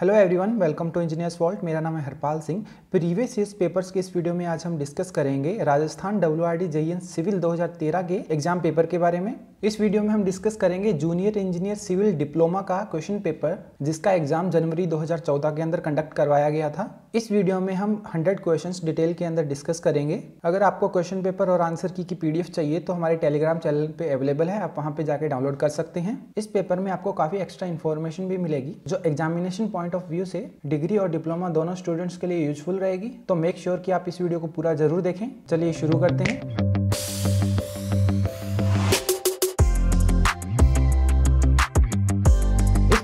Hello everyone welcome to Engineers Vault मेरा नाम है Harpal Singh previous year papers के इस वीडियो में आज हम डिस्कस करेंगे Rajasthan W R D JEN civil 2013 के एग्जाम पेपर के बारे में इस वीडियो में हम डिस्कस करेंगे जूनियर इंजीनियर सिविल डिप्लोमा का क्वेश्चन पेपर जिसका एग्जाम जनवरी 2014 के अंदर कंडक्ट करवाया गया था इस वीडियो में हम 100 क्वेश्चंस डिटेल के अंदर डिस्कस करेंगे अगर आपको क्वेश्चन पेपर और आंसर की की पीडीएफ चाहिए तो हमारे टेलीग्राम चैनल पे अवेलेबल है आप वहाँ पे जाके डाउनलोड कर सकते हैं इस पेपर में आपको काफ़ी एक्स्ट्रा इन्फॉर्मेशन भी मिलेगी जो एग्जामिनेशन पॉइंट ऑफ व्यू से डिग्री और डिप्लोमा दोनों स्टूडेंट्स के लिए यूजफुल रहेगी तो मेक श्योर sure आप इस वीडियो को पूरा जरूर देखें चलिए शुरू करते हैं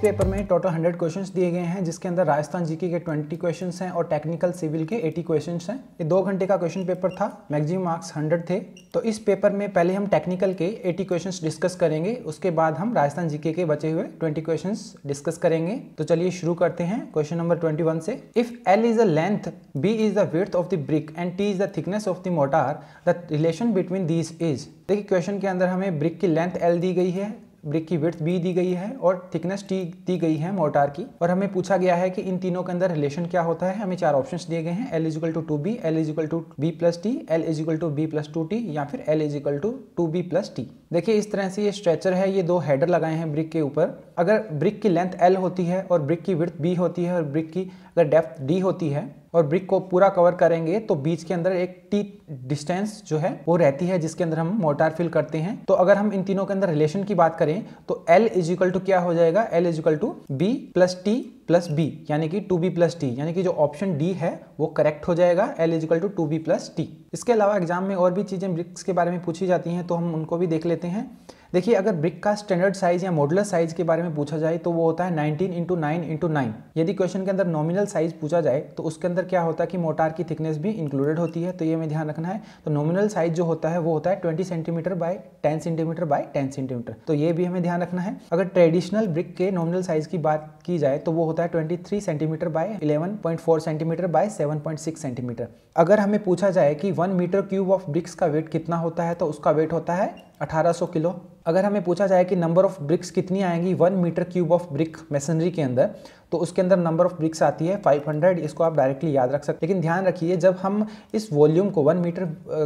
पेपर में टोटल हंड्रेड क्वेश्चन दिए गए हैं जिसके अंदर राजस्थान जीके के ट्वेंटी क्वेश्चन हैं और टेक्निकल सिविल के एटी क्वेश्चन हैं ये दो घंटे का क्वेश्चन पेपर था मैक्सिमम मार्क्स हंड्रेड थे तो इस पेपर में पहले हम टेक्निकल के एटी क्वेश्चन डिस्कस करेंगे उसके बाद हम राजस्थान जीके के बचे हुए ट्वेंटी क्वेश्चन डिस्कस करेंगे तो चलिए शुरू करते हैं क्वेश्चन नंबर ट्वेंटी से if L is the length B is the width of the brick and T is the thickness of the mortar the relation between these is देखिए question के अंदर हमें ब्रिक की लेंथ एल दी गई है brick की विर्थ be the गई है और थिकनेस टी दी गई है मोर्टार की और हमें पूछा गया है कि इन तीनों के अंदर रिलेशन क्या होता है हमें चार ऑप्शन दिए गए हैं L equal to two B L equal to B plus T L equal to B plus two T या फिर L equal to two B plus T देखिए इस तरह से ये स्ट्रेचर है ये दो हेडर लगाए हैं ब्रिक के ऊपर अगर ब्रिक की लेंथ एल होती है और ब्रिक की विर्थ बी होती है और ब्रिक की अगर डेप्थ डी होती है और ब्रिक को पूरा कवर करेंगे तो बीच के अंदर एक टी डिस्टेंस जो है वो रहती है जिसके अंदर हम मोटार फिल करते हैं तो अगर हम इन तीनों के अंदर रिलेशन की बात करें तो एल इजिकल टू क्या हो जाएगा L equal to B plus T plus B यानी कि टू बी प्लस टी यानी कि जो ऑप्शन डी है वो करेक्ट हो जाएगा L equal to two B plus T इसके अलावा एग्जाम में और भी चीज़ें ब्रिक्स के बारे में पूछी जाती हैं तो हम उनको भी देख लेते हैं देखिए अगर ब्रिक का स्टैंडर्ड साइज या मॉडुलर साइज के बारे में पूछा जाए तो वो होता है 19 इंटू नाइन इंटू नाइन यदि क्वेश्चन के अंदर नॉमिनल साइज पूछा जाए तो उसके अंदर क्या होता है कि मोटार की थिकनेस भी इंक्लूडेड होती है तो ये हमें ध्यान रखना है तो नॉमिनल साइज जो होता है वो होता है twenty centimetre by ten centimetre by ten centimetre तो ये भी हमें ध्यान रखना है अगर ट्रेडिशनल ब्रिक के नॉमिनल साइज की बात की जाए तो वो होता है twenty centimetre by eleven centimetre by seven centimetre अगर हमें पूछा जाए कि one metre cube of bricks का वेट कितना होता है तो उसका वेट होता है 1800 किलो अगर हमें पूछा जाए कि नंबर ऑफ ब्रिक्स कितनी आएंगी one metre cube of brick masonry के अंदर तो उसके अंदर नंबर ऑफ ब्रिक्स आती है 500 इसको आप डायरेक्टली याद रख सकते लेकिन ध्यान रखिए जब हम इस वॉल्यूम को वन मीटर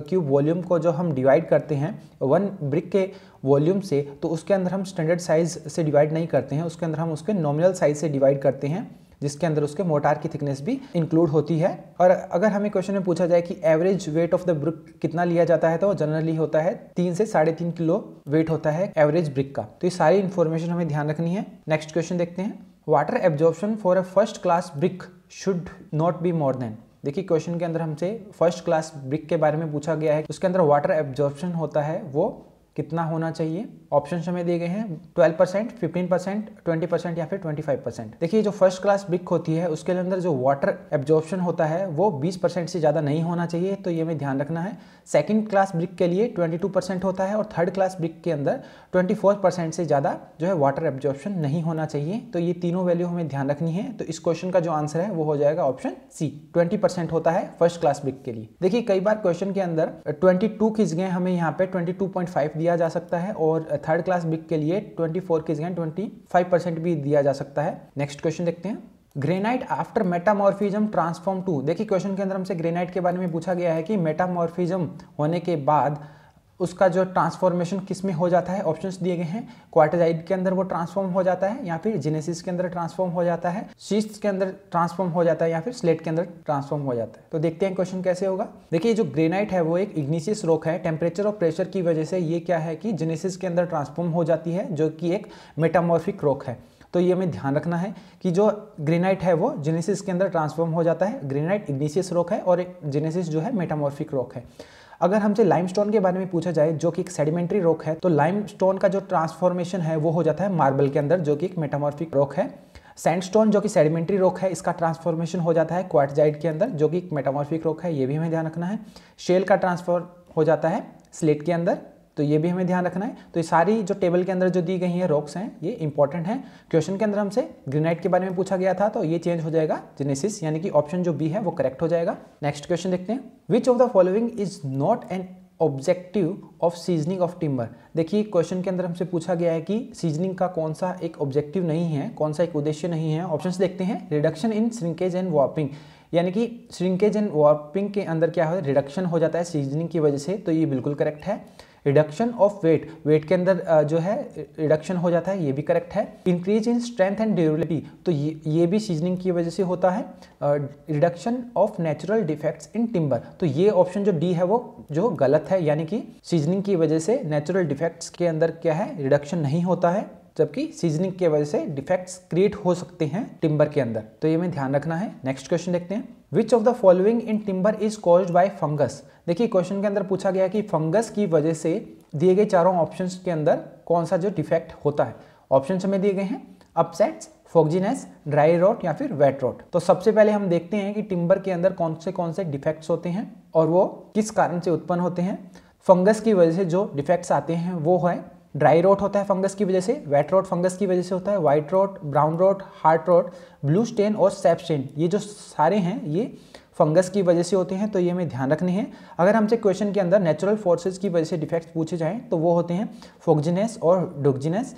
क्यूब वॉल्यूम को जो हम डिवाइड करते हैं वन ब्रिक के वॉल्यूम से तो उसके अंदर हम स्टैंडर्ड साइज से डिवाइड नहीं करते हैं उसके अंदर हम उसके नॉमिनल साइज से डिवाइड करते हैं जिसके अंदर उसके मोटार की थिकनेस भी इंक्लूड होती है और अगर हमें क्वेश्चन में पूछा जाए कि average weight of the brick कितना लिया जाता है तो जनरली होता है तीन से साढ़े तीन किलो वेट होता है एवरेज ब्रिक का तो ये सारी इन्फॉर्मेशन हमें ध्यान रखनी है नेक्स्ट क्वेश्चन देखते हैं water absorption for a first class brick should not be more than देखिए क्वेश्चन के अंदर हमसे फर्स्ट क्लास ब्रिक के बारे में पूछा गया है उसके अंदर वाटर एब्जॉर्प्शन होता है वो कितना होना चाहिए ऑप्शन हमें दिए गए हैं 12 percent fifteen percent twenty percent या फिर 25 परसेंट देखिए जो फर्स्ट क्लास ब्रिक होती है उसके अंदर जो वाटर एब्जॉर्प्शन होता है वो 20 परसेंट से ज़्यादा नहीं होना चाहिए तो ये हमें ध्यान रखना है सेकंड क्लास ब्रिक के लिए 22 परसेंट होता है और थर्ड क्लास ब्रिक के अंदर ट्वेंटी परसेंट से ज़्यादा जो है वाटर एब्जॉर्प्शन नहीं होना चाहिए तो ये तीनों वैल्यू हमें ध्यान रखनी है तो इस क्वेश्चन का जो आंसर है वो हो जाएगा ऑप्शन सी ट्वेंटी होता है फर्स्ट क्लास ब्रिक के लिए देखिए कई बार क्वेश्चन के अंदर ट्वेंटी टू गए हमें यहाँ पे ट्वेंटी दिया जा सकता है और थर्ड क्लास बिक के लिए 24 की जगह फाइव परसेंट भी दिया जा सकता है नेक्स्ट क्वेश्चन देखते हैं granite after metamorphism transform to देखिए क्वेश्चन के अंदर हमसे ग्रेनाइट के बारे में पूछा गया है कि मेटामॉर्फिज्म होने के बाद उसका जो ट्रांसफॉर्मेशन किस में हो जाता है ऑप्शंस दिए गए हैं क्वार्टजाइड के अंदर वो ट्रांसफॉर्म हो जाता है या फिर जिनेसिस के अंदर ट्रांसफॉर्म हो जाता है शीस्ट के अंदर ट्रांसफॉर्म हो जाता है या फिर स्लेट के अंदर ट्रांसफॉर्म हो जाता है तो देखते हैं क्वेश्चन कैसे होगा देखिए जो ग्रेनाइट है वो एक इग्निशियस रोक है टेम्परेचर और प्रेशर की वजह से ये क्या है कि जिनेसिस के अंदर ट्रांसफॉर्म हो जाती है जो कि एक मेटामॉर्फिक रोक है तो ये हमें ध्यान रखना है कि जो ग्रेनाइट है वो जेनेसिस के अंदर ट्रांसफॉर्म हो जाता है ग्रेनाइट इग्निशियस रोक है और जेनेसिस जो है मेटामॉर्फिक रोक है अगर हमसे लाइमस्टोन के बारे में पूछा जाए जो कि एक सेडिमेंट्री रॉक है तो लाइमस्टोन का जो ट्रांसफॉर्मेशन है वो हो जाता है मार्बल के अंदर जो कि एक मेटामॉर्फिक रॉक है सैंडस्टोन जो कि सेडिमेंट्री रॉक है इसका ट्रांसफॉर्मेशन हो जाता है क्वाटजाइड के अंदर जो कि एक मेटामॉर्फिक रॉक है ये भी हमें ध्यान रखना है शेल का ट्रांसफॉर्म हो जाता है स्लेट के अंदर तो ये भी हमें ध्यान रखना है तो ये सारी जो टेबल के अंदर जो दी गई हैं रॉक्स हैं ये इंपॉर्टेंट हैं क्वेश्चन के अंदर हमसे ग्रेनाइट के बारे में पूछा गया था तो ये चेंज हो जाएगा जेनेसिस यानी कि ऑप्शन जो बी है वो करेक्ट हो जाएगा नेक्स्ट क्वेश्चन देखते हैं which of the following is not an objective of seasoning of timber देखिए क्वेश्चन के अंदर हमसे पूछा गया है कि सीजनिंग का कौन सा एक ऑब्जेक्टिव नहीं है कौन सा एक उद्देश्य नहीं है ऑप्शन देखते हैं reduction in shrinkage and warping यानी कि श्रिंकेज एंड वार्पिंग के अंदर क्या हो रिडक्शन हो जाता है सीजनिंग की वजह से तो ये बिल्कुल करेक्ट है रिडक्शन ऑफ वेट वेट के अंदर जो है रिडक्शन हो जाता है ये भी करेक्ट है increase in strength and durability तो ये ये भी सीजनिंग की वजह से होता है reduction of natural defects in timber तो ये ऑप्शन जो डी है वो जो गलत है यानी कि सीजनिंग की वजह से नेचुरल डिफेक्ट्स के अंदर क्या है रिडक्शन नहीं होता है जबकि सीजनिंग की वजह से डिफेक्ट्स क्रिएट हो सकते हैं टिम्बर के अंदर तो ये हमें ध्यान रखना है नेक्स्ट क्वेश्चन देखते हैं which of the following in timber is caused by fungus देखिए क्वेश्चन के अंदर पूछा गया कि फंगस की वजह से दिए गए चारों ऑप्शन के अंदर कौन सा जो डिफेक्ट होता है ऑप्शन हमें दिए गए हैं अपसेट्स फॉक्जीनेस ड्राई रोट या फिर वेट रोट तो सबसे पहले हम देखते हैं कि टिम्बर के अंदर कौन से कौन से डिफेक्ट्स होते हैं और वो किस कारण से उत्पन्न होते हैं फंगस की वजह से जो डिफेक्ट्स आते हैं वो है ड्राई रोट होता है फंगस की वजह से वेट रोट फंगस की वजह से होता है white rot brown rot heart rot blue stain और सेप स्टेन ये जो सारे हैं ये फंगस की वजह से होते हैं तो ये हमें ध्यान रखने हैं अगर हमसे क्वेश्चन के अंदर नेचुरल फोर्सेज की वजह से डिफेक्ट्स पूछे जाएँ तो वो होते हैं फोक्जिनेस और doatiness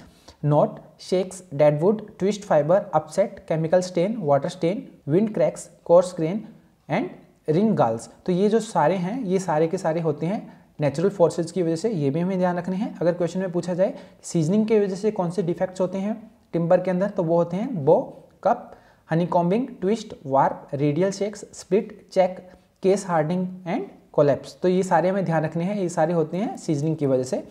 knot shakes deadwood twist fibre upset chemical stain water stain wind cracks coarse grain and ring galls तो ये जो सारे हैं ये सारे के सारे होते हैं नेचुरल फोर्सेज की वजह से ये भी हमें ध्यान रखने हैं अगर क्वेश्चन में पूछा जाए सीजनिंग की वजह से कौन से डिफेक्ट्स होते हैं टिम्बर के अंदर तो वो होते हैं bow cup honeycombing twist warp radial shakes split check case hardening and collapse तो ये सारे हमें ध्यान रखने हैं ये सारे होते हैं सीजनिंग की वजह से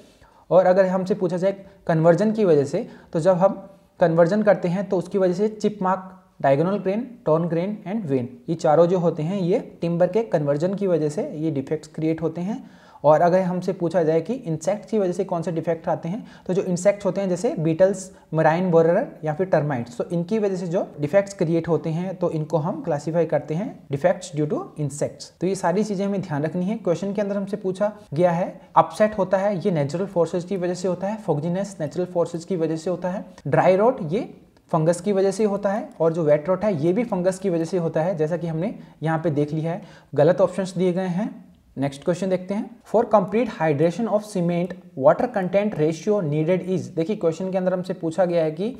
और अगर हमसे पूछा जाए कन्वर्जन की वजह से तो जब हम कन्वर्जन करते हैं तो उसकी वजह से chip mark diagonal grain torn grain and wane ये चारों जो होते हैं ये टिम्बर के कन्वर्जन की वजह से ये डिफेक्ट्स क्रिएट होते हैं और अगर हमसे पूछा जाए कि इंसेक्ट की वजह से कौन से डिफेक्ट आते हैं तो जो इंसेक्ट्स होते हैं जैसे बीटल्स मराइन बोरर या फिर टर्माइट्स तो इनकी वजह से जो डिफेक्ट्स क्रिएट होते हैं तो इनको हम क्लासीफाई करते हैं डिफेक्ट्स ड्यू टू इंसेक्ट्स तो ये सारी चीज़ें हमें ध्यान रखनी है क्वेश्चन के अंदर हमसे पूछा गया है अपसेट होता है ये नेचुरल फोर्सेज की वजह से होता है फोगजीनेस नेचुरल फोर्सेज की वजह से होता है ड्राई रोट ये फंगस की वजह से होता है और जो वेट रोट है ये भी फंगस की वजह से होता है जैसा कि हमने यहाँ पे देख लिया है गलत ऑप्शंस दिए गए हैं नेक्स्ट क्वेश्चन देखते हैं for complete hydration of cement water content ratio needed is देखिए क्वेश्चन के अंदर हमसे पूछा गया है कि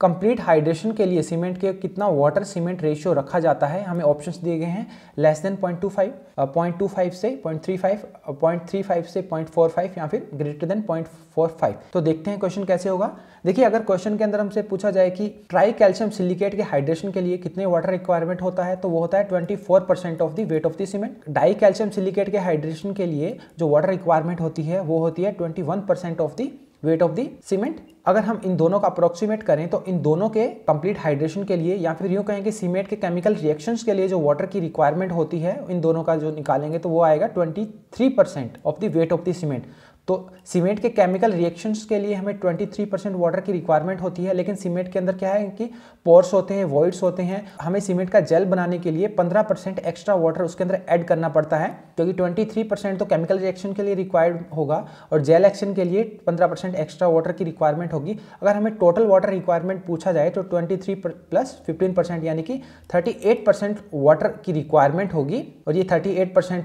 कंप्लीट हाइड्रेशन के लिए सीमेंट के कितना वाटर सीमेंट रेशियो रखा जाता है हमें ऑप्शंस दिए गए हैं less than point two five point two five से point three five point three five से पॉइंट फोर फाइव या फिर greater than point four five तो देखते हैं क्वेश्चन कैसे होगा देखिए अगर क्वेश्चन के अंदर हमसे पूछा जाए कि ट्राई कैल्शियम सिलिकेट के हाइड्रेशन के लिए कितने वाटर रिक्वायरमेंट होता है तो वो होता है twenty four percent of the weight of the cement dicalcium silicate के हाइड्रेशन के लिए जो वाटर रिक्वायरमेंट होती है वो होती है twenty one percent of the weight of the cement अगर हम इन दोनों का अप्रोक्सीमेट करें तो इन दोनों के कंप्लीट हाइड्रेशन के लिए या फिर यूँ कहें कि सीमेंट के केमिकल रिएक्शंस के लिए जो वाटर की रिक्वायरमेंट होती है इन दोनों का जो निकालेंगे तो वो आएगा 23% of the weight of the cement तो सीमेंट के केमिकल रिएक्शंस के लिए हमें 23 परसेंट वाटर की रिक्वायरमेंट होती है लेकिन सीमेंट के अंदर क्या है कि पोर्स होते हैं वॉइड्स होते हैं हमें सीमेंट का जेल बनाने के लिए 15 परसेंट एक्स्ट्रा वाटर उसके अंदर ऐड करना पड़ता है क्योंकि 23 परसेंट तो केमिकल रिएक्शन के लिए रिक्वायर्ड होगा और जेल एक्शन के लिए पंद्रह एक्स्ट्रा वाटर की रिक्वायरमेंट होगी अगर हमें टोटल वाटर रिक्वायरमेंट पूछा जाए तो ट्वेंटी प्लस फिफ्टीन यानी कि थर्टी वाटर की रिक्वायरमेंट होगी और ये थर्टी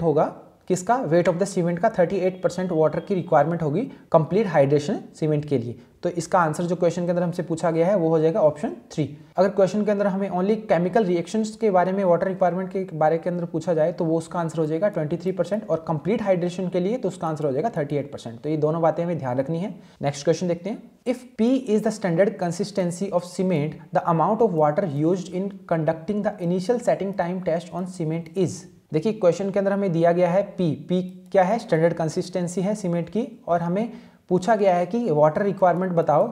होगा किसका वेट ऑफ द सीमेंट का 38 परसेंट वाटर की रिक्वायरमेंट होगी कंप्लीट हाइड्रेशन सीमेंट के लिए तो इसका आंसर जो क्वेश्चन के अंदर हमसे पूछा गया है वो हो जाएगा ऑप्शन थ्री अगर क्वेश्चन के अंदर हमें ओनली केमिकल रिएक्शंस के बारे में वाटर रिक्वायरमेंट के बारे के अंदर पूछा जाए तो वो उसका आंसर हो जाएगा ट्वेंटी परसेंट और कंप्लीट हाइड्रेशन के लिए तो उसका आंसर हो जाएगा थर्टी परसेंट तो ये दोनों बातें हमें ध्यान रखनी है नेक्स्ट क्वेश्चन देखते हैं if P is the standard consistency of cement the amount of water use in conducting the initial setting time test on cement is देखिए क्वेश्चन के अंदर हमें दिया गया है पी पी क्या है स्टैंडर्ड कंसिस्टेंसी है सीमेंट की और हमें पूछा गया है कि वाटर रिक्वायरमेंट बताओ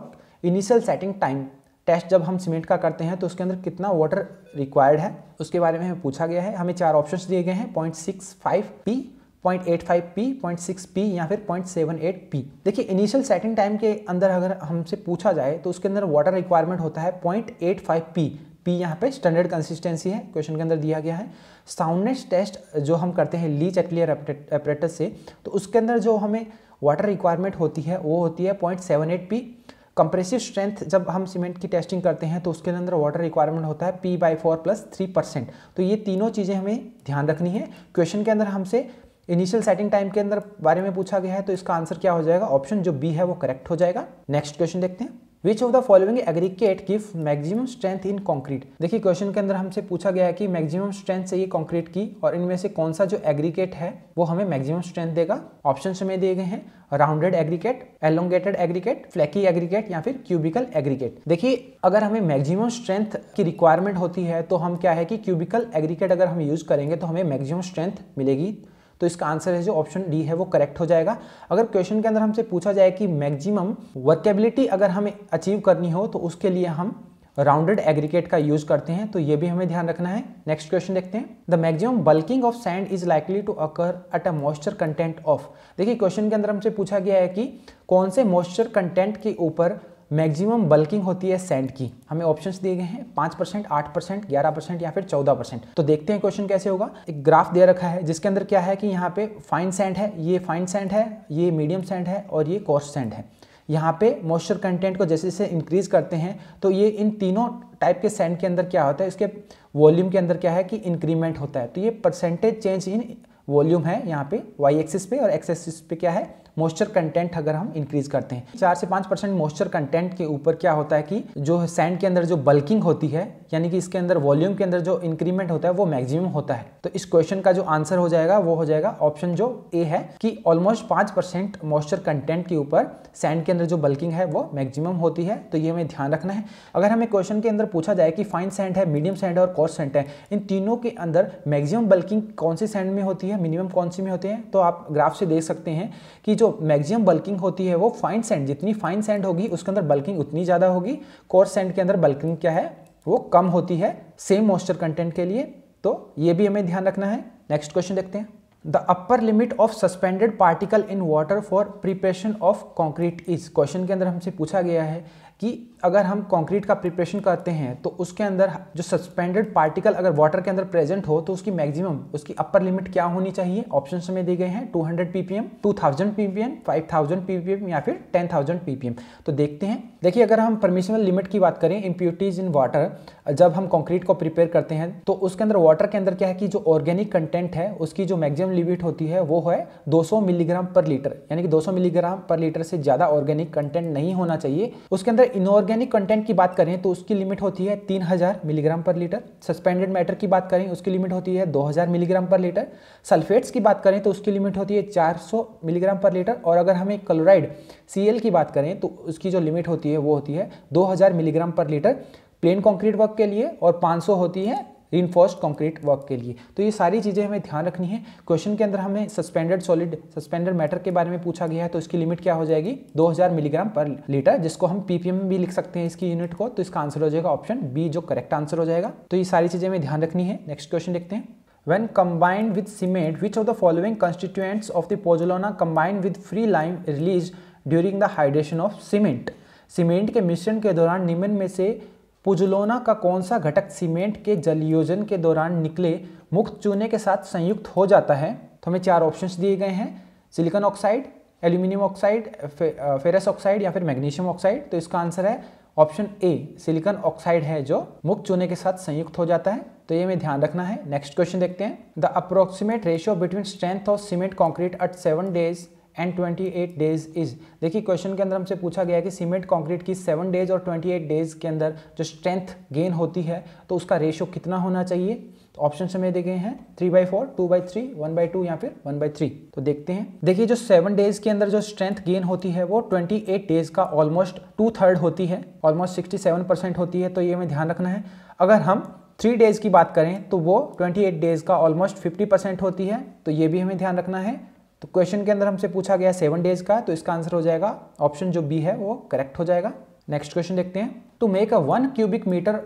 इनिशियल सेटिंग टाइम टेस्ट जब हम सीमेंट का करते हैं तो उसके अंदर कितना वाटर रिक्वायर्ड है उसके बारे में हमें पूछा गया है हमें चार ऑप्शंस दिए गए हैं point six five P point eight five P point six P या फिर पॉइंट सेवन एट पी देखिए इनिशियल सेटिंग टाइम के अंदर अगर हमसे पूछा जाए तो उसके अंदर वाटर रिक्वायरमेंट होता है point eight five P P यहाँ पे स्टैंडर्ड कंसिस्टेंसी है क्वेश्चन के अंदर दिया गया है साउंडनेस टेस्ट जो हम करते हैं लीच एटलियर अपरेटस से तो उसके अंदर जो हमें वाटर रिक्वायरमेंट होती है वो होती है point seven eight P compressive strength जब हम सीमेंट की टेस्टिंग करते हैं तो उसके अंदर वाटर रिक्वायरमेंट होता है P by four plus three percent तो ये तीनों चीज़ें हमें ध्यान रखनी है क्वेश्चन के अंदर हमसे इनिशियल सेटिंग टाइम के अंदर बारे में पूछा गया है तो इसका आंसर क्या हो जाएगा ऑप्शन जो बी है वो करेक्ट हो जाएगा नेक्स्ट क्वेश्चन देखते हैं which of the following aggregate give maximum strength in concrete देखिए क्वेश्चन के अंदर हमसे पूछा गया है कि मैक्सिमम स्ट्रेंथ चाहिए कॉन्क्रीट की और इनमें से कौन सा जो एग्रीकेट है वो हमें मैक्सिमम स्ट्रेंथ देगा ऑप्शन हमें दिए गए हैं rounded aggregate elongated aggregate flaky aggregate या फिर क्यूबिकल एग्रीकेट देखिए अगर हमें मैक्सिमम स्ट्रेंथ की रिक्वायरमेंट होती है तो हम क्या है कि क्यूबिकल एग्रीकेट अगर हम यूज करेंगे तो हमें मैक्सिमम स्ट्रेंथ मिलेगी तो इसका आंसर है जो ऑप्शन डी है वो करेक्ट हो जाएगा अगर क्वेश्चन के अंदर हमसे पूछा जाए कि मैक्सिमम वर्केबिलिटी अगर हमें अचीव करनी हो तो उसके लिए हम राउंडेड एग्रीकेट का यूज करते हैं तो ये भी हमें ध्यान रखना है नेक्स्ट क्वेश्चन देखते हैं the maximum bulking of sand is likely to occur at a moisture content of देखिए क्वेश्चन के अंदर हमसे पूछा गया है कि कौन से मॉइस्चर कंटेंट के ऊपर मैक्सिमम बल्किंग होती है सेंट की हमें ऑप्शंस दिए गए हैं पाँच परसेंट आठ परसेंट ग्यारह परसेंट या फिर चौदह परसेंट तो देखते हैं क्वेश्चन कैसे होगा एक ग्राफ दे रखा है जिसके अंदर क्या है कि यहाँ पे फाइन सेंट है ये फाइन सेंट है ये मीडियम सेंट है और ये कॉस्ट सेंट है यहाँ पे मॉइस्चर कंटेंट को जैसे जैसे इंक्रीज करते हैं तो ये इन तीनों टाइप के सेंड के अंदर क्या होता है इसके वॉल्यूम के अंदर क्या है कि इंक्रीमेंट होता है तो ये परसेंटेज चेंज इन वॉल्यूम है यहाँ पे वाई एक्सिस पे और एक्स एक्सिस पे क्या है मॉइस्चर कंटेंट अगर हम इंक्रीज करते हैं चार से पाँच परसेंट मॉइस्चर कंटेंट के ऊपर क्या होता है कि जो सैंड के अंदर जो बल्किंग होती है यानी कि इसके अंदर वॉल्यूम के अंदर जो इंक्रीमेंट होता है वो मैक्सिमम होता है तो इस क्वेश्चन का जो आंसर हो जाएगा वो हो जाएगा ऑप्शन जो ए है कि ऑलमोस्ट पाँच परसेंट मॉइस्चर कंटेंट के ऊपर सैंड के अंदर जो बल्किंग है वो मैक्सिमम होती है तो ये हमें ध्यान रखना है अगर हमें क्वेश्चन के अंदर पूछा जाए कि फाइन सैंड है मीडियम सैंड है और कॉर्स सेंट है इन तीनों के अंदर मैक्सिमम बल्किंग कौन सी सैंड में होती है मिनिमम कौन सी में होती है तो आप ग्राफ से देख सकते हैं कि जो मैक्सिमम बल्किंग होती है वो फाइन सैंड जितनी फाइन सैंड होगी उसके अंदर बल्किंग उतनी ज़्यादा होगी कोर्स सैंड के अंदर बल्किंग क्या है वो कम होती है सेम मॉइस्चर कंटेंट के लिए तो ये भी हमें ध्यान रखना है नेक्स्ट क्वेश्चन देखते हैं the upper limit of suspended particle in water for preparation of concrete is question के अंदर हमसे पूछा गया है कि अगर हम कंक्रीट का प्रिपरेशन करते हैं तो उसके अंदर जो सस्पेंडेड पार्टिकल अगर वाटर के अंदर प्रेजेंट हो तो उसकी मैक्सिमम उसकी अपर लिमिट क्या होनी चाहिए ऑप्शन में दिए गए हैं 200 ppm 2000 ppm 5000 ppm या फिर 10000 ppm तो देखते हैं देखिए अगर हम परमिशनल लिमिट की बात करें इम्प्यूटीज इन वाटर जब हम कॉन्क्रीट को प्रिपेयर करते हैं तो उसके अंदर वाटर के अंदर क्या है कि जो ऑर्गेनिक कंटेंट है उसकी जो मैक्सिमम लिमिट होती है वो है दो मिलीग्राम पर लीटर यानी कि दो मिलीग्राम पर लीटर से ज़्यादा ऑर्गेनिक कंटेंट नहीं होना चाहिए उसके अंदर इनऑर्गेनिक ऑर्गेनिक कंटेंट की बात करें तो उसकी लिमिट होती है 3000 मिलीग्राम पर लीटर सस्पेंडेड मैटर की बात करें उसकी लिमिट होती है 2000 मिलीग्राम पर लीटर सल्फेट्स की बात करें तो उसकी लिमिट होती है 400 मिलीग्राम पर लीटर और अगर हमें क्लोराइड सी की बात करें तो उसकी जो लिमिट होती है वो होती है दो मिलीग्राम पर लीटर प्लेन कॉन्क्रीट वर्क के लिए और सौ होती है रीनफोर्स्ड कंक्रीट वर्क के लिए तो ये सारी चीज़ें हमें ध्यान रखनी है क्वेश्चन के अंदर हमें सस्पेंडेड सॉलिड सस्पेंडेड मैटर के बारे में पूछा गया है तो इसकी लिमिट क्या हो जाएगी 2000 मिलीग्राम पर लीटर जिसको हम पीपीएम भी लिख सकते हैं इसकी यूनिट को तो इसका आंसर हो जाएगा ऑप्शन बी जो करेक्ट आंसर हो जाएगा तो ये सारी चीज़ें हमें ध्यान रखनी है नेक्स्ट क्वेश्चन देखते हैं when combined with cement which of the following constituents of the pozzolana combined with free lime released during the hydration of cement cement के मिश्रण के दौरान निम्न में से पुजलोना का कौन सा घटक सीमेंट के जलयोजन के दौरान निकले मुक्त चूने के साथ संयुक्त हो जाता है तो हमें चार ऑप्शंस दिए गए हैं silicon oxide aluminium oxide ferrous oxide या फिर मैग्नीशियम ऑक्साइड तो इसका आंसर है ऑप्शन ए सिलिकॉन ऑक्साइड है जो मुक्त चूने के साथ संयुक्त हो जाता है तो ये हमें ध्यान रखना है नेक्स्ट क्वेश्चन देखते हैं the approximate ratio between strength of cement concrete at seven days and 28 days is देखिए क्वेश्चन के अंदर हमसे पूछा गया है कि सीमेंट कंक्रीट की सेवन डेज और 28 डेज के अंदर जो स्ट्रेंथ गेन होती है तो उसका रेशियो कितना होना चाहिए तो ऑप्शन हमें दिए गए हैं three by four two by three one by two या फिर वन बाई थ्री तो देखते हैं देखिए जो सेवन डेज के अंदर जो स्ट्रेंथ गेन होती है वो ट्वेंटी एट डेज का ऑलमोस्ट टू थर्ड होती है ऑलमोस्ट सिक्सटी सेवन परसेंट होती है तो ये हमें ध्यान रखना है अगर हम थ्री डेज की बात करें तो वो ट्वेंटी एट डेज का ऑलमोस्ट फिफ्टी परसेंट होती है तो ये भी हमें ध्यान रखना है तो क्वेश्चन के अंदर हमसे पूछा गया सेवन डेज का तो इसका आंसर हो जाएगा ऑप्शन जो बी है वो करेक्ट हो जाएगा नेक्स्ट क्वेश्चन देखते हैं to make a one cubic metre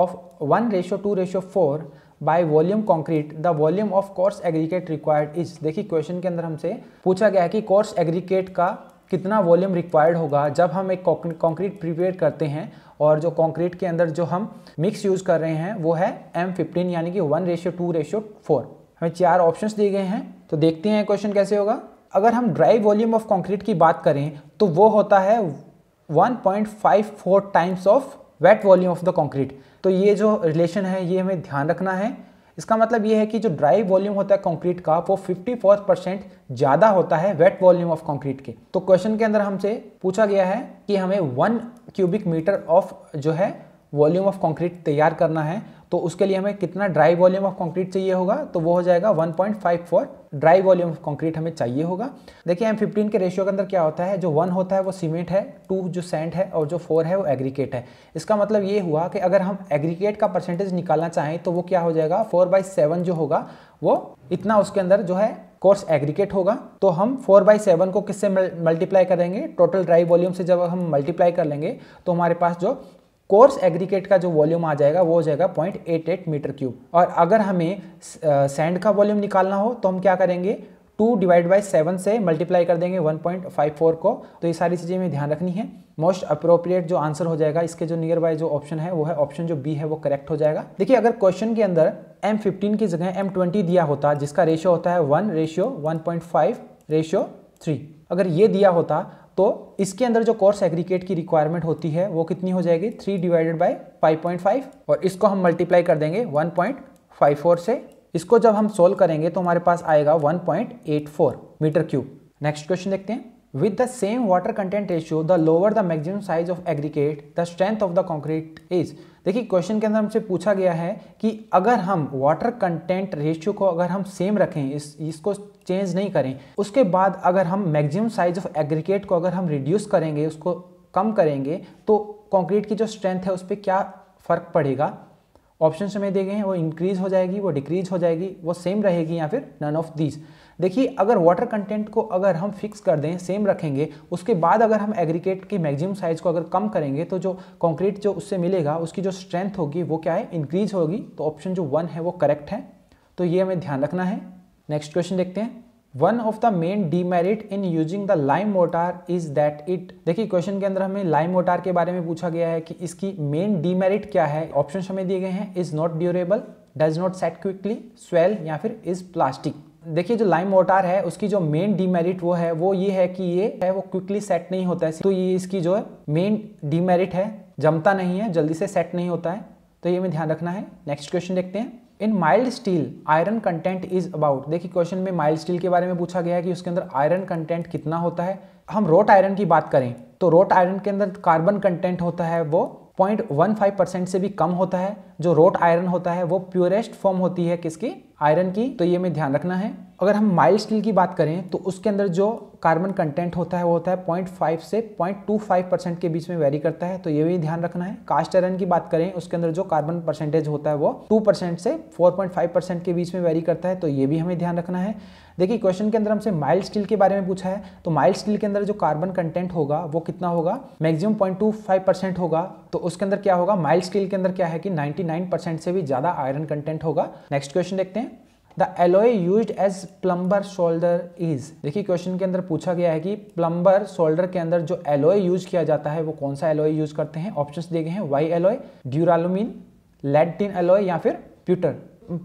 of one ratio two ratio four by volume concrete the volume of coarse aggregate required is देखिए क्वेश्चन के अंदर हमसे पूछा गया है कि कोर्स एग्रीकेट का कितना वॉल्यूम रिक्वायर्ड होगा जब हम एक कॉन्क्रीट प्रिपेयर करते हैं और जो कॉन्क्रीट के अंदर जो हम मिक्स यूज़ कर रहे हैं वो है एम फिफ्टीन यानी कि one ratio two ratio four हमें चार ऑप्शन दिए गए हैं तो देखते हैं क्वेश्चन कैसे होगा अगर हम ड्राई वॉल्यूम ऑफ कॉन्क्रीट की बात करें तो वो होता है 1.54 times of wet volume of the concrete तो ये जो रिलेशन है ये हमें ध्यान रखना है इसका मतलब ये है कि जो ड्राई वॉल्यूम होता है कंक्रीट का वो 54 परसेंट ज़्यादा होता है वेट वॉल्यूम ऑफ कंक्रीट के तो क्वेश्चन के अंदर हमसे पूछा गया है कि हमें वन क्यूबिक मीटर ऑफ जो है वॉल्यूम ऑफ कंक्रीट तैयार करना है तो उसके लिए हमें कितना ड्राई वॉल्यूम ऑफ कंक्रीट चाहिए होगा तो वो हो जाएगा 1.54 ड्राई वॉल्यूम ऑफ कंक्रीट हमें चाहिए होगा देखिए एम फिफ्टीन के रेशियो के अंदर क्या होता है जो वन होता है वो सीमेंट है टू जो सेंट है और जो फोर है वो एग्रीकेट है इसका मतलब ये हुआ कि अगर हम एग्रीकेट का परसेंटेज निकालना चाहें तो वो क्या हो जाएगा फोर बाई सेवन जो होगा वो इतना उसके अंदर जो है कोर्स एग्रीकेट होगा तो हम फोर बाई सेवन को किससे मल्टीप्लाई करेंगे टोटल ड्राई वॉल्यूम से जब हम मल्टीप्लाई कर लेंगे तो हमारे पास जो कोर्स एग्रीकेट का जो वॉल्यूम आ जाएगा वो हो जाएगा point eight eight metre cube और अगर हमें सैंड का वॉल्यूम निकालना हो तो हम क्या करेंगे टू डिवाइड बाई सेवन से मल्टीप्लाई कर देंगे 1.54 को तो ये सारी चीज़ें हमें ध्यान रखनी है मोस्ट अप्रोप्रिएट जो आंसर हो जाएगा इसके जो नियर बाय जो ऑप्शन है वो है ऑप्शन जो बी है वो करेक्ट हो जाएगा देखिए अगर क्वेश्चन के अंदर फिफ्टीन की जगह ट्वेंटी दिया होता जिसका रेशियो होता है one ratio five ratio three अगर ये दिया होता तो इसके अंदर जो कोर्स एग्रीकेट की रिक्वायरमेंट होती है वो कितनी हो जाएगी three divided by five point five और इसको हम मल्टीप्लाई कर देंगे वन पॉइंट फाइव फोर से इसको जब हम सोल्व करेंगे तो हमारे पास आएगा one point eight four metre cube next question देखते हैं with the same water content ratio the lower the maximum size of aggregate the strength of the concrete is देखिए क्वेश्चन के अंदर हमसे पूछा गया है कि अगर हम वाटर कंटेंट रेशियो को अगर हम सेम रखें इस इसको चेंज नहीं करें उसके बाद अगर हम मैक्सिमम साइज ऑफ एग्रीगेट को अगर हम रिड्यूस करेंगे उसको कम करेंगे तो कंक्रीट की जो स्ट्रेंथ है उस पर क्या फ़र्क पड़ेगा ऑप्शन हमें दे गए हैं वो इंक्रीज हो जाएगी वो डिक्रीज हो जाएगी वो सेम रहेगी या फिर नन ऑफ दीज देखिए अगर वाटर कंटेंट को अगर हम फिक्स कर दें सेम रखेंगे उसके बाद अगर हम एग्रीकेट की मैक्सिमम साइज को अगर कम करेंगे तो जो कंक्रीट जो उससे मिलेगा उसकी जो स्ट्रेंथ होगी वो क्या है इंक्रीज होगी तो ऑप्शन जो वन है वो करेक्ट है तो ये हमें ध्यान रखना है नेक्स्ट क्वेश्चन देखते हैं one of the main demerit in using the lime mortar is that it देखिए क्वेश्चन के अंदर हमें लाइम मोटार के बारे में पूछा गया है कि इसकी मेन डीमेरिट क्या है ऑप्शन हमें दिए गए हैं is not durable does not set quickly swell या फिर इज प्लास्टिक देखिए जो लाइम मोटार है उसकी जो मेन डीमेरिट वो है वो ये है कि ये है वो क्विकली सेट नहीं होता है तो ये इसकी जो है मेन डीमेरिट है जमता नहीं है जल्दी से सेट नहीं होता है तो ये हमें ध्यान रखना है नेक्स्ट क्वेश्चन देखते हैं in mild steel iron content is about देखिए क्वेश्चन में माइल्ड स्टील के बारे में पूछा गया है कि उसके अंदर आयरन कंटेंट कितना होता है हम रोट आयरन की बात करें तो रोट आयरन के अंदर कार्बन कंटेंट होता है वो 0.15 परसेंट से भी कम होता है जो रोट आयरन होता है वो प्योरेस्ट फॉर्म होती है किसकी आयरन की तो ये हमें ध्यान रखना है अगर हम माइल्ड स्टील की बात करें तो उसके अंदर जो कार्बन कंटेंट होता है वो होता है 0.5 से 0.25 परसेंट के बीच में वेरी करता है तो ये भी ध्यान रखना है कास्ट आयरन की बात करें उसके अंदर जो कार्बन परसेंटेज होता है वो 2 परसेंट से 4.5 परसेंट के बीच में वेरी करता है तो ये भी हमें ध्यान रखना है देखिए क्वेश्चन के अंदर हमसे माइल्ड स्टील के बारे में पूछा है तो माइल्ड स्टील के अंदर जो कार्बन कंटेंट होगा वो कितना होगा maximum point two five percent होगा तो उसके अंदर क्या होगा माइल्ड स्टील के अंदर क्या है कि नाइन्टी नाइन परसेंट से भी ज़्यादा आयरन कंटेंट होगा नेक्स्ट क्वेश्चन देखते हैं the alloy use as plumber solder is देखिए क्वेश्चन के अंदर पूछा गया है कि प्लम्बर शोल्डर के अंदर जो एलोए यूज किया जाता है वो कौन सा एलोए यूज करते हैं ऑप्शन दिए गए हैं Y alloy duralumin lead tin alloy या फिर प्यूटर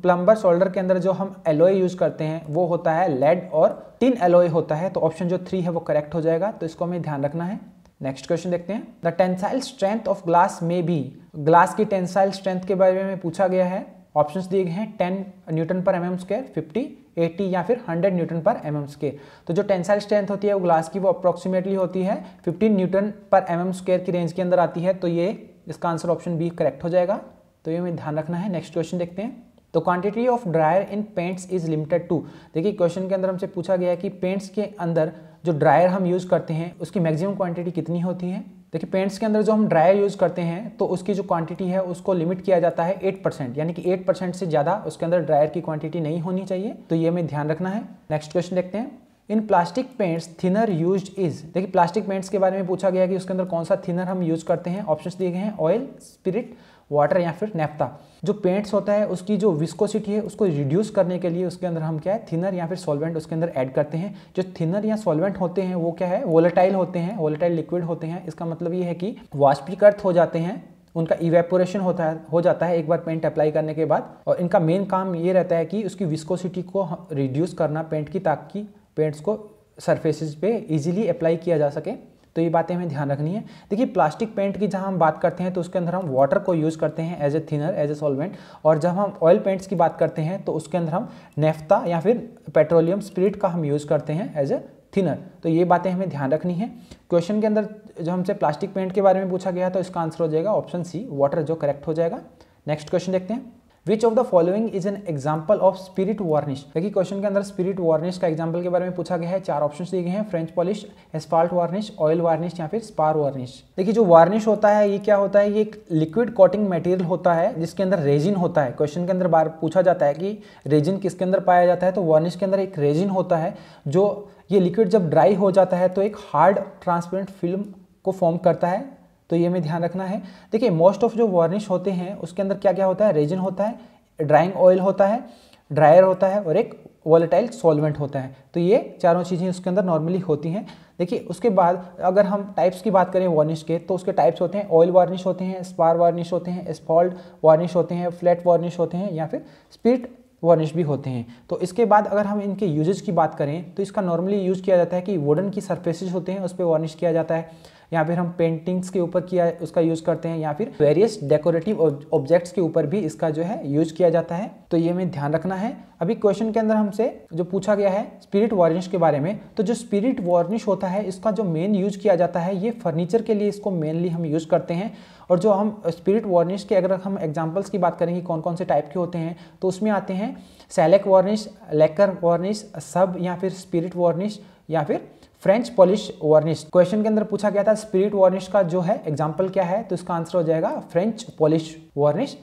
प्लम्बर सोल्डर के अंदर जो हम एलोए यूज़ करते हैं वो होता है लेड और टिन एलोए होता है तो ऑप्शन जो थ्री है वो करेक्ट हो जाएगा तो इसको हमें ध्यान रखना है नेक्स्ट क्वेश्चन देखते हैं the tensile strength of glass में भी ग्लास की टेंसाइल स्ट्रेंथ के बारे में पूछा गया है ऑप्शन दिए गए हैं टेन न्यूटन पर M M square fifty eighty या फिर 100 न्यूटन पर एम एम स्केयर तो जो टेंसाइल स्ट्रेंथ होती है वो ग्लास की वो अप्रॉक्सीमेटली होती है 15 न्यूटन पर एम एम स्केयर की रेंज के अंदर आती है तो ये इसका आंसर ऑप्शन बी करेक्ट हो जाएगा तो ये हमें ध्यान रखना है नेक्स्ट क्वेश्चन देखते हैं तो quantity of drier in paints is limited to देखिए क्वेश्चन के अंदर हमसे पूछा गया कि पेंट्स के अंदर जो ड्रायर हम यूज़ करते हैं उसकी मैक्सिमम क्वांटिटी कितनी होती है देखिए पेंट्स के अंदर जो हम ड्रायर यूज़ करते हैं तो उसकी जो क्वांटिटी है उसको लिमिट किया जाता है एट परसेंट यानी कि एट परसेंट से ज़्यादा उसके अंदर ड्रायर की क्वांटिटी नहीं होनी चाहिए तो ये हमें ध्यान रखना है नेक्स्ट क्वेश्चन देखते हैं in plastic paints thinner use is देखिए प्लास्टिक पेंट्स के बारे में पूछा गया कि उसके अंदर कौन सा थिनर हम यूज़ करते हैं ऑप्शन दिए गए हैं ऑयल स्पिरिट वाटर या फिर नेफ्ता जो पेंट्स होता है उसकी जो विस्कोसिटी है उसको रिड्यूस करने के लिए उसके अंदर हम क्या है थिनर या फिर सॉल्वेंट उसके अंदर ऐड करते हैं जो थिनर या सॉल्वेंट होते हैं वो क्या है वोलेटाइल होते हैं वोलेटाइल लिक्विड होते हैं इसका मतलब ये है कि वाष्पीकृत हो जाते हैं उनका इवेपोरेशन होता है हो जाता है एक बार पेंट अप्लाई करने के बाद और इनका मेन काम ये रहता है कि उसकी विस्कोसिटी को रिड्यूस करना पेंट की ताकि पेंट्स को सरफेसिस पे इजीली अप्लाई किया जा सके तो ये बातें हमें ध्यान रखनी है देखिए प्लास्टिक पेंट की जहाँ हम बात करते हैं तो उसके अंदर हम वाटर को यूज़ करते हैं as a thinner as a solvent और जब हम ऑयल पेंट्स की बात करते हैं तो उसके अंदर हम नेफ्ता या फिर पेट्रोलियम स्प्रिट का हम यूज़ करते हैं एज ए थिनर तो ये बातें हमें ध्यान रखनी है क्वेश्चन के अंदर जब हमसे प्लास्टिक पेंट के बारे में पूछा गया तो इसका आंसर हो जाएगा ऑप्शन सी वाटर जो करेक्ट हो जाएगा नेक्स्ट क्वेश्चन देखते हैं which of the following is an example of spirit varnish देखिए क्वेश्चन के अंदर स्पिरिट वार्निश का एग्जाम्पल के बारे में पूछा गया है चार ऑप्शन दिए गए हैं French polish asphalt varnish oil varnish या फिर स्पार वार्निश देखिए जो वार्निश होता है ये क्या होता है ये एक लिक्विड कॉटिंग मटेरियल होता है जिसके अंदर रेजिन होता है क्वेश्चन के अंदर बार पूछा जाता है कि रेजिन किसके अंदर पाया जाता है तो वार्निश के अंदर एक रेजिन होता है जो ये लिक्विड जब ड्राई हो जाता है तो एक हार्ड ट्रांसपेरेंट फिल्म को फॉर्म करता है तो ये हमें ध्यान रखना है देखिए मोस्ट ऑफ जो वार्निश होते हैं उसके अंदर क्या क्या होता है रेजन होता है ड्राइंग ऑयल होता है ड्रायर होता है और एक वॉलेटाइल सॉल्वेंट होता है तो ये चारों चीज़ें उसके अंदर नॉर्मली होती हैं देखिए उसके बाद अगर हम टाइप्स की बात करें वार्निश के तो उसके टाइप्स होते हैं ऑयल वार्निश होते हैं स्पार वार्निश होते हैं स्पॉल्ड वार्निश होते हैं फ्लैट वार्निश होते हैं या फिर स्पीड वार्निश भी होते हैं तो इसके बाद अगर हम इनके यूजेज की बात करें तो इसका नॉर्मली यूज़ किया जाता है कि वुडन की सरफेसेज होते हैं उस पर वार्निश किया जाता है या फिर हम पेंटिंग्स के ऊपर किया उसका यूज़ करते हैं या फिर वेरियस डेकोरेटिव ऑब्जेक्ट्स के ऊपर भी इसका जो है यूज किया जाता है तो ये हमें ध्यान रखना है अभी क्वेश्चन के अंदर हमसे जो पूछा गया है स्पिरिट वार्निश के बारे में तो जो स्पिरिट वार्निश होता है इसका जो मेन यूज किया जाता है ये फर्नीचर के लिए इसको मेनली हम यूज़ करते हैं और जो हम स्पिरिट वार्निश के अगर हम एग्जाम्पल्स की बात करेंगे कौन कौन से टाइप के होते हैं तो उसमें आते हैं सेलेक वार्निश लेकर वार्निश सब या फिर स्पिरिट वार्निश या फिर फ्रेंच पॉलिश वार्निश क्वेश्चन के अंदर पूछा गया था स्पिरिट वार्निश का जो है एग्जाम्पल क्या है तो इसका आंसर हो जाएगा फ्रेंच पॉलिश वार्निश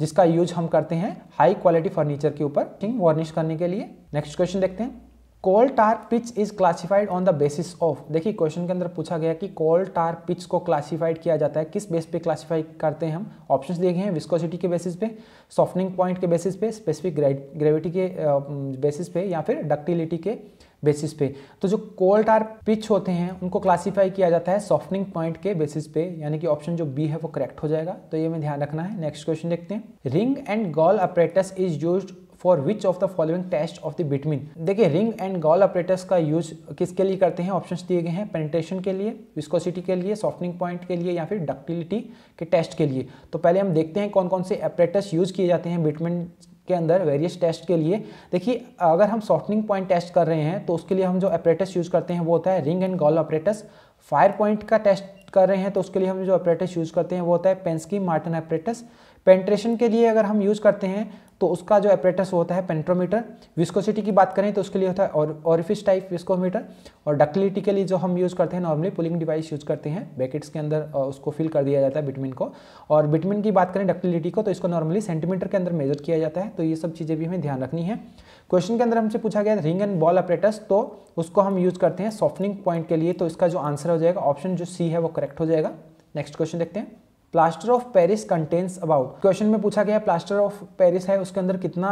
जिसका यूज हम करते हैं हाई क्वालिटी फर्नीचर के ऊपर वार्निश करने के लिए नेक्स्ट क्वेश्चन देखते हैं coal tar pitch is classified on the basis of देखिए क्वेश्चन के अंदर पूछा गया कि कॉल टार पिच को क्लासिफाइड किया जाता है किस बेस पे क्लासिफाई करते हैं हम ऑप्शन दिए गए हैं विस्कोसिटी के बेसिस पे सॉफ्टनिंग पॉइंट के बेसिस पे स्पेसिफिक ग्रेविटी के बेसिस पे या फिर डक्टिलिटी के बेसिस पे तो जो कोल्ट आर पिच होते हैं उनको क्लासीफाई किया जाता है सॉफ्टनिंग पॉइंट के बेसिस पे यानी कि ऑप्शन जो बी है वो करेक्ट हो जाएगा तो ये हमें ध्यान रखना है नेक्स्ट क्वेश्चन देखते हैं ring and ball apparatus is use for which of the following test of the bitumen देखिए रिंग एंड गॉल ऑपरेटर्स का यूज किसके लिए करते हैं ऑप्शन दिए गए हैं पेनिटेशन के लिए विस्कोसिटी के लिए सॉफ्टनिंग पॉइंट के लिए या फिर डक्टिलिटी के टेस्ट के लिए तो पहले हम देखते हैं कौन कौन से अपरेटर्स यूज किए जाते हैं बिटमिन के अंदर वेरियस टेस्ट के लिए देखिए अगर हम सॉफ्टनिंग पॉइंट टेस्ट कर रहे हैं तो उसके लिए हम जो ऑपरेटस यूज़ करते हैं वो होता है ring and ball apparatus fire point का टेस्ट कर रहे हैं तो उसके लिए हम जो ऑपरेटस यूज़ करते हैं वो होता है पेंसकी मार्टन ऑपरेटस पेंट्रेशन के लिए अगर हम यूज़ करते हैं तो उसका जो एपरेटस होता है पेंट्रोमीटर विस्कोसिटी की बात करें तो उसके लिए होता है और ऑरिफिस टाइप विस्कोमीटर और डकलीटी के लिए जो हम यूज़ करते हैं नॉर्मली पुलिंग डिवाइस यूज़ करते हैं बैकेट्स के अंदर उसको फिल कर दिया जाता है बिटमिन को और बिटमिन की बात करें डक्टिलिटी को तो इसको नॉर्मली सेंटीमीटर के अंदर मेजर किया जाता है तो ये सब चीज़ें भी हमें ध्यान रखनी है क्वेश्चन के अंदर हमसे पूछा गया रिंग एंड बॉल अपरेटस तो उसको हम यूज़ करते हैं सॉफ्टनिंग पॉइंट के लिए तो इसका जो आंसर हो जाएगा ऑप्शन जो सी है वो करेक्ट हो जाएगा नेक्स्ट क्वेश्चन देखते हैं plaster of Paris contents about question में पूछा गया प्लास्टर ऑफ पेरिस है उसके अंदर कितना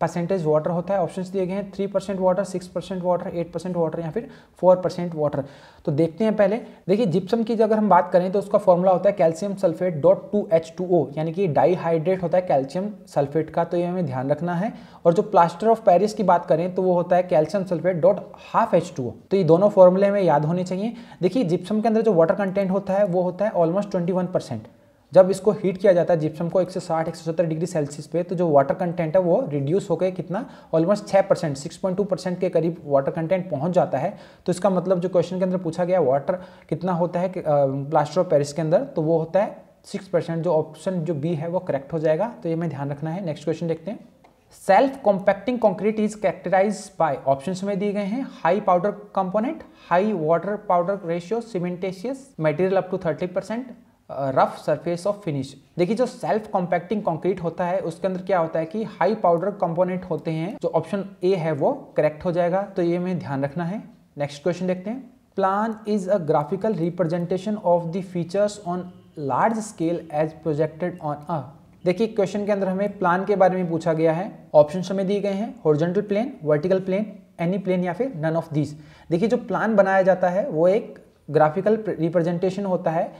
परसेंटेज वाटर होता है ऑप्शन दिए गए हैं three percent water six percent water eight percent water या फिर फोर परसेंट वाटर तो देखते हैं पहले देखिए जिप्सम की अगर हम बात करें तो उसका फॉर्मूला होता है calcium sulphate dot two H two O यानी कि डाईहाइड्रेट होता है कैल्शियम सल्फेट का तो ये हमें ध्यान रखना है और जो प्लास्टर ऑफ पैरिस की बात करें तो वो होता है calcium sulphate dot half H two O तो ये दोनों फॉर्मूले हमें याद होने चाहिए देखिए जिप्सम के अंदर जो वाटर कंटेंट होता है वो होता है ऑलमोस्ट ट्वेंटी वन परसेंट जब इसको हीट किया जाता है जिप्सम को 160 170 डिग्री सेल्सियस पे तो जो वाटर कंटेंट है वो रिड्यूस होकर कितना ऑलमोस्ट 6 परसेंट सिक्स परसेंट के करीब वाटर कंटेंट पहुंच जाता है तो इसका मतलब जो क्वेश्चन के अंदर पूछा गया वाटर कितना होता है प्लास्टर ऑफ पेरिस के अंदर तो वो होता है सिक्स परसेंट जो ऑप्शन जो बी है वो करेक्ट हो जाएगा तो ये हमें ध्यान रखना है नेक्स्ट क्वेश्चन देखते हैं self compacting concrete is characterize by option में दिए गए हैं high powder component high water powder ratio cementitious material up to 30 percent rough surface of finish देखिए जो सेल्फ कॉम्पैक्टिंग कंक्रीट होता है उसके अंदर क्या होता है कि हाई पाउडर कंपोनेंट होते हैं जो ऑप्शन ए है वो करेक्ट हो जाएगा तो ये हमें ध्यान रखना है नेक्स्ट क्वेश्चन देखते हैं plan is a graphical representation of the features on large scale as projected on a देखिए क्वेश्चन के अंदर हमें प्लान के बारे में पूछा गया है ऑप्शन हमें दिए गए हैं horizontal plane vertical plane any plane या फिर नन ऑफ दीज देखिए जो प्लान बनाया जाता है वो एक ग्राफिकल रिप्रेजेंटेशन होता है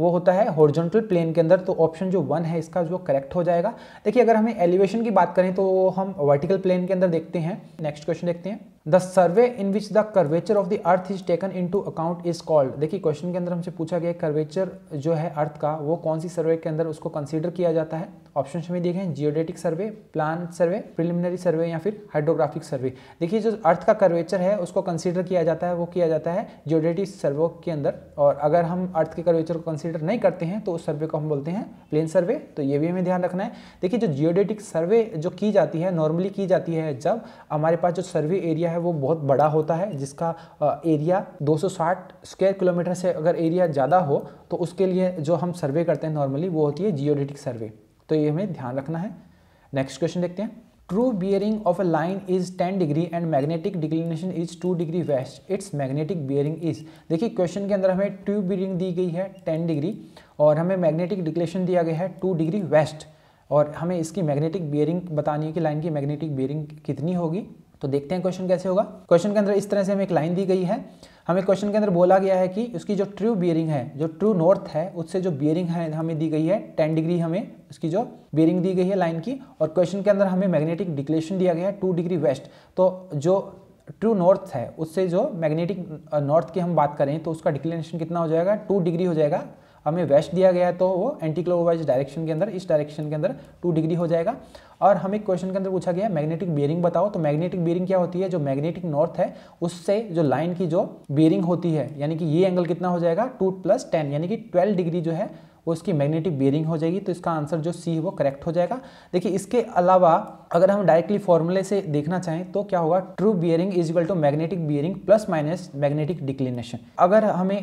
वो होता है हॉर्जोंटल प्लेन के अंदर तो ऑप्शन जो वन है इसका जो करेक्ट हो जाएगा देखिए अगर हमें एलिवेशन की बात करें तो हम वर्टिकल प्लेन के अंदर देखते हैं नेक्स्ट क्वेश्चन देखते हैं the survey in which the curvature of the earth is taken into account is called देखिए क्वेश्चन के अंदर हमसे पूछा गया कर्वेचर जो है अर्थ का वो कौन सी सर्वे के अंदर उसको कंसिडर किया जाता है ऑप्शन हमें देखें geodetic survey plane survey preliminary survey या फिर हाइड्रोग्राफिक सर्वे देखिए जो अर्थ का कर्वेचर है उसको कंसिडर किया जाता है वो किया जाता है जियोडेटिक सर्वे के अंदर और अगर हम अर्थ के कर्वेचर को कंसिडर नहीं करते हैं तो उस सर्वे को हम बोलते हैं प्लेन सर्वे तो ये भी हमें ध्यान रखना है देखिए जो जियोडेटिक सर्वे जो की जाती है नॉर्मली की जाती है जब हमारे पास जो सर्वे एरिया है है वो बहुत बड़ा होता है जिसका एरिया 260 स्क्वायर किलोमीटर से अगर एरिया ज़्यादा हो तो उसके लिए जो हम सर्वे करते हैं नॉर्मली वो होती है जियोडेटिक सर्वे तो ये हमें ध्यान रखना है नेक्स्ट क्वेश्चन देखते हैं true bearing of a line is 10 degree and magnetic declination is 2 degree west its magnetic bearing is देखिए क्वेश्चन के अंदर हमें ट्रू बियरिंग दी गई है 10 डिग्री और हमें मैग्नेटिक डिक्लेशन दिया गया है 2 डिग्री वेस्ट और हमें इसकी मैग्नेटिक बियरिंग बतानी है कि लाइन की मैग्नेटिक बियरिंग कितनी होगी तो देखते हैं क्वेश्चन कैसे होगा क्वेश्चन के अंदर इस तरह से हमें एक लाइन दी गई है हमें क्वेश्चन के अंदर बोला गया है कि उसकी जो ट्रू बियरिंग है जो ट्रू नॉर्थ है उससे जो बियरिंग है हमें दी गई है टेन डिग्री हमें उसकी जो बियरिंग दी गई है लाइन की और क्वेश्चन के अंदर हमें मैग्नेटिक डिक्लेशन दिया गया है टू डिग्री वेस्ट तो जो ट्रू नॉर्थ है उससे जो मैग्नेटिक नॉर्थ की हम बात करें तो उसका डिक्लेशन कितना हो जाएगा टू डिग्री हो जाएगा हमें वेस्ट दिया गया है तो वो एंटी क्लोवाइज डायरेक्शन के अंदर इस डायरेक्शन के अंदर टू डिग्री हो जाएगा और हमें क्वेश्चन के अंदर पूछा गया मैग्नेटिक बियरिंग बताओ तो मैग्नेटिक बियरिंग क्या होती है जो मैग्नेटिक नॉर्थ है उससे जो लाइन की जो बियरिंग होती है यानी कि ये एंगल कितना हो जाएगा टू प्लस टेन यानी कि ट्वेल्व डिग्री जो है वो इसकी मैग्नेटिक बेयरिंग हो जाएगी तो इसका आंसर जो सी है वो करेक्ट हो जाएगा देखिए इसके अलावा अगर हम डायरेक्टली फॉर्मूले से देखना चाहें तो क्या होगा true bearing is equal to magnetic bearing plus minus magnetic declination अगर हमें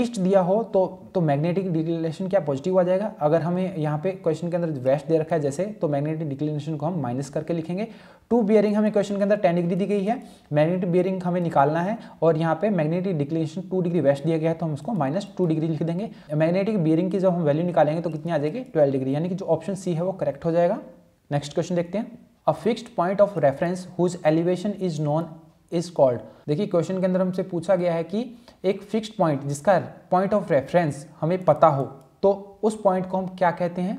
ईस्ट दिया हो तो तो मैग्नेटिक डिक्लिनेशन क्या पॉजिटिव आ जाएगा अगर हमें यहाँ पे क्वेश्चन के अंदर वेस्ट दे रखा है जैसे तो मैग्नेटिक डिक्लिनेशन को हम माइनस करके लिखेंगे टू बियरिंग हमें क्वेश्चन के अंदर टेन डिग्री दी गई है मैग्नेटिक बियरिंग हमें निकालना है और यहाँ पे magnetic declination two degree west दिया गया है तो हम उसको माइनस टू डिग्री लिख देंगे मैग्नेटिक बियरिंग की जो हम वैल्यू निकालेंगे तो कितनी आ जाएगी ट्वेल्व डिग्री यानी कि जो ऑप्शन सी है वो करेक्ट हो जाएगा नेक्स्ट क्वेश्चन देखते हैं a fixed point of reference whose elevation is known is called देखिए क्वेश्चन के अंदर हमसे पूछा गया है कि एक फिक्स्ड पॉइंट जिसका पॉइंट ऑफ रेफरेंस हमें पता हो तो उस पॉइंट को हम क्या कहते हैं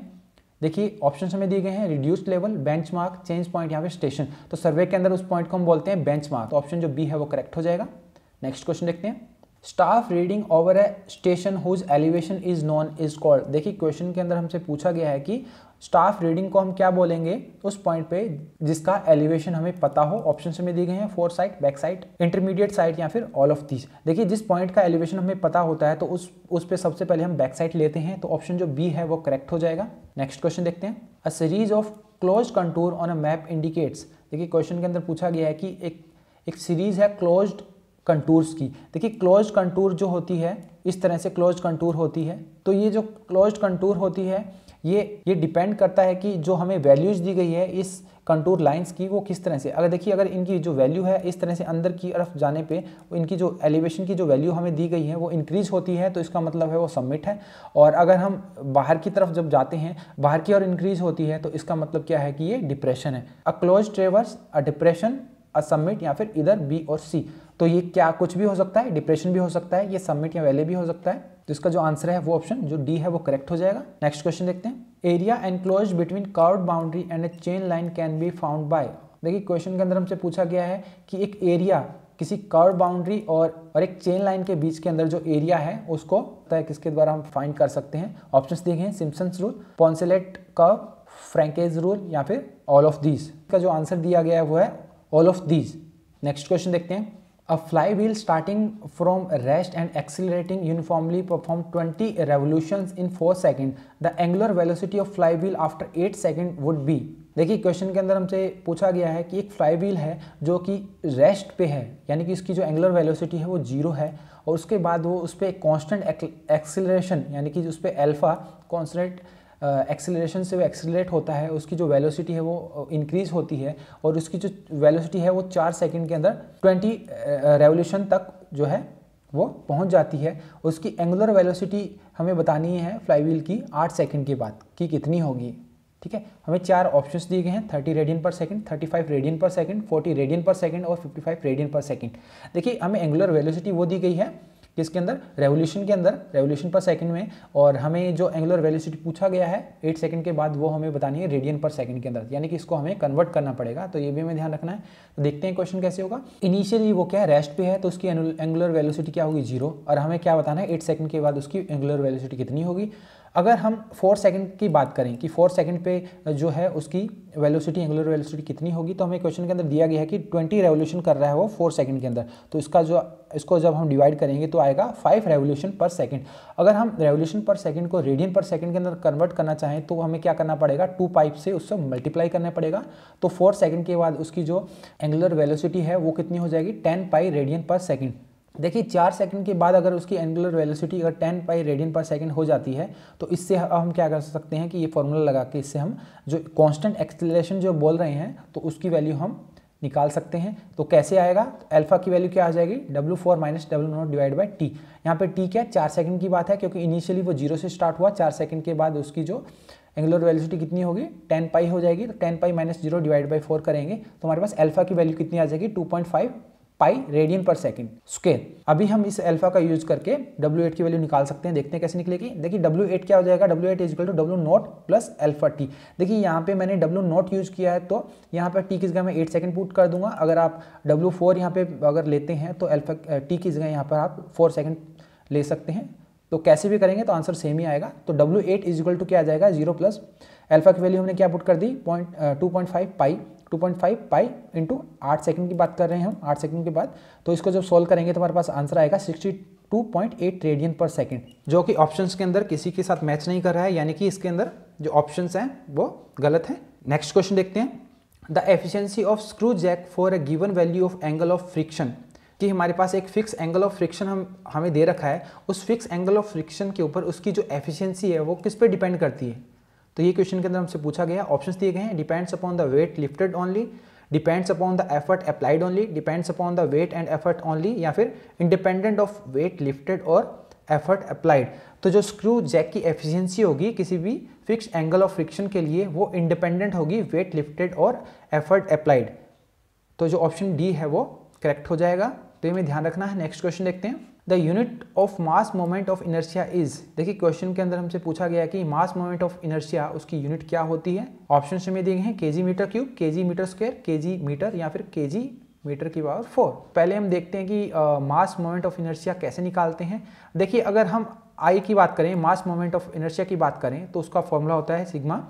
देखिए ऑप्शन हमें दिए गए हैं reduced level benchmark change point यहाँ पे स्टेशन तो सर्वे के अंदर उस पॉइंट को हम बोलते हैं बेंचमार्क तो ऑप्शन जो बी है वो करेक्ट हो जाएगा नेक्स्ट क्वेश्चन देखते हैं staff reading over a station whose elevation is known is called देखिए क्वेश्चन के अंदर हमसे पूछा गया है कि स्टाफ रीडिंग को हम क्या बोलेंगे उस पॉइंट पे जिसका एलिवेशन हमें पता हो ऑप्शन में दिए गए हैं fore sight back sight intermediate sight या फिर ऑल ऑफ दीज देखिए जिस पॉइंट का एलिवेशन हमें पता होता है तो उस उस पे सबसे पहले हम बैक साइड लेते हैं तो ऑप्शन जो बी है वो करेक्ट हो जाएगा नेक्स्ट क्वेश्चन देखते हैं a series of close contour on a map indicates देखिए क्वेश्चन के अंदर पूछा गया है कि एक एक सीरीज है क्लोज्ड कंटूर्स की देखिए क्लोज कंटूर जो होती है इस तरह से क्लोज कंटूर होती है तो ये जो क्लोज कंटूर होती है ये ये डिपेंड करता है कि जो हमें वैल्यूज दी गई है इस कंटूर लाइंस की वो किस तरह से अगर देखिए अगर इनकी जो वैल्यू है इस तरह से अंदर की तरफ जाने पे इनकी जो एलिवेशन की जो वैल्यू हमें दी गई है वो इंक्रीज होती है तो इसका मतलब है वो सबमिट है और अगर हम बाहर की तरफ जब जाते हैं बाहर की ओर इंक्रीज होती है तो इसका मतलब क्या है कि ये डिप्रेशन है अ क्लोज ट्रेवर्स अ डिप्रेशन असमिट या फिर इधर बी और सी तो ये क्या कुछ भी हो सकता है डिप्रेशन भी हो सकता है ये सबमिट या वैले भी हो सकता है तो इसका जो आंसर है वो ऑप्शन जो डी है वो करेक्ट हो जाएगा नेक्स्ट क्वेश्चन देखते हैं area enclose between curved boundary and a chain line can be found by देखिए क्वेश्चन के अंदर हमसे पूछा गया है कि एक एरिया किसी कर्व बाउंड्री और और एक चेन लाइन के बीच के अंदर जो एरिया है उसको है किसके द्वारा हम फाइंड कर सकते हैं ऑप्शन देखे हैं Simpson's rule Poncelet curve Francke's rule या फिर ऑल ऑफ दीज का जो आंसर दिया गया है वो है all of these next question देखते हैं a flywheel starting from rest and accelerating uniformly perform 20 revolution in 4 second the angular velocity of flywheel after 8 second would be देखिए क्वेश्चन के अंदर हमसे पूछा गया है कि एक फ्लाई व्हील है जो कि रेस्ट पे है यानी कि इसकी जो एंगुलर वेलोसिटी है वो जीरो है और उसके बाद वो उस पर कॉन्स्टेंट एक्सिलरेशन यानी कि उस पर एल्फा कॉन्स्टेंट एक्सेलरेशन से वो एक्सेलरेट होता है उसकी जो वेलोसिटी है वो इंक्रीज़ होती है और उसकी जो वेलोसिटी है वो चार सेकंड के अंदर ट्वेंटी रेवोल्यूशन तक जो है वो पहुंच जाती है उसकी एंगुलर वेलोसिटी हमें बतानी है फ्लाईवील की आठ सेकंड के बाद कि कितनी होगी ठीक है हमें चार ऑप्शंस दिए गए हैं thirty radian per second thirty five radian per second forty radian per second और fifty five radian per second देखिए हमें एंगुलर वेलोसिटी वो दी गई है किसके अंदर रेवोल्यूशन के अंदर रेवोल्यूशन पर सेकंड में और हमें जो एंगुलर वेलोसिटी पूछा गया है एट सेकंड के बाद वो हमें बतानी है रेडियन पर सेकंड के अंदर यानी कि इसको हमें कन्वर्ट करना पड़ेगा तो ये भी हमें ध्यान रखना है तो देखते हैं क्वेश्चन कैसे होगा इनिशियली वो क्या है रेस्ट पे है तो उसकी एंगुलर वेलोसिटी क्या होगी जीरो और हमें क्या बताना है एट सेकंड के बाद उसकी एंगुलर वेलोसिटी कितनी होगी अगर हम फोर सेकंड की बात करें कि फोर सेकंड पे जो है उसकी वेलोसिटी एंगुलर वेलोसिटी कितनी होगी तो हमें क्वेश्चन के अंदर दिया गया है कि ट्वेंटी रेवोल्यूशन कर रहा है वो फोर सेकंड के अंदर तो इसका जो इसको जब हम डिवाइड करेंगे तो आएगा फाइव रेवोल्यूशन पर सेकंड अगर हम रेवोल्यूशन पर सेकंड को रेडियन पर सेकंड के अंदर कन्वर्ट करना चाहें तो हमें क्या करना पड़ेगा टू पाइप से उससे मल्टीप्लाई करना पड़ेगा तो फोर सेकंड के बाद उसकी जो एंगुलर वेलोसिटी है वो कितनी हो जाएगी ten pi radian per second देखिए चार सेकंड के बाद अगर उसकी एंगुलर वेलोसिटी अगर ten pi radian per second हो जाती है तो इससे हम क्या कर सकते हैं कि ये फॉर्मूला लगा के इससे हम जो कांस्टेंट एक्सलेशन जो बोल रहे हैं तो उसकी वैल्यू हम निकाल सकते हैं तो कैसे आएगा तो अल्फा की वैल्यू क्या आ जाएगी W four minus W naught divide by T यहाँ पर टी क्या है चार सेकंड की बात है क्योंकि इनिशियली वो जीरो से स्टार्ट हुआ चार सेकंड के बाद उसकी जो एंगुलर वेलोसिटी कितनी होगी टेन पाई हो जाएगी तो ten pi minus zero divide by four करेंगे तो हमारे पास अल्फा की वैल्यू कितनी आ जाएगी two point five pi radian per second scale अभी हम इस अल्फा का यूज करके डब्ल्यू एट की वैल्यू निकाल सकते हैं देखते हैं कैसे निकलेगी देखिए डब्ल्यू एट क्या हो जाएगा W eight equal to W naught plus alpha T देखिए यहाँ पे मैंने डब्ल्यू नॉट यूज किया है तो यहाँ पर टी की जगह मैं एट सेकेंड पुट कर दूंगा अगर आप डब्ल्यू फोर यहाँ पे अगर लेते हैं तो एल्फा टी की जगह यहाँ पर आप फोर सेकेंड ले सकते हैं तो कैसे भी करेंगे तो आंसर सेम ही आएगा तो W eight is equal to क्या आ जाएगा जीरो प्लस एल्फा की वैल्यू हमने क्या पुट कर दी point two point five pi two point five pi into आठ सेकंड की बात कर रहे हैं हम आठ सेकंड के बाद तो इसको जब सोल्व करेंगे तो हमारे पास आंसर आएगा sixty two point eight radian per second जो कि ऑप्शन के अंदर किसी के साथ मैच नहीं कर रहा है यानी कि इसके अंदर जो ऑप्शन हैं वो गलत है नेक्स्ट क्वेश्चन देखते हैं the efficiency of screw jack for a given value of angle of friction कि हमारे पास एक फिक्स एंगल ऑफ फ्रिक्शन हम हमें दे रखा है उस फिक्स एंगल ऑफ फ्रिक्शन के ऊपर उसकी जो एफिशिएंसी है वो किस पे डिपेंड करती है तो ये क्वेश्चन के अंदर हमसे पूछा गया ऑप्शन दिए गए हैं depends upon the weight lifted only depends upon the effort applied only depends upon the weight and effort only या फिर इंडिपेंडेंट ऑफ वेट लिफ्टेड और एफर्ट अप्लाइड तो जो स्क्रू जैक की एफिशिएंसी होगी किसी भी फिक्स एंगल ऑफ फ्रिक्शन के लिए वो इंडिपेंडेंट होगी वेट लिफ्टेड और एफर्ट अप्लाइड तो जो ऑप्शन डी है वो करेक्ट हो जाएगा तो ये हमें ध्यान रखना है नेक्स्ट क्वेश्चन देखते हैं the unit of mass moment of inertia is देखिए क्वेश्चन के अंदर हमसे पूछा गया कि मास मोमेंट ऑफ इनर्शिया उसकी यूनिट क्या होती है ऑप्शन हमें दिए हैं के जी मीटर क्यूब के जी मीटर स्क्वेयर के जी मीटर या फिर के जी मीटर की पावर फोर पहले हम देखते हैं कि मास मोमेंट ऑफ इनर्शिया कैसे निकालते हैं देखिए अगर हम आई की बात करें मास मोमेंट ऑफ इनर्शिया की बात करें तो उसका फॉर्मूला होता है sigma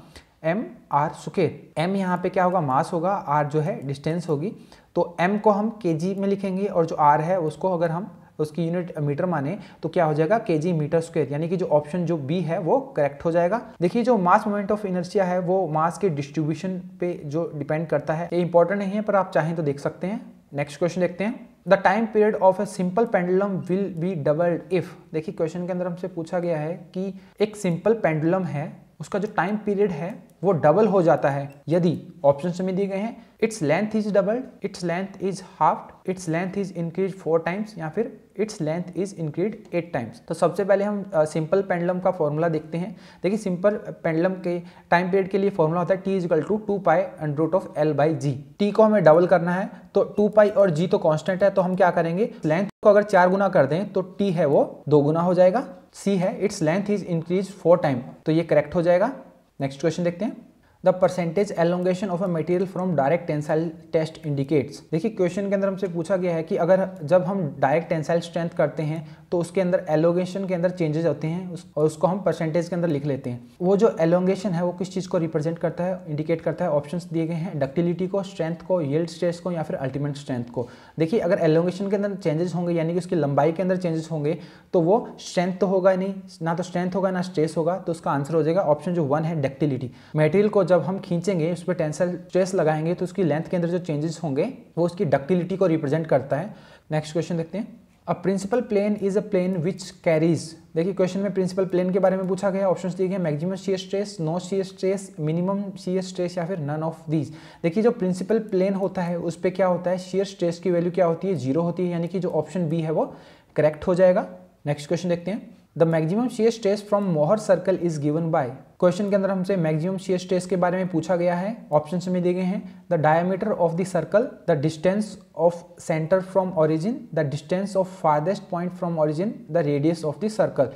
M R square M यहाँ पे क्या होगा मास होगा आर जो है डिस्टेंस होगी तो एम को हम के जी में लिखेंगे और जो आर है उसको अगर हम उसकी यूनिट मीटर माने तो क्या हो जाएगा के जी मीटर स्क्वेयर यानी कि जो ऑप्शन जो बी है वो करेक्ट हो जाएगा देखिए जो मास मोमेंट ऑफ इनर्शिया है वो मास के डिस्ट्रीब्यूशन पे जो डिपेंड करता है ये इंपॉर्टेंट नहीं है पर आप चाहें तो देख सकते हैं नेक्स्ट क्वेश्चन देखते हैं the time period of a simple pendulum will be doubled if देखिए क्वेश्चन के अंदर हमसे पूछा गया है कि एक सिंपल पेंडुलम है उसका जो टाइम पीरियड है वो डबल हो जाता है यदि ऑप्शन में दिए गए हैं its length is doubled its length is half its length is increase four times या फिर its length is increase eight times तो सबसे पहले हम सिंपल पेंडलम का फॉर्मूला देखते हैं देखिए सिंपल पेंडलम के टाइम पीरियड के लिए फॉर्मूला होता है T equal to two pi and root of L by G T को हमें डबल करना है तो टू पाई और जी तो कॉन्स्टेंट है तो हम क्या करेंगे लेंथ को अगर चार गुना कर दें तो टी है वो दो गुना हो जाएगा सी है its length is increase four time तो ये करेक्ट हो जाएगा नेक्स्ट क्वेश्चन देखते हैं the percentage elongation of a material from direct tensile test indicates देखिए क्वेश्चन के अंदर हमसे पूछा गया है कि अगर जब हम डायरेक्ट टेंसाइल स्ट्रेंथ करते हैं तो उसके अंदर एलोगेशन के अंदर चेंजेस होते हैं उस, और उसको हम परसेंटेज के अंदर लिख लेते हैं वो जो एलोंगेशन है वो किस चीज़ को रिप्रेजेंट करता है इंडिकेट करता है ऑप्शंस दिए गए हैं डक्टिलिटी को स्ट्रेंथ को येल्ड स्ट्रेस को या फिर अल्टीमेट स्ट्रेंथ को देखिए अगर एलोंगेशन के अंदर चेंजेस होंगे यानी कि उसकी लंबाई के अंदर चेंजेस होंगे तो वो स्ट्रेंथ तो होगा नहीं ना तो स्ट्रेंथ होगा ना स्ट्रेस होगा तो उसका आंसर हो जाएगा ऑप्शन जो वन है डक्टिलिटी मेटेरियल को जब हम खींचेंगे उस पर टेंसल स्ट्रेस लगाएंगे तो उसकी लेंथ के अंदर जो चेंजेस होंगे वो उसकी डक्टिलिटी को रिप्रेजेंट करता है नेक्स्ट क्वेश्चन देखते हैं a principal plane is a plane which carries देखिए क्वेश्चन में प्रिंसिपल प्लेन के बारे में पूछा गया ऑप्शन दिए गए maximum shear stress no shear stress minimum shear stress या फिर नन ऑफ दीज देखिए जो प्रिंसिपल प्लेन होता है उस पर क्या होता है शीयर स्ट्रेस की वैल्यू क्या होती है जीरो होती है यानी कि जो ऑप्शन बी है वो करेक्ट हो जाएगा नेक्स्ट क्वेश्चन देखते हैं the maximum shear stress from Mohr circle is given by question के अंदर हमसे मैक्सिमम शेयर स्ट्रेस के बारे में पूछा गया है ऑप्शन में दिए गए हैं the diameter of the circle the distance of centre from origin the distance of farthest point from origin the radius of the circle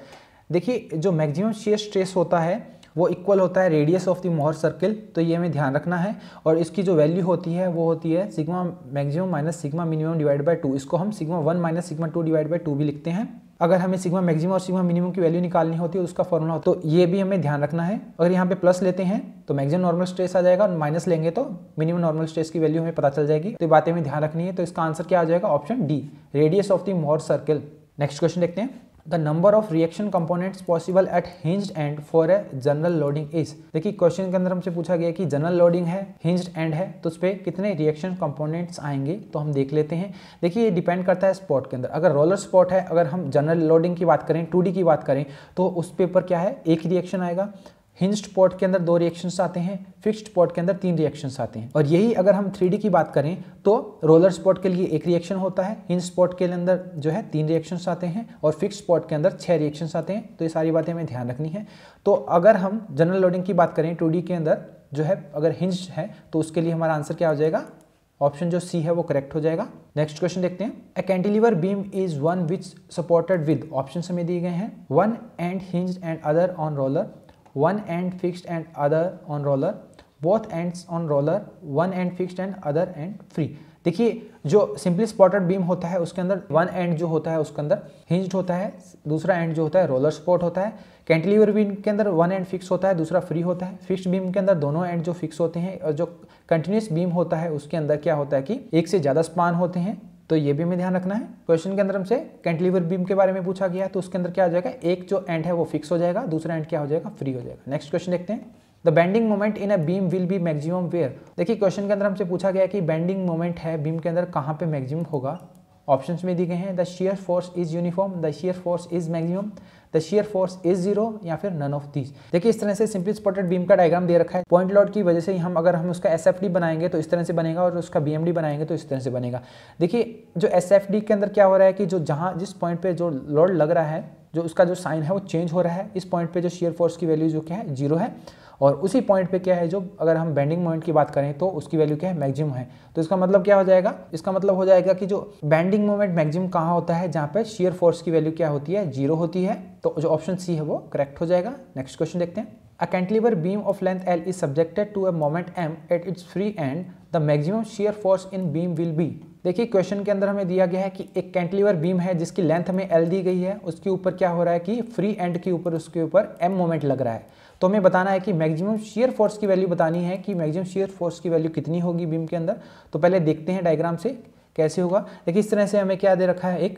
देखिए जो मैक्सिमम शेयर स्ट्रेस होता है वो इक्वल होता है radius of the Mohr circle तो ये हमें ध्यान रखना है और इसकी जो वैल्यू होती है वो होती है sigma maximum minus sigma minimum divide by two इसको हम sigma one minus sigma two divide by two भी लिखते हैं अगर हमें सिग्मा मैक्सिमम और सिग्मा मिनिमम की वैल्यू निकालनी होती है उसका फॉर्मूला तो ये भी हमें ध्यान रखना है अगर यहाँ पे प्लस लेते हैं तो मैक्सिमम नॉर्मल स्ट्रेस आ जाएगा और माइनस लेंगे तो मिनिमम नॉर्मल स्ट्रेस की वैल्यू हमें पता चल जाएगी तो ये बातें हमें ध्यान रखनी है तो इसका आंसर क्या आ जाएगा option D radius of the Mohr circle next question देखते हैं the number of reaction components possible at hinged end for a general loading is देखिए क्वेश्चन के अंदर हमसे पूछा गया कि जनरल लोडिंग है हिंज्ड एंड है तो उस पर कितने रिएक्शन कंपोनेंट्स आएंगे तो हम देख लेते हैं देखिए ये डिपेंड करता है स्पॉट के अंदर अगर रोलर स्पॉट है अगर हम जनरल लोडिंग की बात करें टू की बात करें तो उस पेपर क्या है एक रिएक्शन आएगा हिंस्ड पॉट के अंदर दो रिएक्शंस आते हैं फिक्स्ड पॉट के अंदर तीन रिएक्शंस आते हैं और यही अगर हम थ्री की बात करें तो रोलर स्पॉट के लिए एक रिएक्शन होता है हिंस पॉट के अंदर जो है तीन रिएक्शंस आते हैं और फिक्स पॉट के अंदर छह रिएक्शंस आते हैं तो ये सारी बातें हमें ध्यान रखनी है तो अगर हम जनरल लोडिंग की बात करें टू के अंदर जो है अगर हिंस है तो उसके लिए हमारा आंसर क्या हो जाएगा ऑप्शन जो सी है वो करेक्ट हो जाएगा नेक्स्ट क्वेश्चन देखते हैं a cantilever beam is one which supported with option हमें दिए गए हैं one end hinge and other on roller one end fixed and other on roller both ends on roller one end fixed and other end free देखिए जो simply supported beam होता है उसके अंदर वन एंड जो होता है उसके अंदर हिंज्ड होता है दूसरा एंड जो होता है रोलर सपोर्ट होता है कैंटिलीवर बीम के अंदर वन एंड फिक्स होता है दूसरा फ्री होता है फिक्स्ड बीम के अंदर दोनों एंड जो फिक्स होते हैं और जो कंटिन्यूस बीम होता है उसके अंदर क्या होता है कि एक से ज़्यादा स्पान होते हैं तो ये भी हमें ध्यान रखना है क्वेश्चन के अंदर हमसे कैंटिलीवर बीम के बारे में पूछा गया तो उसके अंदर क्या हो जाएगा एक जो एंड है वो फिक्स हो जाएगा दूसरा एंड क्या हो जाएगा फ्री हो जाएगा नेक्स्ट क्वेश्चन देखते हैं the bending moment in a beam will be maximum where देखिए क्वेश्चन के अंदर हमसे पूछा गया कि बैंडिंग मोमेंट है बीम के अंदर कहाँ पे मैक्सिमम होगा ऑप्शंस में दिए गए हैं the shear force is uniform the shear force is maximum the shear force is zero या फिर नन ऑफ दीज देखिए इस तरह से सिंपली स्पॉटेड बीम का डायग्राम दे रखा है पॉइंट लॉट की वजह से हम अगर हम उसका एस बनाएंगे तो इस तरह से बनेगा और उसका बी बनाएंगे तो इस तरह से बनेगा देखिए जो एस के अंदर क्या हो रहा है कि जो जहाँ जिस पॉइंट पर जो लॉड लग रहा है जो उसका जो साइन है वो चेंज हो रहा है इस पॉइंट पे जो शेयर फोर्स की वैल्यू जो क्या है जीरो है और उसी पॉइंट पे क्या है जो अगर हम बैंडिंग मोमेंट की बात करें तो उसकी वैल्यू क्या है मैक्सिमम है तो इसका मतलब क्या हो जाएगा इसका मतलब हो जाएगा कि जो बैंडिंग मोमेंट मैक्सिमम कहाँ होता है जहाँ पे शेयर फोर्स की वैल्यू क्या होती है जीरो होती है तो जो ऑप्शन सी है वो करेक्ट हो जाएगा नेक्स्ट क्वेश्चन देखते हैं a cantilever beam of length L is subjected to a moment M at its free end the maximum shear force in beam will be देखिए क्वेश्चन के अंदर हमें दिया गया है कि एक कैंटिलीवर बीम है जिसकी लेंथ हमें एल दी गई है उसके ऊपर क्या हो रहा है कि फ्री एंड के ऊपर उसके ऊपर एम मोमेंट लग रहा है तो हमें बताना है कि मैक्सिमम शेयर फोर्स की वैल्यू बतानी है कि मैक्सिमम शेयर फोर्स की वैल्यू कितनी होगी बीम के अंदर तो पहले देखते हैं डायग्राम से कैसे होगा देखिए इस तरह से हमें क्या दे रखा है एक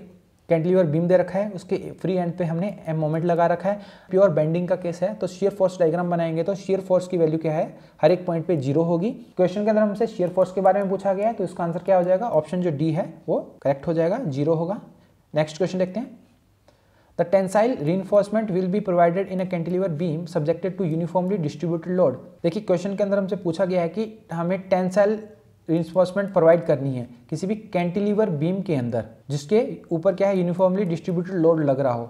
कैंटलीवर बीम दे रखा है उसके फ्री एंड पे हमने एम मोमेंट लगा रखा है प्योर बेंडिंग का केस है तो शेयर फोर्स डायग्राम बनाएंगे तो शेयर फोर्स की वैल्यू क्या है हर एक पॉइंट पे जीरो होगी क्वेश्चन के अंदर हमसे शेयर फोर्स के बारे में पूछा गया है तो इसका आंसर क्या हो जाएगा ऑप्शन जो डी है वो करेक्ट हो जाएगा जीरो होगा नेक्स्ट क्वेश्चन देखते हैं The tensile reinforcement will be provided in a cantilever beam subjected to uniformly distributed load. देखिए क्वेश्चन के अंदर हमसे पूछा गया है कि हमें टेंसाइल रिइंफोर्समेंट प्रोवाइड करनी है किसी भी कैंटिलीवर बीम के अंदर जिसके ऊपर क्या है यूनिफॉर्मली डिस्ट्रीब्यूटेड लोड लग रहा हो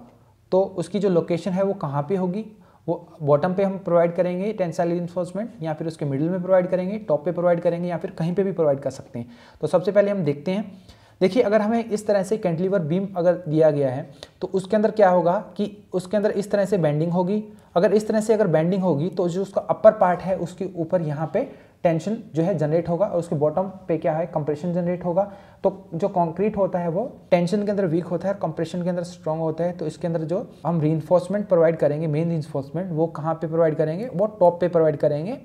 तो उसकी जो लोकेशन है वो कहाँ पे होगी वो बॉटम पे हम प्रोवाइड करेंगे टेंसाइल रिइंफोर्समेंट या फिर उसके मिडिल में प्रोवाइड करेंगे टॉप पे प्रोवाइड करेंगे या फिर कहीं पे भी प्रोवाइड कर सकते हैं तो सबसे पहले हम देखते हैं देखिए अगर हमें इस तरह से कैंटिलीवर बीम अगर दिया गया है तो उसके अंदर क्या होगा कि उसके अंदर इस तरह से बैंडिंग होगी अगर इस तरह से अगर बैंडिंग होगी तो जो उसका अपर पार्ट है उसके ऊपर यहाँ पे टेंशन जो है जनरेट होगा और उसके बॉटम पे क्या है कंप्रेशन जनरेट होगा तो जो कंक्रीट होता है वो टेंशन के अंदर वीक होता है और कंप्रेशन के अंदर स्ट्रांग होता है तो इसके अंदर जो हम रीइन्फोर्समेंट प्रोवाइड करेंगे मेन रीइन्फोर्समेंट वो कहाँ पे प्रोवाइड करेंगे वो टॉप पे प्रोवाइड करेंगे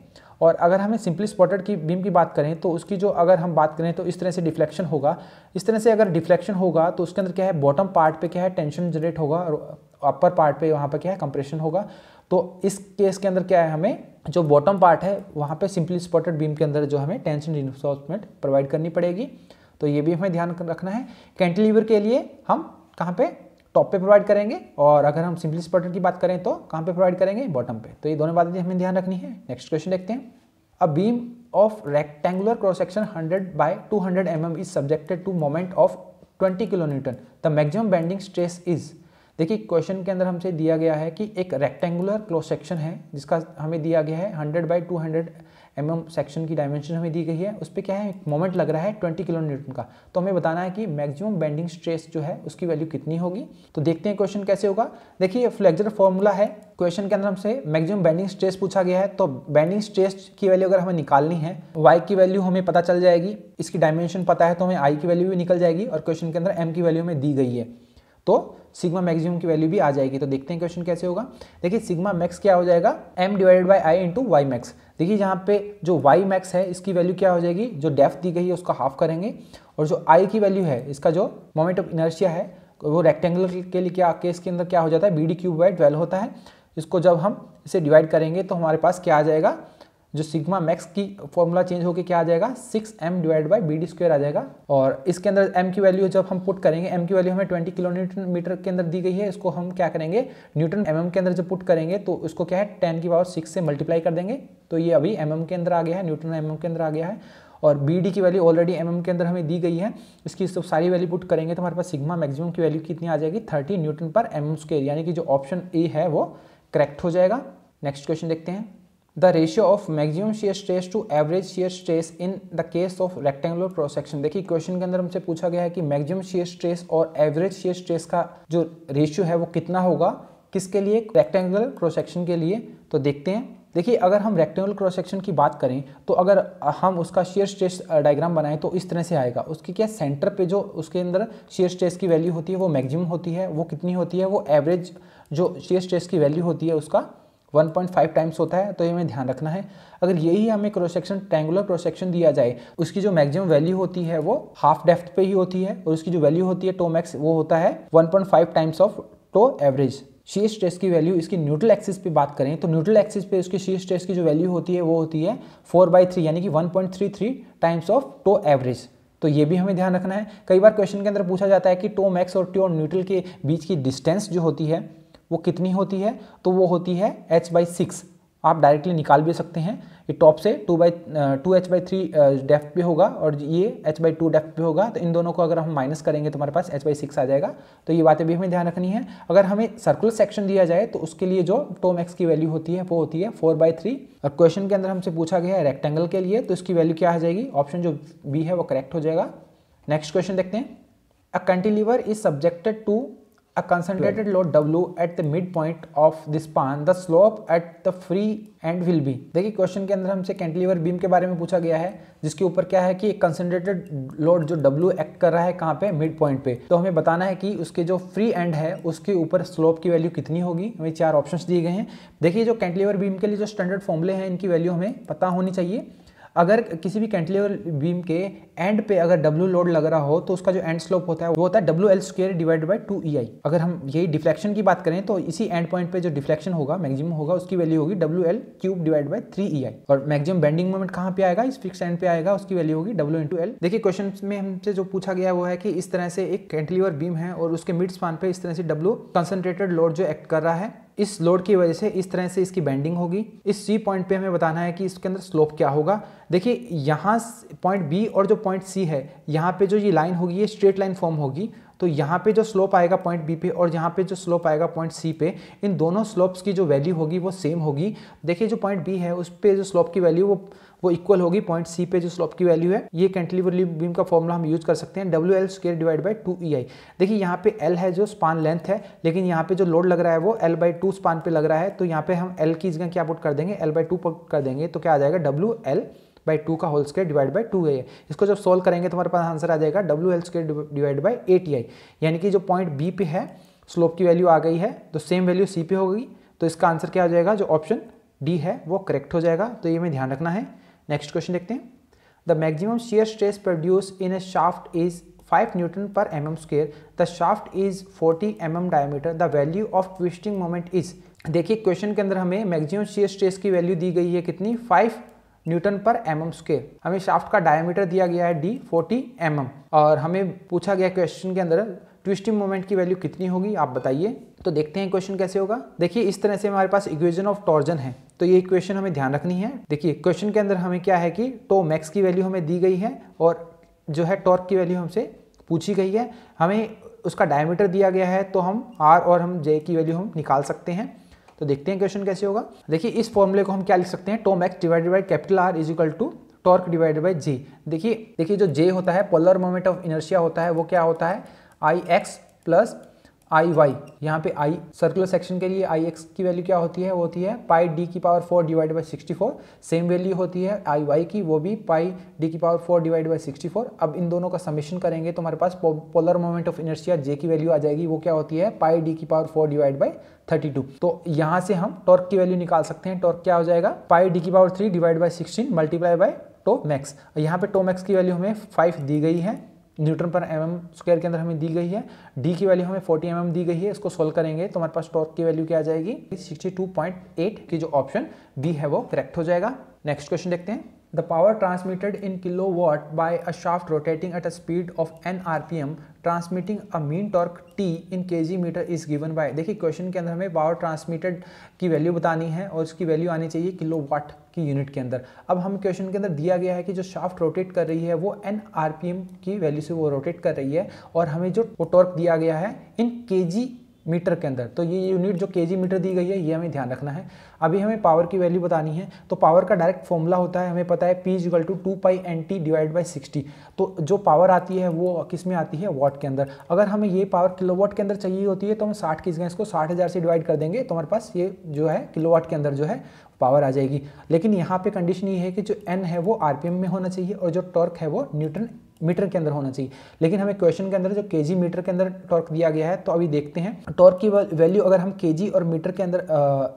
और अगर हमें सिंपली स्पॉटेड की बीम की बात करें तो उसकी जो अगर हम बात करें तो इस तरह से डिफ्लेक्शन होगा इस तरह से अगर डिफ्लेक्शन होगा तो उसके अंदर क्या है बॉटम पार्ट पे क्या है टेंशन जनरेट होगा और अपर पार्ट पे वहाँ पे क्या है कंप्रेशन होगा तो इस केस के अंदर क्या है हमें जो बॉटम पार्ट है वहाँ पर सिंपली स्पॉटेड बीम के अंदर जो हमें टेंशन रिनफोर्समेंट प्रोवाइड करनी पड़ेगी तो ये भी हमें ध्यान रखना है कैंटिलीवर के लिए हम कहाँ पर टॉप पे प्रोवाइड करेंगे और अगर हम सिंपली पैटर्न की बात करें तो कहाँ पे प्रोवाइड करेंगे बॉटम पे तो ये दोनों बातें हमें ध्यान रखनी है नेक्स्ट क्वेश्चन देखते हैं a beam of rectangular cross section 100 by 200 hundred M is subjected to moment of 20 kilo newton the maximum bending stress is देखिए क्वेश्चन के अंदर हमसे दिया गया है कि एक रेक्टेंगुलर क्रॉस सेक्शन है जिसका हमें दिया गया है hundred by two M mm section की डायमेंशन हमें दी गई है उस पर क्या है मोमेंट लग रहा है ट्वेंटी किलो न्यूटन का तो हमें बताना है कि मैक्सिमम बेंडिंग स्ट्रेस जो है उसकी वैल्यू कितनी होगी तो देखते हैं क्वेश्चन कैसे होगा देखिए फ्लेक्जर फॉर्मूला है क्वेश्चन के अंदर हमसे मैक्सिमम बेंडिंग स्ट्रेस पूछा गया है तो बेंडिंग स्ट्रेस की वैल्यू अगर हमें निकालनी है वाई की वैल्यू हमें पता चल जाएगी इसकी डायमेंशन पता है तो हमें आई की वैल्यू भी निकल जाएगी और क्वेश्चन के अंदर एम की वैल्यू हमें दी गई है तो सिग्मा मैक्सिमम की वैल्यू भी आ जाएगी तो देखते हैं क्वेश्चन कैसे होगा देखिए सिग्मा मैक्स क्या हो जाएगा m divided by I into Y max देखिए यहाँ पे जो वाई मैक्स है इसकी वैल्यू क्या हो जाएगी जो डेफ दी गई है उसका हाफ करेंगे और जो आई की वैल्यू है इसका जो मोमेंट ऑफ इनर्शिया है वो रेक्टेंगुलर के लिए क्या केस के अंदर क्या हो जाता है B D cube by twelve होता है इसको जब हम इसे डिवाइड करेंगे तो हमारे पास क्या आ जाएगा जो सिग्मा मैक्स की फॉर्मूला चेंज होकर क्या आ जाएगा six M divide by B D square आ जाएगा और इसके अंदर एम की वैल्यू जब हम पुट करेंगे एम की वैल्यू हमें ट्वेंटी किलोमीटर मीटर के अंदर दी गई है इसको हम क्या करेंगे न्यूटन एम mm के अंदर जब पुट करेंगे तो उसको क्या है टेन की पावर सिक्स से मल्टीप्लाई कर देंगे तो ये अभी एम mm के अंदर आ गया है न्यूटन एम mm के अंदर आ गया है और बी डी की वैल्यू ऑलरेडी एम mm के अंदर हमें दी गई है इसकी सब सारी वैल्यू पुट करेंगे तो हमारे पास सिग्मा मैक्सिमम की वैल्यू कितनी आ जाएगी थर्टी न्यूटन पर एम mm स्क्वेयर यानी कि जो ऑप्शन ए है वो करेक्ट हो जाएगा नेक्स्ट क्वेश्चन देखते हैं the ratio of maximum shear stress to average shear stress in the case of rectangular cross section देखिए क्वेश्चन के अंदर हमसे पूछा गया है कि मैक्सिमम शेयर स्ट्रेस और एवरेज शेयर स्ट्रेस का जो रेशियो है वो कितना होगा किसके लिए रेक्टेंगुलर क्रॉस सेक्शन के लिए तो देखते हैं देखिए अगर हम रेक्टेंगुलर क्रॉस सेक्शन की बात करें तो अगर हम उसका शेयर स्ट्रेस डायग्राम बनाएं तो इस तरह से आएगा उसकी क्या सेंटर पे जो उसके अंदर शेयर स्ट्रेस की वैल्यू होती है वो मैक्सिमम होती है वो कितनी होती है वो एवरेज जो शेयर स्ट्रेस की वैल्यू होती है उसका 1.5 टाइम्स होता है तो ये हमें ध्यान रखना है अगर यही हमें cross section triangular cross section दिया जाए उसकी जो मैक्सिमम वैल्यू होती है वो हाफ डेफ्थ पे ही होती है और उसकी जो वैल्यू होती है टोमैक्स वो होता है 1.5 times of tau average shear stress की वैल्यू इसकी न्यूट्रल एक्सिस पे बात करें तो न्यूट्रल एक्सिस पे उसकी शीयर स्ट्रेस की जो वैल्यू होती है वो होती है फोर बाई थ्री यानी कि one point three three times of tau average तो ये भी हमें ध्यान रखना है कई बार क्वेश्चन के अंदर पूछा जाता है कि टो मैक्स और टो न्यूट्रल के बीच की डिस्टेंस जो होती है वो कितनी होती है तो वो होती है एच बाई सिक्स आप डायरेक्टली निकाल भी सकते हैं ये टॉप से two by two H by three डेफ पे होगा और ये एच बाई टू डेफ पे होगा तो इन दोनों को अगर हम माइनस करेंगे तो हमारे पास एच बाई सिक्स आ जाएगा तो ये बातें भी हमें ध्यान रखनी है अगर हमें सर्कुलर सेक्शन दिया जाए तो उसके लिए जो टोम एक्स की वैल्यू होती है वो होती है फोर बाई थ्री और क्वेश्चन के अंदर हमसे पूछा गया है रेक्टेंगल के लिए तो इसकी वैल्यू क्या आ जाएगी ऑप्शन जो बी है वो करेक्ट हो जाएगा नेक्स्ट क्वेश्चन देखते हैं a cantilever is subjected to a concentrated load W at the midpoint of the span, the slope at the free end will be. देखिए क्वेश्चन के अंदर हमसे कैंटिलीवर बीम के बारे में पूछा गया है जिसके ऊपर क्या है कि एक कंसनट्रेटेड लोड जो W एक्ट कर रहा है कहाँ पे मिड पॉइंट पे तो हमें बताना है कि उसके जो फ्री एंड है उसके ऊपर स्लोप की वैल्यू कितनी होगी हमें चार ऑप्शंस दिए गए हैं देखिए जो कैंटिलीवर बीम के लिए जो स्टैंडर्ड फॉर्मूले हैं इनकी वैल्यू हमें पता होनी चाहिए अगर किसी भी कैंटिलीवर बीम के एंड पे अगर डब्ल्यू लोड लग रहा हो तो उसका जो एंड स्लोप होता है वो होता है W L square divide by two E I अगर हम यही डिफ्लेक्शन की बात करें तो इसी एंड पॉइंट पे जो डिफ्लेक्शन होगा मैक्सिमम होगा उसकी वैल्यू होगी W L cube divide by three E I और मैक्सिमम बेंडिंग मोमेंट कहाँ पे आएगा इस फिक्स एंड पे आएगा उसकी वैल्यू होगी डब्ल्यू इंटू एल देखिए क्वेश्चन में हमसे जो पूछा गया वो है कि इस तरह से एक कैंटिलीवर बीम है और उसके मिड स्पान पे इस तरह से डब्ल्यू कंसनट्रेटेड लोड जो एक्ट कर रहा है इस लोड की वजह से इस तरह से इसकी बेंडिंग होगी इस सी पॉइंट पे हमें बताना है कि इसके अंदर स्लोप क्या होगा देखिए यहाँ पॉइंट बी और जो पॉइंट सी है यहाँ पे जो ये लाइन होगी ये स्ट्रेट लाइन फॉर्म होगी तो यहाँ पे जो स्लोप आएगा पॉइंट बी पे और यहाँ पे जो स्लोप आएगा पॉइंट सी पे इन दोनों स्लोप्स की जो वैल्यू होगी वो सेम होगी देखिए जो पॉइंट बी है उस पर जो स्लोप की वैल्यू वो वो इक्वल होगी पॉइंट सी पे जो स्लोप की वैल्यू है ये कैंटिलीवर बीम का फॉर्मूला हम यूज कर सकते हैं W L square divide by two E I देखिए यहाँ पे एल है जो स्पान लेंथ है लेकिन यहाँ पे जो लोड लग रहा है वो एल बाई टू स्पान पे लग रहा है तो यहाँ पे हम एल की जगह क्या पुट कर देंगे एल बाई टू पुट कर देंगे तो क्या आ जाएगा डब्ल्यू एल बाई टू का whole square divide by two I इसको जब सॉल्व करेंगे तो हमारे पास आंसर आ जाएगा W L square divide by T I यानी कि जो पॉइंट बी पे है स्लोप की वैल्यू आ गई है तो सेम वैल्यू सी पे होगी तो इसका आंसर क्या हो जाएगा जो ऑप्शन डी है वो करेक्ट हो जाएगा तो ये हमें ध्यान रखना है नेक्स्ट क्वेश्चन देखते हैं the maximum shear stress produce in a shaft is 5 newton पर M M square the shaft is 40 M M diameter the value of twisting moment is देखिए क्वेश्चन के अंदर हमें मैक्सिमम शेयर स्ट्रेस की value दी गई है कितनी 5 न्यूटन पर एम एम स्केयर हमें शाफ्ट का डायमीटर दिया गया है डी 40 एम mm, और हमें पूछा गया क्वेश्चन के अंदर ट्विस्टिंग मोमेंट की वैल्यू कितनी होगी आप बताइए तो देखते हैं क्वेश्चन कैसे होगा देखिए इस तरह से हमारे पास इक्वेशन ऑफ टॉर्जन है तो ये इक्वेशन हमें ध्यान रखनी है देखिए क्वेश्चन के अंदर हमें क्या है कि टो मैक्स की वैल्यू हमें दी गई है और जो है टॉर्क की वैल्यू हमसे पूछी गई है हमें उसका डायमीटर दिया गया है तो हम आर और हम जे की वैल्यू हम निकाल सकते हैं तो देखते हैं क्वेश्चन कैसे होगा देखिए इस फॉर्मूले को हम क्या लिख सकते हैं tau max divided by capital R is equal to torque divided by G देखिए देखिए जो जे होता है पोलर मोमेंट ऑफ इनर्शिया होता है वो क्या होता है I X plus I Y यहाँ पे आई सर्कुलर सेक्शन के लिए आई एक्स की वैल्यू क्या होती है वो होती है पाई डी की power four divide by sixty four same value होती है आई वाई की वो भी पाई डी की power four divide by sixty four अब इन दोनों का समेशन करेंगे तो हमारे पास polar moment of inertia J की वैल्यू आ जाएगी वो क्या होती है पाई डी की power four divide by thirty two तो यहाँ से हम टॉर्क की वैल्यू निकाल सकते हैं टॉर्क क्या हो जाएगा पाई डी की power three divide by sixteen multiply by tau max यहाँ पे टो मैक्स की वैल्यू हमें फाइव दी गई है न्यूटन पर एम एम स्क्वायर के अंदर हमें दी गई है डी की वैल्यू हमें 40 एम mm दी गई है इसको सोल्व करेंगे तो हमारे पास टॉर्क की वैल्यू क्या आ जाएगी 62.8 की जो ऑप्शन बी है वो करेक्ट हो जाएगा नेक्स्ट क्वेश्चन देखते हैं The power transmitted in kilowatt by a shaft rotating at a speed of n rpm transmitting a mean torque t in kg meter is given by देखिए question के अंदर हमें पावर ट्रांसमिटेड की value बतानी है और उसकी वैल्यू आनी चाहिए किलो वाट की यूनिट के अंदर अब हम क्वेश्चन के अंदर दिया गया है कि जो शाफ्ट रोटेट कर रही है वो एन आर की वैल्यू से वो रोटेट कर रही है और हमें जो टॉर्क दिया गया है इन के मीटर के अंदर तो ये यूनिट जो के मीटर दी गई है ये हमें ध्यान रखना है अभी हमें पावर की वैल्यू बतानी है तो पावर का डायरेक्ट फॉर्मूला होता है हमें पता है P equal to two pi N T divide by sixty तो जो पावर आती है वो किस में आती है वॉट के अंदर अगर हमें ये पावर किलोवाट के अंदर चाहिए होती है तो हम साठ की जगह इसको साठ हज़ार से डिवाइड कर देंगे तो हमारे पास ये जो है किलोवाट के अंदर जो है पावर आ जाएगी लेकिन यहाँ पे कंडीशन ये है कि जो एन है वो आर में होना चाहिए और जो टॉर्क है वो न्यूट्रन मीटर के अंदर होना चाहिए लेकिन हमें क्वेश्चन के अंदर जो के मीटर के अंदर टॉर्क दिया गया है तो अभी देखते हैं टॉर्क की वैल्यू अगर हम के और मीटर के अंदर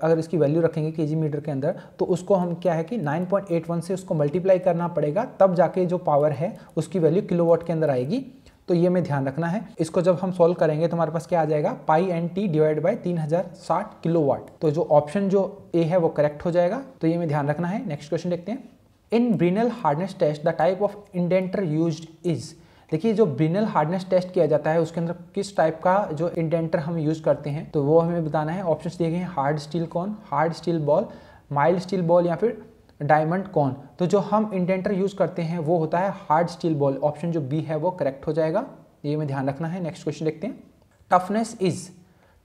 अगर इसकी वैल्यू रखेंगे के मीटर के अंदर तो उसको हम क्या है कि 9.81 से उसको मल्टीप्लाई करना पड़ेगा तब जाके जो पावर है उसकी वैल्यू किलो के अंदर आएगी तो ये हमें ध्यान रखना है इसको जब हम सॉल्व करेंगे तो हमारे पास क्या आ जाएगा pi N T divide by तीन हजार साठ किलो वाट तो जो ऑप्शन जो ए है वो करेक्ट हो जाएगा तो ये हमें ध्यान रखना है नेक्स्ट क्वेश्चन देखते हैं in Brinell hardness test the type of indenter use is देखिए जो ब्रिनल हार्डनेस टेस्ट किया जाता है उसके अंदर किस टाइप का जो इंडेंटर हम यूज करते हैं तो वो हमें बताना है ऑप्शन दिए गए हैं hard steel cone hard steel ball mild steel ball या फिर डायमंड कॉन तो जो हम इंडेंटर यूज करते हैं वो होता है हार्ड स्टील बॉल ऑप्शन जो बी है वो करेक्ट हो जाएगा ये हमें ध्यान रखना है नेक्स्ट क्वेश्चन देखते हैं टफनेस इज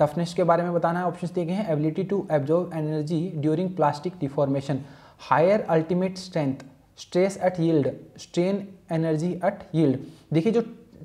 टफनेस के बारे में बताना है ऑप्शन दिए गए हैं ability to absorb energy during plastic deformation higher ultimate strength stress at yield strain energy at yield देखिए जो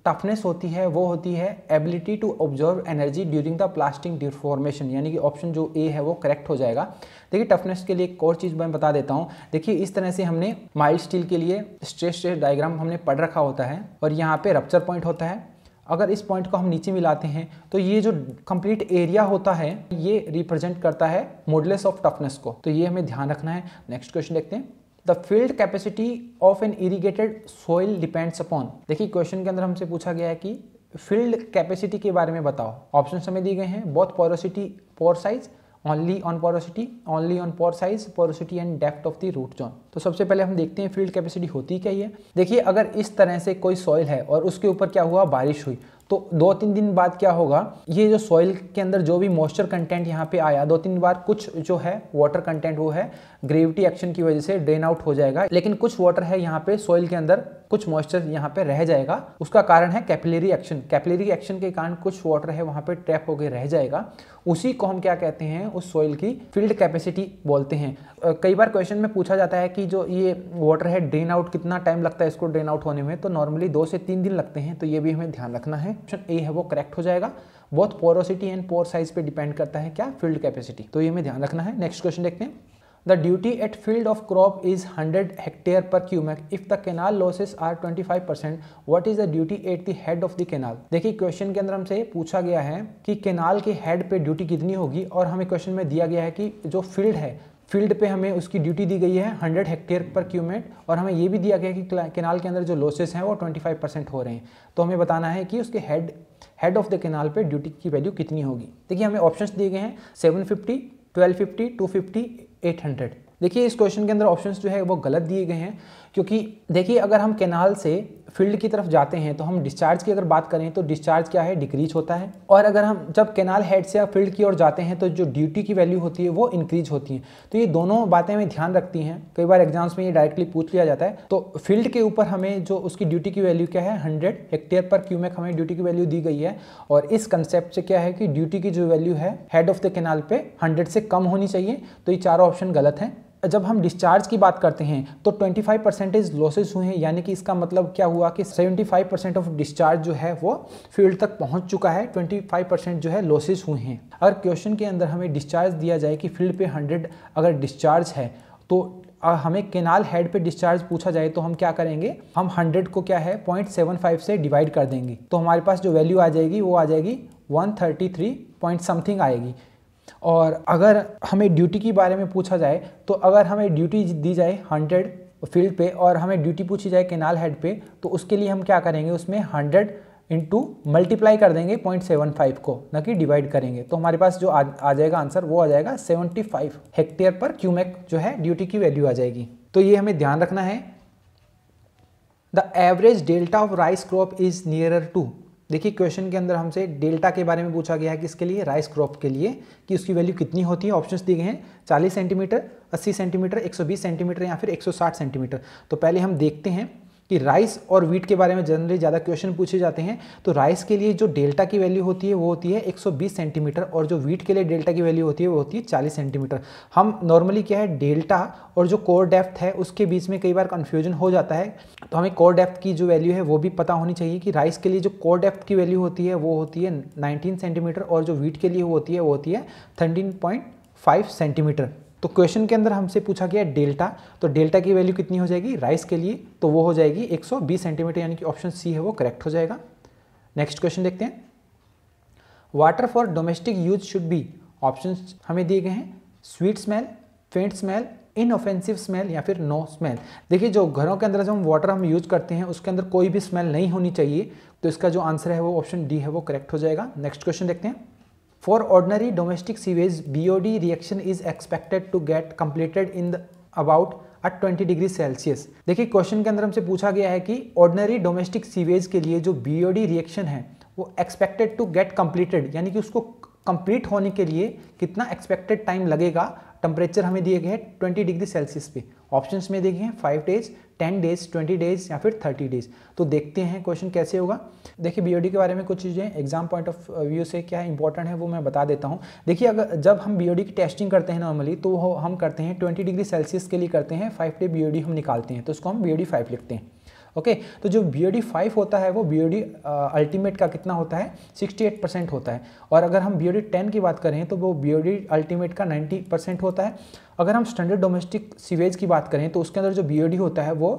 टफनेस होती है वो होती है ability to observe energy during the plastic deformation यानी कि ऑप्शन जो ए है वो करेक्ट हो जाएगा देखिए टफनेस के लिए एक और चीज़ मैं बता देता हूँ देखिए इस तरह से हमने माइल्ड स्टील के लिए स्ट्रेस स्ट्रेस डायग्राम हमने पढ़ रखा होता है और यहाँ पे रप्चर पॉइंट होता है अगर इस पॉइंट को हम नीचे मिलाते हैं तो ये जो कंप्लीट एरिया होता है ये रिप्रेजेंट करता है मोडलेस ऑफ टफनेस को तो ये हमें ध्यान रखना है नेक्स्ट क्वेश्चन देखते हैं the field capacity of an irrigated soil depends upon देखिए क्वेश्चन के अंदर हमसे पूछा गया है कि फील्ड कैपेसिटी के बारे में बताओ ऑप्शन हमें दिए गए हैं both porosity pore size only on porosity only on pore size porosity and depth of the root zone तो सबसे पहले हम देखते हैं फील्ड कैपेसिटी होती क्या है देखिए अगर इस तरह से कोई सॉइल है और उसके ऊपर क्या हुआ बारिश हुई तो दो तीन दिन बाद क्या होगा ये जो सॉइल के अंदर जो भी मॉइस्चर कंटेंट यहाँ पे आया दो तीन बार कुछ जो है वाटर कंटेंट वो है ग्रेविटी एक्शन की वजह से ड्रेन आउट हो जाएगा लेकिन कुछ वाटर है यहाँ पे सॉइल के अंदर कुछ मॉइस्चर यहाँ पे रह जाएगा उसका कारण है कैपिलरी एक्शन कैपिलरी एक्शन के कारण कुछ वाटर है वहाँ पे ट्रैप होकर रह जाएगा उसी को हम क्या कहते हैं उस सॉइल की फील्ड कैपेसिटी बोलते हैं कई बार क्वेश्चन में पूछा जाता है कि जो ये वाटर है ड्रेन आउट कितना टाइम लगता है इसको ड्रेन आउट होने में तो नॉर्मली दो से तीन दिन लगते हैं तो ये भी हमें ध्यान रखना है ऑप्शन ए है वो करेक्ट हो जाएगा बहुत पोरोसिटी एंड पोर साइज पे डिपेंड करता है क्या फील्ड कैपेसिटी तो ये हमें ध्यान रखना है नेक्स्ट क्वेश्चन देखते हैं The duty at field of crop is 100 hectare per cubic. If the canal losses are 25%, what is the duty at the head of the canal देखिए क्वेश्चन के अंदर हमसे पूछा गया है कि केनाल के हेड पे ड्यूटी कितनी होगी और हमें क्वेश्चन में दिया गया है कि जो फील्ड है फील्ड पे हमें उसकी ड्यूटी दी गई है 100 हेक्टेयर पर क्यूमेट और हमें ये भी दिया गया कि केनाल के अंदर जो लॉसेस हैं वो 25 परसेंट हो रहे हैं तो हमें बताना है कि उसके head head of the canal पे ड्यूटी की वैल्यू कितनी होगी देखिए हमें ऑप्शंस दिए गए हैं 750, 1250, 250, 800 देखिए इस क्वेश्चन के अंदर ऑप्शंस जो है वो गलत दिए गए हैं क्योंकि देखिए अगर हम केनाल से फील्ड की तरफ जाते हैं तो हम डिस्चार्ज की अगर बात करें तो डिस्चार्ज क्या है डिक्रीज होता है और अगर हम जब कैनाल हेड से फील्ड की ओर जाते हैं तो जो ड्यूटी की वैल्यू होती है वो इंक्रीज होती है तो ये दोनों बातें हमें ध्यान रखती हैं कई बार एग्जाम्स में ये डायरेक्टली पूछ लिया जाता है तो फील्ड के ऊपर हमें जो उसकी ड्यूटी की वैल्यू क्या है हंड्रेड हेक्टेयर पर क्यूमेक हमें ड्यूटी की वैल्यू दी गई है और इस कंसेप्ट से क्या है कि ड्यूटी की जो वैल्यू है हेड ऑफ द कैनाल पे हंड्रेड से कम होनी चाहिए तो ये चारों ऑप्शन गलत हैं जब हम डिस्चार्ज की बात करते हैं तो 25 परसेंटेज लॉसेज हुए हैं यानी कि इसका मतलब क्या हुआ कि 75 परसेंट ऑफ डिस्चार्ज जो है वो फील्ड तक पहुंच चुका है 25 परसेंट जो है लॉसेज हुए हैं अगर क्वेश्चन के अंदर हमें डिस्चार्ज दिया जाए कि फील्ड पे 100 अगर डिस्चार्ज है तो हमें केनाल हेड पे डिस्चार्ज पूछा जाए तो हम क्या करेंगे हम हंड्रेड को क्या है पॉइंट से डिवाइड कर देंगे तो हमारे पास जो वैल्यू आ जाएगी वो आ जाएगी वन पॉइंट समथिंग आएगी और अगर हमें ड्यूटी के बारे में पूछा जाए तो अगर हमें ड्यूटी दी जाए हंड्रेड फील्ड पे और हमें ड्यूटी पूछी जाए केनाल हेड पे तो उसके लिए हम क्या करेंगे उसमें हंड्रेड इंटू मल्टीप्लाई कर देंगे पॉइंट सेवन फाइव को ना कि डिवाइड करेंगे तो हमारे पास जो आ, आ जाएगा आंसर वो आ जाएगा सेवेंटी फाइव हेक्टेयर पर क्यूमेक जो है ड्यूटी की वैल्यू आ जाएगी तो ये हमें ध्यान रखना है the average delta of rice crop is nearer to देखिए क्वेश्चन के अंदर हमसे डेल्टा के बारे में पूछा गया है कि इसके लिए राइस क्रॉप के लिए कि उसकी वैल्यू कितनी होती है ऑप्शंस दिए गए हैं 40 सेंटीमीटर 80 सेंटीमीटर 120 सेंटीमीटर या फिर 160 सेंटीमीटर तो पहले हम देखते हैं कि राइस और वीट के बारे में जनरली ज़्यादा क्वेश्चन पूछे जाते हैं तो राइस के लिए जो डेल्टा की वैल्यू होती है वो होती है 120 सेंटीमीटर और जो वीट के लिए डेल्टा की वैल्यू होती है वो होती है 40 सेंटीमीटर हम नॉर्मली क्या है डेल्टा और जो कोर डेप्थ है उसके बीच में कई बार कन्फ्यूजन हो जाता है तो हमें कोर डेप्थ की जो वैल्यू है वो भी पता होनी चाहिए कि राइस के लिए जो कोर डेप्थ की वैल्यू होती है वो होती है नाइनटीन सेंटीमीटर और जो वीट के लिए होती है वो होती है थर्टीन फाइव सेंटीमीटर तो क्वेश्चन के अंदर हमसे पूछा गया डेल्टा तो डेल्टा की वैल्यू कितनी हो जाएगी राइस के लिए तो वो हो जाएगी 120 सेंटीमीटर यानी कि ऑप्शन सी है वो करेक्ट हो जाएगा नेक्स्ट क्वेश्चन देखते हैं water for domestic use should be option हमें दिए गए हैं sweet smell faint smell inoffensive smell या फिर नो स्मेल देखिए जो घरों के अंदर जो हम वाटर हम यूज करते हैं उसके अंदर कोई भी स्मेल नहीं होनी चाहिए तो इसका जो आंसर है वो ऑप्शन डी है वो करेक्ट हो जाएगा नेक्स्ट क्वेश्चन देखते हैं for ordinary domestic sewage B O D reaction is expected to get completed in the about at twenty degree Celsius देखिए क्वेश्चन के अंदर हमसे पूछा गया है कि ऑर्डिनरी डोमेस्टिक सीवेज के लिए जो बी ओडी रिएक्शन है वो एक्सपेक्टेड टू गेट कंप्लीटेड यानी कि उसको कंप्लीट होने के लिए कितना एक्सपेक्टेड टाइम लगेगा टेम्परेचर हमें दिए गए हैं 20 डिग्री सेल्सियस पे ऑप्शन में देखिए five days ten days twenty days या फिर थर्टी डेज तो देखते हैं क्वेश्चन कैसे होगा देखिए बीओडी के बारे में कुछ चीज़ें एग्जाम पॉइंट ऑफ व्यू से क्या इंपॉर्टेंट है वो मैं बता देता हूँ देखिए अगर जब हम बीओडी की टेस्टिंग करते हैं नॉर्मली तो हम करते हैं ट्वेंटी डिग्री सेल्सियस के लिए करते हैं फाइव डे बी हम निकालते हैं तो उसको हम बी फाइव लिखते हैं ओके okay, तो जो बी ओ डी फाइव होता है वो बी ओ डी अल्टीमेट का कितना होता है एट परसेंट होता है और अगर हम बी ओ डी टेन की बात करें तो वो बी ओ डी अल्टीमेट का नाइन्टी परसेंट होता है अगर हम स्टैंडर्ड डोमेस्टिक सीवेज की बात करें तो उसके अंदर जो बी होता है वो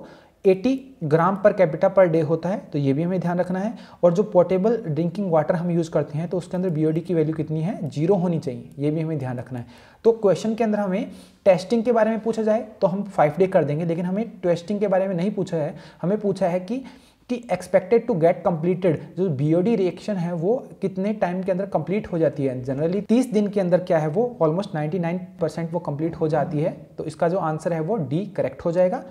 80 ग्राम पर कैपिटा पर डे होता है तो ये भी हमें ध्यान रखना है और जो पोर्टेबल ड्रिंकिंग वाटर हम यूज़ करते हैं तो उसके अंदर बी की वैल्यू कितनी है जीरो होनी चाहिए ये भी हमें ध्यान रखना है तो क्वेश्चन के अंदर हमें टेस्टिंग के बारे में पूछा जाए तो हम फाइव डे कर देंगे लेकिन हमें टेस्टिंग के बारे में नहीं पूछा है हमें पूछा है कि कि एक्सपेक्टेड टू गेट कंप्लीटेड जो डी रिएक्शन है वो कितने टाइम के अंदर कंप्लीट हो जाती है जनरली 30 दिन के अंदर क्या है वो ऑलमोस्ट 99 परसेंट वो कंप्लीट हो जाती है तो इसका जो आंसर है वो डी करेक्ट हो जाएगा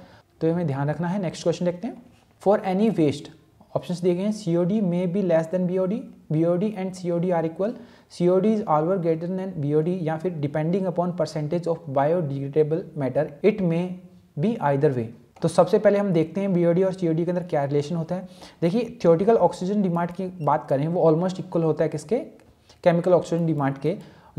तो हमें ध्यान रखना है नेक्स्ट क्वेश्चन देखते हैं फॉर एनी वेस्ट ऑप्शन दिए गए हैं C O D may be less than B O D B O D and C O D are equal C O D is always greater than B O D या फिर depending upon percentage of biodegradable matter it may be either way तो सबसे पहले हम देखते हैं BOD और COD के अंदर क्या रिलेशन होता है देखिए थियोटिकल ऑक्सीजन डिमांड की बात करें वो ऑलमोस्ट इक्वल होता है किसके केमिकल ऑक्सीजन डिमांड के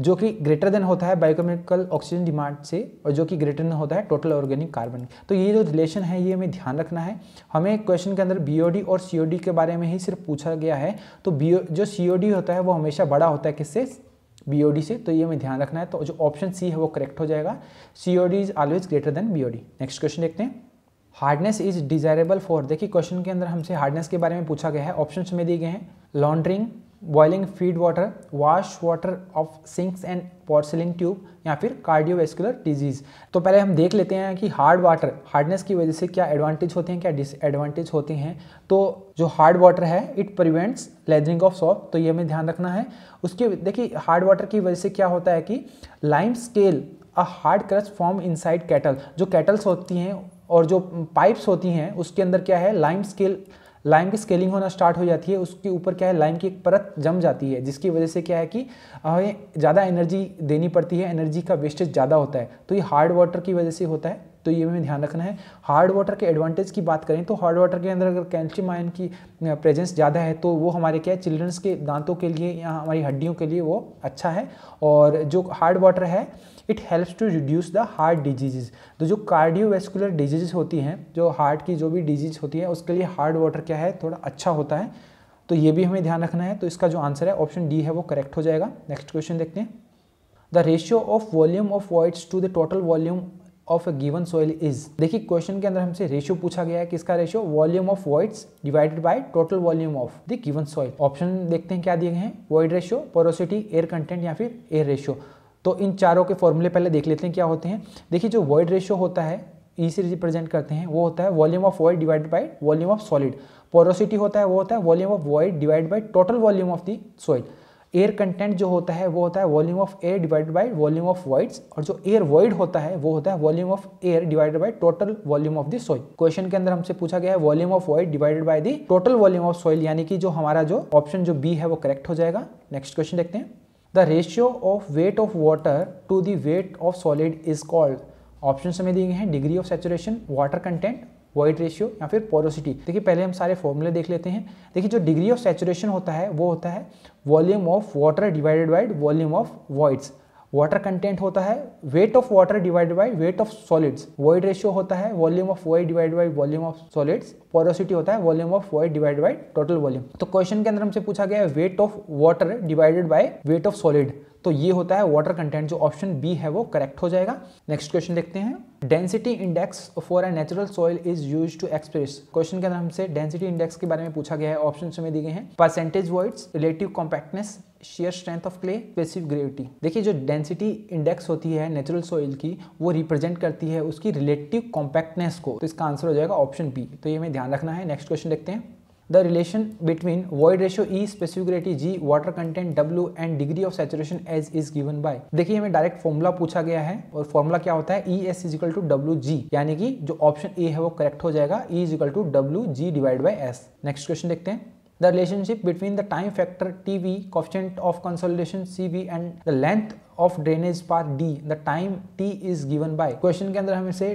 जो कि ग्रेटर देन होता है बायोकेमिकल ऑक्सीजन डिमांड से और जो कि ग्रेटर देन होता है टोटल ऑर्गेनिक कार्बन तो ये जो रिलेशन है ये हमें ध्यान रखना है हमें क्वेश्चन के अंदर बी और सी के बारे में ही सिर्फ पूछा गया है तो बी जो सी होता है वो हमेशा बड़ा होता है किससे बी से तो ये हमें ध्यान रखना है तो जो ऑप्शन सी है वो करेक्ट हो जाएगा C is always greater than B next question देखते हैं हार्डनेस इज डिजायरेबल फॉर देखिए क्वेश्चन के अंदर हमसे हार्डनेस के बारे में पूछा गया है ऑप्शन में दिए गए हैं laundering boiling feed water wash water of sinks and porcelain tube या फिर कार्डियोवेस्कुलर डिजीज तो पहले हम देख लेते हैं कि हार्ड वाटर हार्डनेस की वजह से क्या एडवांटेज होते हैं क्या डिसएडवांटेज होते हैं तो जो हार्ड वाटर है it prevents lathering of soap तो ये हमें ध्यान रखना है उसके देखिए हार्ड वाटर की वजह से क्या होता है कि lime scale a hard crust form inside kettle जो कैटल्स होती हैं और जो पाइप्स होती हैं उसके अंदर क्या है लाइम स्केल लाइम की स्केलिंग होना स्टार्ट हो जाती है उसके ऊपर क्या है लाइम की एक परत जम जाती है जिसकी वजह से क्या है कि हमें ज़्यादा एनर्जी देनी पड़ती है एनर्जी का वेस्टेज ज़्यादा होता है तो ये हार्ड वाटर की वजह से होता है तो ये हमें ध्यान रखना है हार्ड वाटर के एडवांटेज की बात करें तो हार्ड वाटर के अंदर अगर कैल्शियम आयन की प्रेजेंस ज़्यादा है तो वो हमारे क्या है चिल्ड्रंस के दांतों के लिए या हमारी हड्डियों के लिए वो अच्छा है और जो हार्ड वाटर है it helps to reduce the heart diseases तो जो कार्डियोवेस्कुलर डिजीजेज होती हैं जो हार्ट की जो भी डिजीज़ होती है उसके लिए हार्ड वाटर क्या है थोड़ा अच्छा होता है तो ये भी हमें ध्यान रखना है तो इसका जो आंसर है ऑप्शन डी है वो करेक्ट हो जाएगा नेक्स्ट क्वेश्चन देखते हैं the ratio of volume of voids to the total volume of a given soil is देखिए क्वेश्चन के अंदर हमसे रेशियो पूछा गया है किसका रेशियो volume of voids divided by total volume of the given soil option देखते हैं क्या दिए गए हैं void ratio porosity air content या फिर एयर रेशियो तो इन चारों के फॉर्मूले पहले देख लेते हैं क्या होते हैं देखिए जो वर्ड रेशियो होता है ई से रिप्रेजेंट करते हैं वो होता है volume of void divide by volume of solid porosity होता है वो होता है volume of void divide by total volume of the soil air content जो होता है वो होता है volume of air divide by volume of voids और जो एयर वॉइड होता है वो होता है volume of air divide by total volume of the soil question के अंदर हमसे पूछा गया है volume of void divided by the total volume of soil यानी कि जो हमारा जो ऑप्शन जो बी है वो करेक्ट हो जाएगा नेक्स्ट क्वेश्चन देखते हैं the ratio of weight of water to the weight of solid is called option हमें दिए गए हैं degree of saturation water content void ratio या फिर पोरोसिटी देखिए पहले हम सारे फॉर्मूले देख लेते हैं देखिए जो डिग्री ऑफ सेचुरेशन होता है वो होता है volume of water divided by volume of voids water content होता है weight of water divide by weight of solids void ratio होता है volume of void divide by volume of solids porosity होता है volume of void divide by total volume तो question के अंदर हमसे पूछा गया है weight of water divided by weight of solid तो ये होता है वाटर कंटेंट जो ऑप्शन बी है वो करेक्ट हो जाएगा नेक्स्ट क्वेश्चन देखते हैं density index for a natural soil is use to express question के अंदर हमसे डेंसिटी इंडेक्स के बारे में पूछा गया है ऑप्शन हमें दिए गए हैं percentage voids relative compactness shear strength of clay specific gravity देखिए जो डेंसिटी इंडेक्स होती है नेचुरल सोइल की वो रिप्रेजेंट करती है उसकी रिलेटिव कॉम्पैक्टनेस को तो इसका आंसर हो जाएगा ऑप्शन बी तो ये हमें ध्यान रखना है नेक्स्ट क्वेश्चन देखते हैं the relation between void ratio E specific gravity G water content W and degree of saturation S is given by देखिए हमें डायरेक्ट फॉर्मूला पूछा गया है और फॉर्मूला क्या होता है E S is equal to W G यानी कि जो ऑप्शन ए है वो करेक्ट हो जाएगा E is equal to W G divide by S next question देखते हैं the relationship between the time factor tv coefficient of consolidation cv and the length of drainage path D the time T is given by question के अंदर हमें से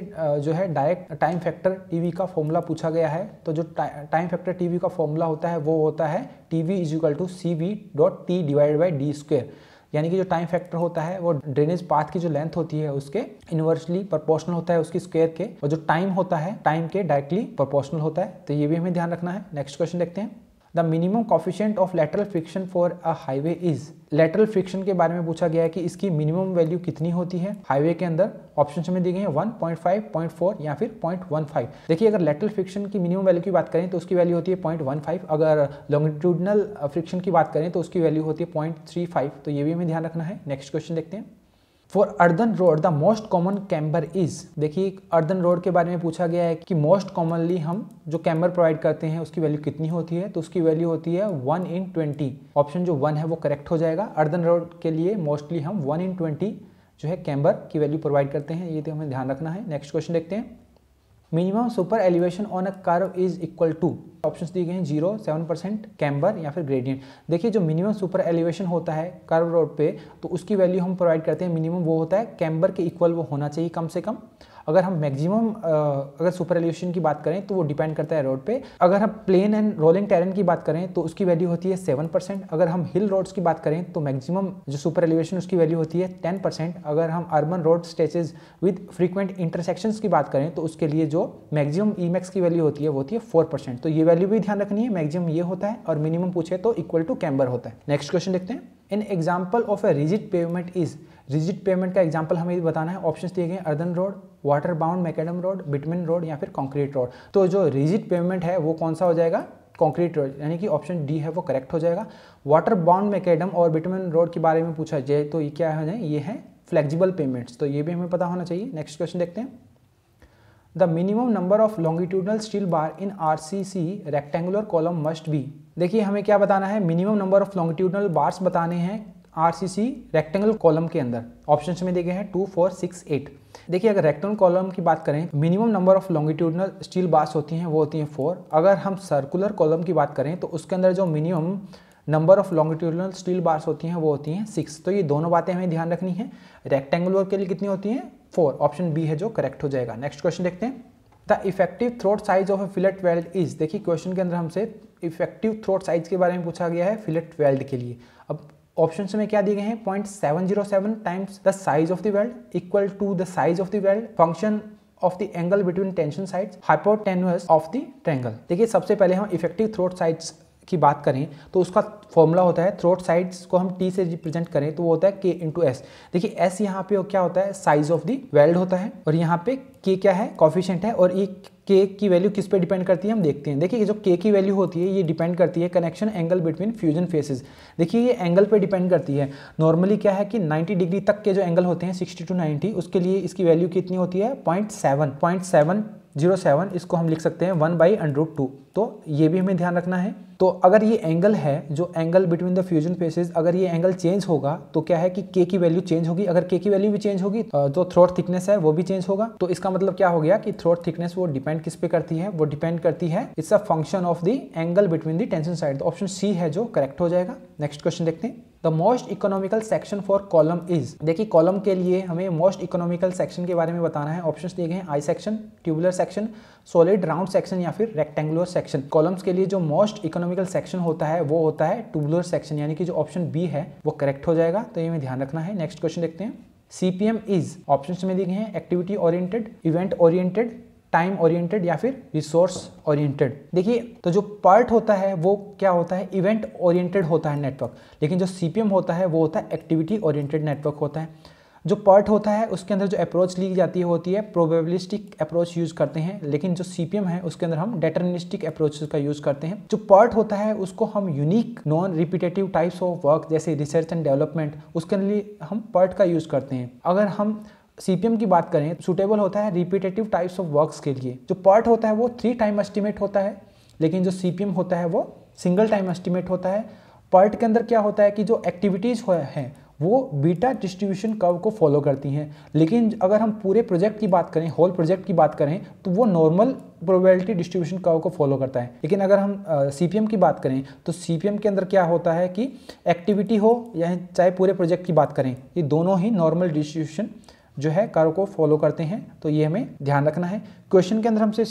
जो है direct time factor TV का formula पूछा गया है तो जो टाइम फैक्टर टीवी का फॉर्मूला होता है वो होता है TV is equal to C B dot T divide by D square यानी कि जो टाइम फैक्टर होता है वो ड्रेनेज पाथ की जो लेंथ होती है उसके इनवर्सली प्रोपोर्शनल होता है उसकी स्क्वायर के और जो टाइम होता है टाइम के डायरेक्टली प्रोपोर्शनल होता है तो ये भी हमें ध्यान रखना है नेक्स्ट क्वेश्चन देखते हैं the minimum coefficient of lateral friction for a highway is lateral friction के बारे में पूछा गया है कि इसकी मिनिमम वैल्यू कितनी होती है हाईवे के अंदर ऑप्शन हमें दी गई है 1.5, 0.4 या फिर 0.15 देखिए अगर लेटरल फ्रिक्शन की मिनिमम वैल्यू की बात करें तो उसकी वैल्यू होती है 0.15 अगर लॉन्गिट्यूडनल फ्रिक्शन की बात करें तो उसकी वैल्यू होती है 0.35 तो ये भी हमें ध्यान रखना है नेक्स्ट क्वेश्चन देखते हैं for earthen road the most common camber is देखिए अर्दन रोड के बारे में पूछा गया है कि मोस्ट कॉमनली हम जो कैम्बर प्रोवाइड करते हैं उसकी वैल्यू कितनी होती है तो उसकी वैल्यू होती है वन इन ट्वेंटी ऑप्शन जो वन है वो करेक्ट हो जाएगा अर्दन रोड के लिए मोस्टली हम वन इन ट्वेंटी जो है कैम्बर की वैल्यू प्रोवाइड करते हैं ये तो हमें ध्यान रखना है नेक्स्ट क्वेश्चन देखते हैं minimum superelevation on a curve is equal to option दिए गए हैं जीरो सेवन परसेंट कैम्बर या फिर ग्रेडियंट देखिए जो मिनिमम सुपर एलिवेशन होता है कर्व रोड पे तो उसकी वैल्यू हम प्रोवाइड करते हैं मिनिमम वो होता है कैम्बर के इक्वल वो होना चाहिए कम से कम अगर हम मैक्सिमम अगर सुपर एल्यूशन की बात करें तो वो डिपेंड करता है रोड पे अगर हम प्लेन एंड रोलिंग टेरेन की बात करें तो उसकी वैल्यू होती है सेवन परसेंट अगर हम हिल रोड्स की बात करें तो मैक्सिमम जो सुपर एल्यूशन उसकी वैल्यू होती है टेन परसेंट अगर हम urban road stretches with frequent intersection की बात करें तो उसके लिए जो मैक्सिमम ई मैक्स की वैल्यू होती है वो होती है फोर परसेंट तो ये वैल्यू भी ध्यान रखनी है मैक्सिमम ये होता है और मिनिमम पूछे तो इक्वल टू कैम्बर होता है नेक्स्ट क्वेश्चन देखते हैं in example of a rigid pavement is rigid pavement का एग्जाम्पल हमें बताना है ऑप्शन दिए गए earthen road water bound macadam road bitumen road या फिर कॉन्क्रीट रोड तो जो रिजिट पेमेंट है वो कौन सा हो जाएगा कॉन्क्रीट रोड यानी कि ऑप्शन डी है वो करेक्ट हो जाएगा वाटर बाउंड मैकेडम और बिटमिन रोड के बारे में पूछा जाए तो ये क्या है ये है फ्लेक्जिबल पेमेंट्स तो ये भी हमें पता होना चाहिए नेक्स्ट क्वेश्चन देखते हैं the minimum number of longitudinal steel bar in R C C rectangular column must be देखिए हमें क्या बताना है minimum number of longitudinal bars बताने हैं आरसीसी रेक्टेंगल कॉलम के अंदर ऑप्शन में देखे हैं टू फोर सिक्स एट देखिए अगर रेक्टेंगल कॉलम की बात करें minimum number of longitudinal steel bars होती हैं वो होती हैं फोर अगर हम सर्कुलर कॉलम की बात करें तो उसके अंदर जो minimum number of longitudinal steel bars होती हैं वो होती हैं सिक्स तो ये दोनों बातें हमें ध्यान रखनी है रेक्टेंगुलर के लिए कितनी होती हैं फोर ऑप्शन बी है जो करेक्ट हो जाएगा नेक्स्ट क्वेश्चन देखते हैं the effective throat size of a fillet weld is देखिए क्वेश्चन के अंदर हमसे इफेक्टिव थ्रोट साइज के बारे में पूछा गया है फिलेट वेल्ड के लिए अब ऑप्शन में क्या दिए गए हैं point seven zero seven times the size of the weld equal to the size of the weld function of the angle between tension sides hypotenuse of the triangle देखिए सबसे पहले हम इफेक्टिव थ्रोट साइड्स की बात करें तो उसका formula होता है थ्रोट साइड्स को हम टी से रिप्रेजेंट करें तो वो होता है के इंटू एस देखिए एस यहाँ पे क्या होता है साइज ऑफ दी वेल्ड होता है और यहाँ पे के क्या है कॉफिशेंट है और ये के की वैल्यू किस पे डिपेंड करती है हम देखते हैं देखिए जो के की वैल्यू होती है ये डिपेंड करती है connection angle between fusion faces देखिए ये एंगल पे डिपेंड करती है नॉर्मली क्या है कि 90 डिग्री तक के जो एंगल होते हैं 60 टू 90 उसके लिए इसकी वैल्यू कितनी होती है point seven point seven zero seven इसको हम लिख सकते हैं वन बाई अंड्रूट टू तो ये भी हमें ध्यान रखना है तो अगर ये एंगल है जो angle between the fusion faces अगर ये एंगल चेंज होगा तो क्या है कि के की वैल्यू चेंज होगी अगर के की वैल्यू भी चेंज होगी जो थ्रोट थिकनेस है वो भी चेंज होगा तो इसका मतलब क्या हो गया कि थ्रोट थिकनेस वो डिपेंड किस पे करती है वो डिपेंड करती है it's a function of the angle between the tension side option C है जो करेक्ट हो जाएगा नेक्स्ट क्वेश्चन देखते हैं the most economical section for column is देखिए कॉलम के लिए हमें मोस्ट इकोनॉमिकल सेक्शन के बारे में बताना है ऑप्शन दिए गए हैं I section tubular section solid round section या फिर रेक्टेंगुलर सेक्शन कॉलम्स के लिए जो मोस्ट इकोनॉमिकल सेक्शन होता है वो होता है ट्यूबुलर सेक्शन यानी कि जो ऑप्शन बी है वो करेक्ट हो जाएगा तो ये हमें ध्यान रखना है नेक्स्ट क्वेश्चन देखते हैं सीपीएम इज ऑप्शन में दिए गए हैं activity oriented event oriented time oriented या फिर रिसोर्स ओरिएंटेड देखिए तो जो पार्ट होता है वो क्या होता है इवेंट ओरिएंटेड होता है नेटवर्क लेकिन जो सी होता है वो होता है एक्टिविटी ओरिएंटेड नेटवर्क होता है जो पर्ट होता है उसके अंदर जो अप्रोच ली जाती होती है प्रोबेबलिस्टिक अप्रोच यूज़ करते हैं लेकिन जो सी है उसके अंदर हम डेटर्निस्टिक अप्रोच का यूज़ करते हैं जो पर्ट होता है उसको हम unique non repetitive types of work जैसे रिसर्च एंड डेवलपमेंट उसके लिए हम पर्ट का यूज़ करते हैं अगर हम सीपीएम की बात करें सुटेबल होता है रिपीटेटिव टाइप्स ऑफ वर्क्स के लिए जो पर्ट होता है वो थ्री टाइम एस्टिमेट होता है लेकिन जो सीपीएम होता है वो सिंगल टाइम एस्टिमेट होता है पर्ट के अंदर क्या होता है कि जो एक्टिविटीज़ हैं वो बीटा डिस्ट्रीब्यूशन कर्व को फॉलो करती हैं लेकिन अगर हम पूरे प्रोजेक्ट की बात करें होल प्रोजेक्ट की बात करें तो वो नॉर्मल प्रोबेबिलिटी डिस्ट्रीब्यूशन कर्व को फॉलो करता है लेकिन अगर हम सी uh, की बात करें तो सी के अंदर क्या होता है कि एक्टिविटी हो या चाहे पूरे प्रोजेक्ट की बात करें ये दोनों ही नॉर्मल डिस्ट्रीब्यूशन जो है कर को फॉलो करते हैं तो ये हमें ध्यान रखना है क्वेश्चन के अंदर हमसे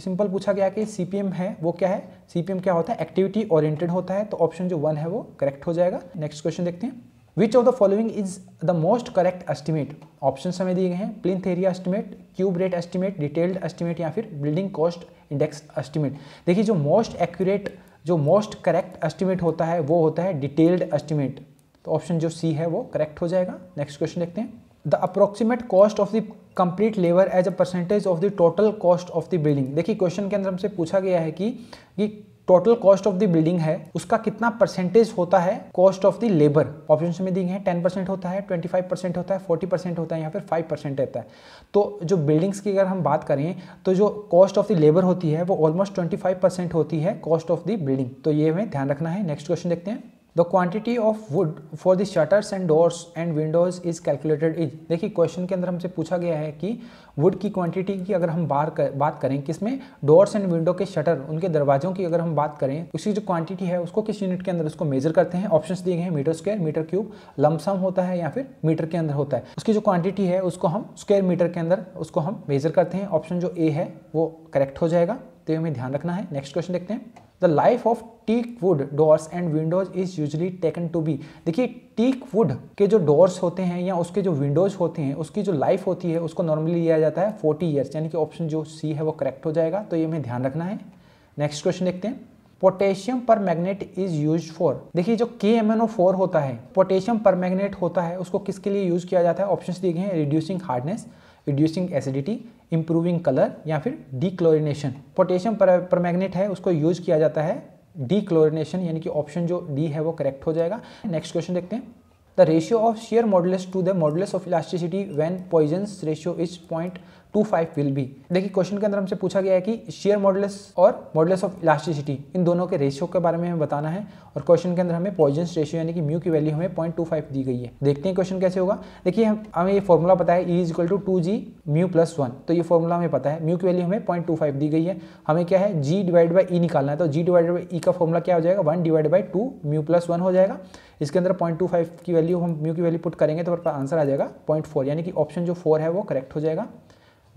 सिंपल पूछा गया कि सी है वो क्या है सी क्या होता है एक्टिविटी ओरिएंटेड होता है तो ऑप्शन जो वन है वो करेक्ट हो जाएगा नेक्स्ट क्वेश्चन देखते हैं which of the following is the most correct estimate option हमें दिए गए हैं plinth area estimate cube rate estimate detailed estimate या फिर बिल्डिंग कॉस्ट इंडेक्स एस्टिमेट देखिए जो मोस्ट एक्यूरेट जो मोस्ट करेक्ट एस्टिमेट होता है वो होता है डिटेल्ड एस्टिमेट तो ऑप्शन जो सी है वो करेक्ट हो जाएगा नेक्स्ट क्वेश्चन देखते हैं the approximate cost of the complete labour as a percentage of the total cost of the building देखिए क्वेश्चन के अंदर हमसे पूछा गया है कि total cost of the building है उसका कितना परसेंटेज होता है cost of the labour option में दिए हैं टेन परसेंट होता है ट्वेंटी फाइव परसेंट होता है फोर्टी परसेंट होता है या फिर फाइव परसेंट रहता है तो जो बिल्डिंग्स की अगर हम बात करें तो जो कॉस्ट ऑफ द लेबर होती है वो ऑलमोस्ट ट्वेंटी फाइव परसेंट होती है कॉस्ट ऑफ द बिल्डिंग तो ये हमें ध्यान रखना है नेक्स्ट क्वेश्चन देखते हैं the quantity of wood for the shutters and doors and windows is calculated is देखिए क्वेश्चन के अंदर हमसे पूछा गया है कि वुड की क्वांटिटी की अगर हम बार कर, बात करें किसमें डोर्स एंड विंडो के शटर उनके दरवाजों की अगर हम बात करें उसकी जो क्वांटिटी है उसको किस यूनिट के अंदर उसको मेजर करते हैं ऑप्शन दिए गए हैं metre square metre cube lump sum होता है या फिर मीटर के अंदर होता है उसकी जो क्वांटिटी है उसको हम स्क्वायर मीटर के अंदर उसको हम मेजर करते हैं ऑप्शन जो ए है वो करेक्ट हो जाएगा तो ये हमें ध्यान रखना है नेक्स्ट क्वेश्चन देखते हैं the life of teak wood doors and windows is usually taken to be देखिए टीक वुड के जो डोर्स होते हैं या उसके जो विंडोज होते हैं उसकी जो लाइफ होती है उसको नॉर्मली लिया जाता है फोर्टी ईयर्स यानी कि ऑप्शन जो सी है वो करेक्ट हो जाएगा तो ये हमें ध्यान रखना है नेक्स्ट क्वेश्चन देखते हैं पोटेशियम पर मैग्नेट इज यूज फॉर देखिए जो के एम एन ओ फोर होता है पोटेशियम पर मैग्नेट होता है उसको किसके लिए यूज किया जाता है ऑप्शन दिए गए हैं reducing hardness reducing acidity improving colour या फिर डीक्लोरिनेशन पोटेशियम परमैग्नेट है उसको यूज किया जाता है डीक्लोरिनेशन यानी कि ऑप्शन जो डी है वो करेक्ट हो जाएगा नेक्स्ट क्वेश्चन देखते हैं the ratio of shear modulus to the modulus of elasticity when Poisson ratio is point two five will be देखिए क्वेश्चन के अंदर हमसे पूछा गया है कि शेयर मॉडल्स और मॉडल्स ऑफ इलास्टिसिटी इन दोनों के रेशियो के बारे में हमें बताना है और क्वेश्चन के अंदर हमें पॉइजन रेशियो यानी कि म्यू की वैल्यू हमें पॉइंट टू फाइव दी गई है देखते हैं क्वेश्चन कैसे होगा देखिए हमें ये फॉर्मूला पता है E is equal to two G mu plus one तो ये फॉर्मूला हमें पता है म्यू की वैल्यू हमें पॉइंट टू फाइव दी गई है हमें क्या है जी डिवाइड बाई ई निकालना है तो जी डिवाइड बाई ई का फॉर्मूला क्या हो जाएगा one divide by two mu plus one हो जाएगा इसके अंदर पॉइंट टू फाइव की वैल्यू हम म्यू की वैल्यू पुट करेंगे तो आंसर आ जाएगा पॉइंट फोर यानी कि ऑप्शन जो फोर है वो करेक्ट हो जाएगा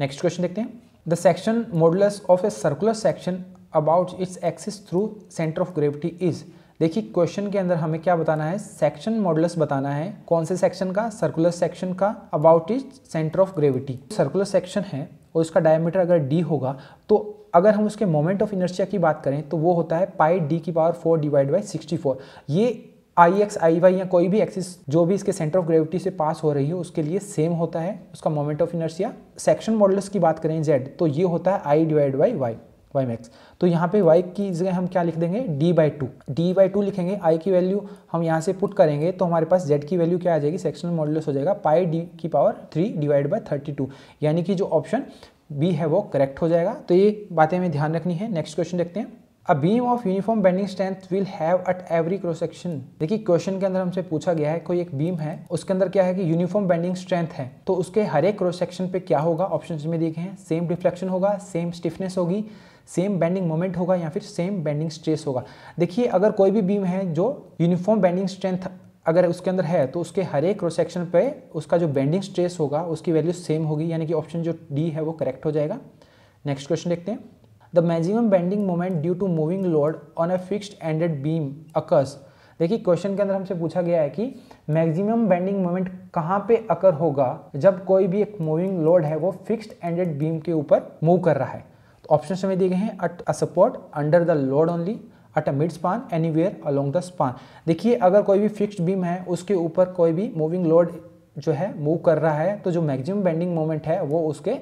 नेक्स्ट क्वेश्चन देखते हैं the section modulus of a circular section about its axis through centre of gravity is देखिए क्वेश्चन के अंदर हमें क्या बताना है सेक्शन मॉडल्स बताना है कौन से सेक्शन का सर्कुलर सेक्शन का about is centre of gravity circular section है और इसका डायमीटर अगर डी होगा तो अगर हम उसके मोमेंट ऑफ इनर्शिया की बात करें तो वो होता है पाई डी की power four divide by sixty four ये आई एक्स आई वाई या कोई भी एक्सिस जो भी इसके सेंटर ऑफ ग्रेविटी से पास हो रही हो उसके लिए सेम होता है उसका moment of inertia section modulus की बात करें जेड तो ये होता है I divide by Y Y max तो यहाँ पे वाई की जगह हम क्या लिख देंगे D by two D by two लिखेंगे आई की वैल्यू हम यहाँ से पुट करेंगे तो हमारे पास जेड की वैल्यू क्या आ जाएगी सेक्शनल मॉडल्स हो जाएगा पाई डी की power three divide by thirty two यानी कि जो ऑप्शन बी है वो करेक्ट हो जाएगा तो ये बातें हमें ध्यान रखनी है नेक्स्ट क्वेश्चन देखते हैं a beam of uniform bending strength will have at every cross section देखिए क्वेश्चन के अंदर हमसे पूछा गया है कोई एक बीम है उसके अंदर क्या है कि यूनिफॉर्म बेंडिंग स्ट्रेंथ है तो उसके हर एक क्रॉस सेक्शन पे क्या होगा ऑप्शन में देखे हैं सेम डिफ्लेक्शन होगा सेम स्टिफनेस होगी सेम बेंडिंग मोमेंट होगा या फिर सेम बेंडिंग स्ट्रेस होगा देखिए अगर कोई भी बीम है जो यूनिफॉर्म बेंडिंग स्ट्रेंथ अगर उसके अंदर है तो उसके हर एक क्रॉस सेक्शन पे उसका जो बेंडिंग स्ट्रेस होगा उसकी वैल्यू सेम होगी यानी कि ऑप्शन जो डी है वो करेक्ट हो जाएगा नेक्स्ट क्वेश्चन देखते हैं the maximum bending moment due to moving load on a fixed ended beam occurs देखिए क्वेश्चन के अंदर हमसे पूछा गया है कि मैक्सिमम बेंडिंग मोमेंट कहाँ पे अकर होगा जब कोई भी एक मूविंग लोड है वो फिक्स्ड एंडेड बीम के ऊपर मूव कर रहा है तो ऑप्शन हमें दिए गए हैं at a support under the load only at a mid span anywhere along the span देखिए अगर कोई भी फिक्स्ड बीम है उसके ऊपर कोई भी मूविंग लोड जो है मूव कर रहा है तो जो मैक्सिमम बेंडिंग मोमेंट है वो उसके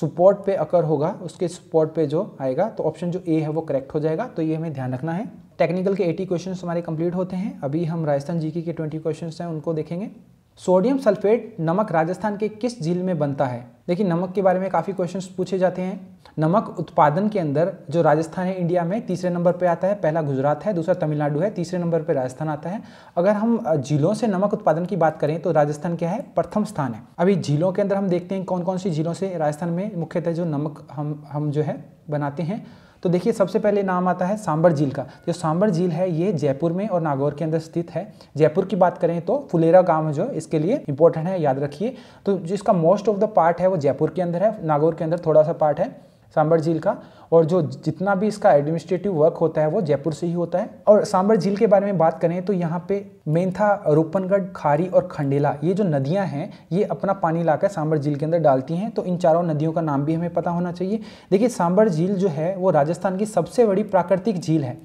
सपोर्ट पे अकर होगा उसके सपोर्ट पे जो आएगा तो ऑप्शन जो ए है वो करेक्ट हो जाएगा तो ये हमें ध्यान रखना है टेक्निकल के 80 क्वेश्चंस हमारे कंप्लीट होते हैं अभी हम राजस्थान जीके के 20 क्वेश्चंस हैं उनको देखेंगे सोडियम सल्फेट नमक राजस्थान के किस झील में बनता है देखिए नमक के बारे में काफ़ी क्वेश्चंस पूछे जाते हैं नमक उत्पादन के अंदर जो राजस्थान है इंडिया में तीसरे नंबर पे आता है पहला गुजरात है दूसरा तमिलनाडु है तीसरे नंबर पे राजस्थान आता है अगर हम झीलों से नमक उत्पादन की बात करें तो राजस्थान क्या है प्रथम स्थान है अभी झीलों के अंदर हम देखते हैं कौन कौन सी झीलों से राजस्थान में मुख्यतः जो नमक हम हम जो है बनाते हैं तो देखिए सबसे पहले नाम आता है सांबर झील का जो सांबर झील है ये जयपुर में और नागौर के अंदर स्थित है जयपुर की बात करें तो फुलेरा गांव जो इसके लिए इंपॉर्टेंट है याद रखिए तो जिसका मोस्ट ऑफ द पार्ट है वो जयपुर के अंदर है नागौर के अंदर थोड़ा सा पार्ट है सांबर झील का और जो जितना भी इसका एडमिनिस्ट्रेटिव वर्क होता है वो जयपुर से ही होता है और सांबर झील के बारे में बात करें तो यहाँ पे मेन था रूपनगढ़ खारी और खंडेला ये जो नदियाँ हैं ये अपना पानी लाकर सांबर झील के अंदर डालती हैं तो इन चारों नदियों का नाम भी हमें पता होना चाहिए देखिए सांबर झील जो है वो राजस्थान की सबसे बड़ी प्राकृतिक झील है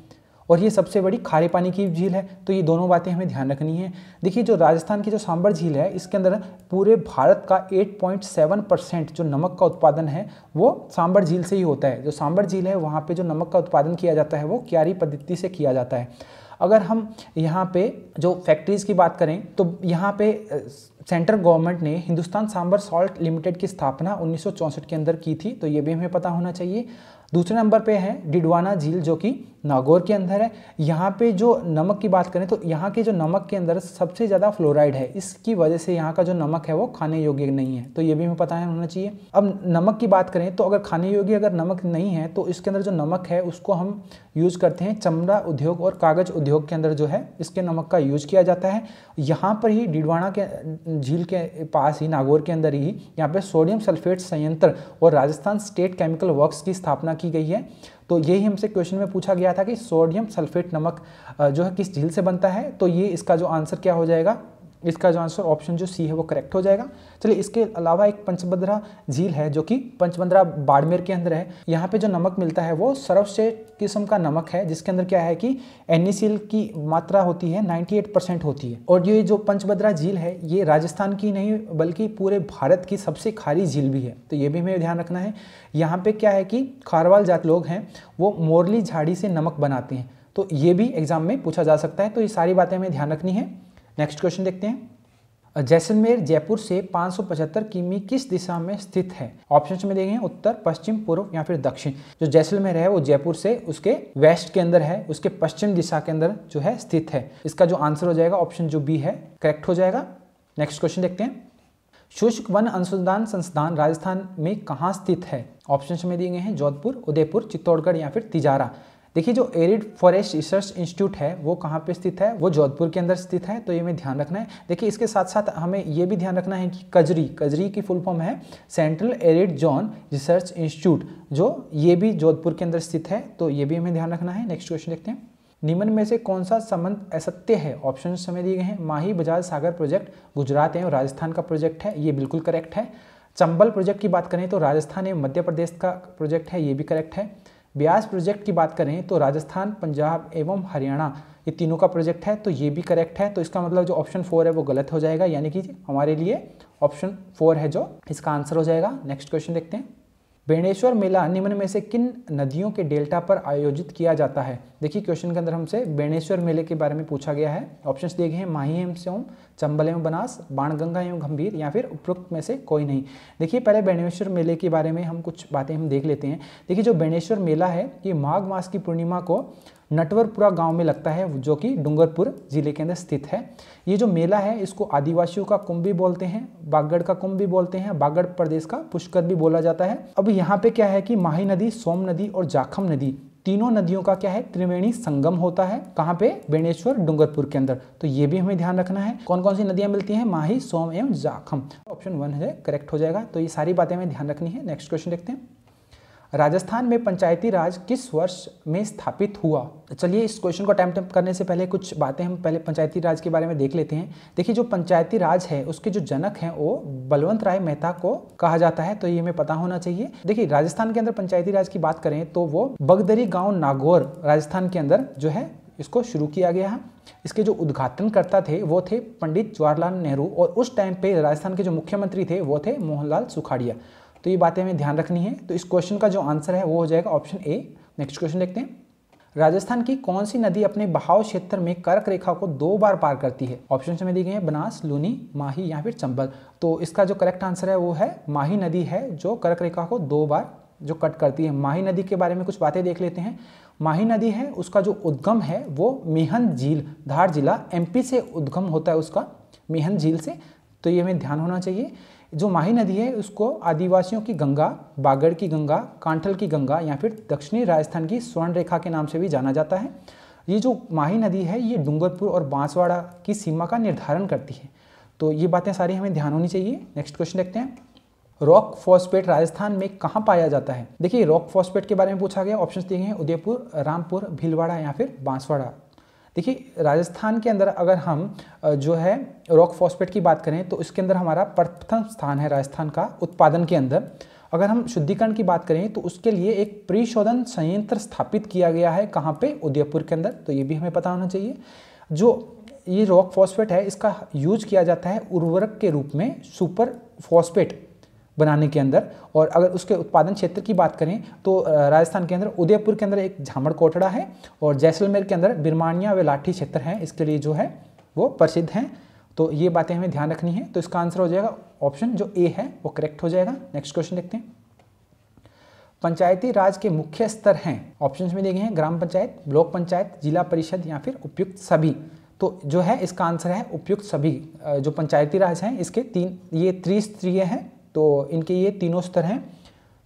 और ये सबसे बड़ी खारे पानी की झील है तो ये दोनों बातें हमें ध्यान रखनी है देखिए जो राजस्थान की जो सांबर झील है इसके अंदर पूरे भारत का 8.7 परसेंट जो नमक का उत्पादन है वो सांबर झील से ही होता है जो सांबर झील है वहाँ पे जो नमक का उत्पादन किया जाता है वो क्यारी पद्धति से किया जाता है अगर हम यहाँ पे जो फैक्ट्रीज़ की बात करें तो यहाँ पे सेंट्रल गवर्नमेंट ने हिंदुस्तान सांबर सॉल्ट लिमिटेड की स्थापना उन्नीस के अंदर की थी तो ये भी हमें पता होना चाहिए दूसरे नंबर पे है डिडवाना झील जो कि नागौर के अंदर है यहाँ पे जो नमक की बात करें तो यहाँ के जो नमक के अंदर सबसे ज़्यादा फ्लोराइड है इसकी वजह से यहाँ का जो नमक है वो खाने योग्य नहीं है तो ये भी हमें पता है होना चाहिए अब नमक की बात करें तो अगर खाने योग्य अगर नमक नहीं है तो इसके अंदर जो नमक है उसको हम यूज़ करते हैं चमड़ा उद्योग और कागज़ उद्योग के अंदर जो है इसके नमक का यूज किया जाता है यहाँ पर ही डिडवाना के झील के पास ही नागौर के अंदर ही यहाँ पर सोडियम सल्फेट संयंत्र और राजस्थान स्टेट केमिकल वर्कस की स्थापना की गई है तो यही हमसे क्वेश्चन में पूछा गया था कि सोडियम सल्फेट नमक जो है किस झील से बनता है तो ये इसका जो आंसर क्या हो जाएगा इसका जो आंसर ऑप्शन जो सी है वो करेक्ट हो जाएगा चलिए इसके अलावा एक पंचभद्रा झील है जो कि पंचभद्रा बाड़मेर के अंदर है यहाँ पे जो नमक मिलता है वो सर्वश्रेष्ठ किस्म का नमक है जिसके अंदर क्या है कि एन की मात्रा होती है 98 परसेंट होती है और ये जो पंचभद्रा झील है ये राजस्थान की नहीं बल्कि पूरे भारत की सबसे खारी झील भी है तो ये भी हमें ध्यान रखना है यहाँ पर क्या है कि खारवाल जात लोग हैं वो मोरली झाड़ी से नमक बनाते हैं तो ये भी एग्जाम में पूछा जा सकता है तो ये सारी बातें हमें ध्यान रखनी है नेक्स्ट क्वेश्चन देखते हैं जैसलमेर जयपुर से 575 किमी किस दिशा में स्थित है ऑप्शन में देखें उत्तर पश्चिम पूर्व या फिर दक्षिण जो जैसलमेर है वो जयपुर से उसके वेस्ट के अंदर है उसके पश्चिम दिशा के अंदर जो है स्थित है इसका जो आंसर हो जाएगा ऑप्शन जो बी है करेक्ट हो जाएगा नेक्स्ट क्वेश्चन देखते हैं शुष्क वन अनुसंधान संस्थान राजस्थान में कहाँ स्थित है ऑप्शन में दिए गए हैं जोधपुर उदयपुर चित्तौड़गढ़ या फिर तिजारा देखिए जो एरिड फॉरेस्ट रिसर्च इंस्टीट्यूट है वो कहाँ पे स्थित है वो जोधपुर के अंदर स्थित है तो ये हमें ध्यान रखना है देखिए इसके साथ साथ हमें ये भी ध्यान रखना है कि कजरी कजरी की फुल फॉर्म है central arid zone research institute जो ये भी जोधपुर के अंदर स्थित है तो ये भी हमें ध्यान रखना है नेक्स्ट क्वेश्चन देखते हैं निम्न में से कौन सा संबंध असत्य है ऑप्शन समय दिए गए हैं माही बजाज सागर प्रोजेक्ट गुजरात है और राजस्थान का प्रोजेक्ट है ये बिल्कुल करेक्ट है चंबल प्रोजेक्ट की बात करें तो राजस्थान एवं मध्य प्रदेश का प्रोजेक्ट है ये भी करेक्ट है ब्याज प्रोजेक्ट की बात करें तो राजस्थान पंजाब एवं हरियाणा ये तीनों का प्रोजेक्ट है तो ये भी करेक्ट है तो इसका मतलब जो ऑप्शन फोर है वो गलत हो जाएगा यानी कि हमारे लिए ऑप्शन फोर है जो इसका आंसर हो जाएगा नेक्स्ट क्वेश्चन देखते हैं बेणेश्वर मेला निम्न में से किन नदियों के डेल्टा पर आयोजित किया जाता है देखिए क्वेश्चन के अंदर हमसे बेणेश्वर मेले के बारे में पूछा गया है ऑप्शंस दिए गए हैं माही एवं सोम चंबल एवं बनास बाणगंगा एवं गंभीर या फिर उपरोक्त में से कोई नहीं देखिए पहले बेणेश्वर मेले के बारे में हम कुछ बातें हम देख लेते हैं देखिए जो बेणेश्वर मेला है ये माघ मास की पूर्णिमा को नटवरपुरा गांव में लगता है जो कि डूंगरपुर जिले के अंदर स्थित है ये जो मेला है इसको आदिवासियों का कुंभ भी बोलते हैं बागड़ का कुंभ भी बोलते हैं बागड़ प्रदेश का पुष्कर भी बोला जाता है अब यहाँ पे क्या है कि माही नदी सोम नदी और जाखम नदी तीनों नदियों का क्या है त्रिवेणी संगम होता है कहाँ पे बेणेश्वर डूंगरपुर के अंदर तो ये भी हमें ध्यान रखना है कौन कौन सी नदियां मिलती हैं माही सोम एवं जाखम ऑप्शन वन है करेक्ट हो जाएगा तो ये सारी बातें हमें ध्यान रखनी है नेक्स्ट क्वेश्चन देखते हैं राजस्थान में पंचायती राज किस वर्ष में स्थापित हुआ तो चलिए इस क्वेश्चन को अटैम्प्ट करने से पहले कुछ बातें हम पहले पंचायती राज के बारे में देख लेते हैं देखिए जो पंचायती राज है उसके जो जनक हैं वो बलवंत राय मेहता को कहा जाता है तो ये हमें पता होना चाहिए देखिए राजस्थान के अंदर पंचायती राज की बात करें तो वो बगदरी गाँव नागौर राजस्थान के अंदर जो है इसको शुरू किया गया है इसके जो उद्घाटन करता थे वो थे पंडित जवाहरलाल नेहरू और उस टाइम पे राजस्थान के जो मुख्यमंत्री थे वो थे मोहनलाल सुखाड़िया तो ये बातें हमें ध्यान रखनी है तो इस क्वेश्चन का जो आंसर है वो हो जाएगा ऑप्शन ए नेक्स्ट क्वेश्चन देखते हैं राजस्थान की कौन सी नदी अपने बहाव क्षेत्र में कर्क रेखा को दो बार पार करती है ऑप्शन हमें दिए गए हैं बनास लूनी माही या फिर चंबल तो इसका जो करेक्ट आंसर है वो है माही नदी है जो कर्क रेखा को दो बार जो कट करती है माही नदी के बारे में कुछ बातें देख लेते हैं माही नदी है उसका जो उद्गम है वो मिहन झील धार जिला एमपी से उद्गम होता है उसका मिहन झील से तो ये हमें ध्यान होना चाहिए जो माही नदी है उसको आदिवासियों की गंगा बागड़ की गंगा कांठल की गंगा या फिर दक्षिणी राजस्थान की स्वर्ण रेखा के नाम से भी जाना जाता है ये जो माही नदी है ये डूंगरपुर और बांसवाड़ा की सीमा का निर्धारण करती है तो ये बातें सारी हमें ध्यान होनी चाहिए नेक्स्ट क्वेश्चन देखते हैं रॉक फॉस्पेट राजस्थान में कहाँ पाया जाता है देखिए रॉक फॉस्पेट के बारे में पूछा गया ऑप्शन दिए हैं उदयपुर रामपुर भीलवाड़ा या फिर बांसवाड़ा देखिए राजस्थान के अंदर अगर हम जो है रॉक फॉस्फेट की बात करें तो इसके अंदर हमारा प्रथम स्थान है राजस्थान का उत्पादन के अंदर अगर हम शुद्धिकरण की बात करें तो उसके लिए एक परिशोधन संयंत्र स्थापित किया गया है कहाँ पे उदयपुर के अंदर तो ये भी हमें पता होना चाहिए जो ये रॉक फॉस्फेट है इसका यूज किया जाता है उर्वरक के रूप में सुपर फॉस्फेट बनाने के अंदर और अगर उसके उत्पादन क्षेत्र की बात करें तो राजस्थान के अंदर उदयपुर के अंदर एक झामड़ कोटड़ा है और जैसलमेर के अंदर बिरमानिया व लाठी क्षेत्र हैं इसके लिए जो है वो प्रसिद्ध हैं तो ये बातें हमें ध्यान रखनी है तो इसका आंसर हो जाएगा ऑप्शन जो ए है वो करेक्ट हो जाएगा नेक्स्ट क्वेश्चन देखते हैं पंचायती राज के मुख्य स्तर हैं ऑप्शंस में देखे हैं ग्राम पंचायत ब्लॉक पंचायत जिला परिषद या फिर उपयुक्त सभी तो जो है इसका आंसर है उपयुक्त सभी जो पंचायती राज हैं इसके तीन ये त्रिस्तरीय हैं तो इनके ये तीनों स्तर हैं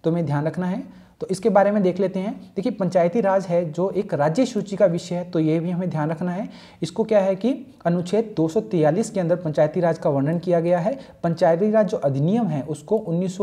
तो हमें ध्यान रखना है तो इसके बारे में देख लेते हैं देखिए पंचायती राज है जो एक राज्य सूची का विषय है तो ये भी हमें ध्यान रखना है इसको क्या है कि अनुच्छेद 243 के अंदर पंचायती राज का वर्णन किया गया है पंचायती राज जो अधिनियम है उसको उन्नीस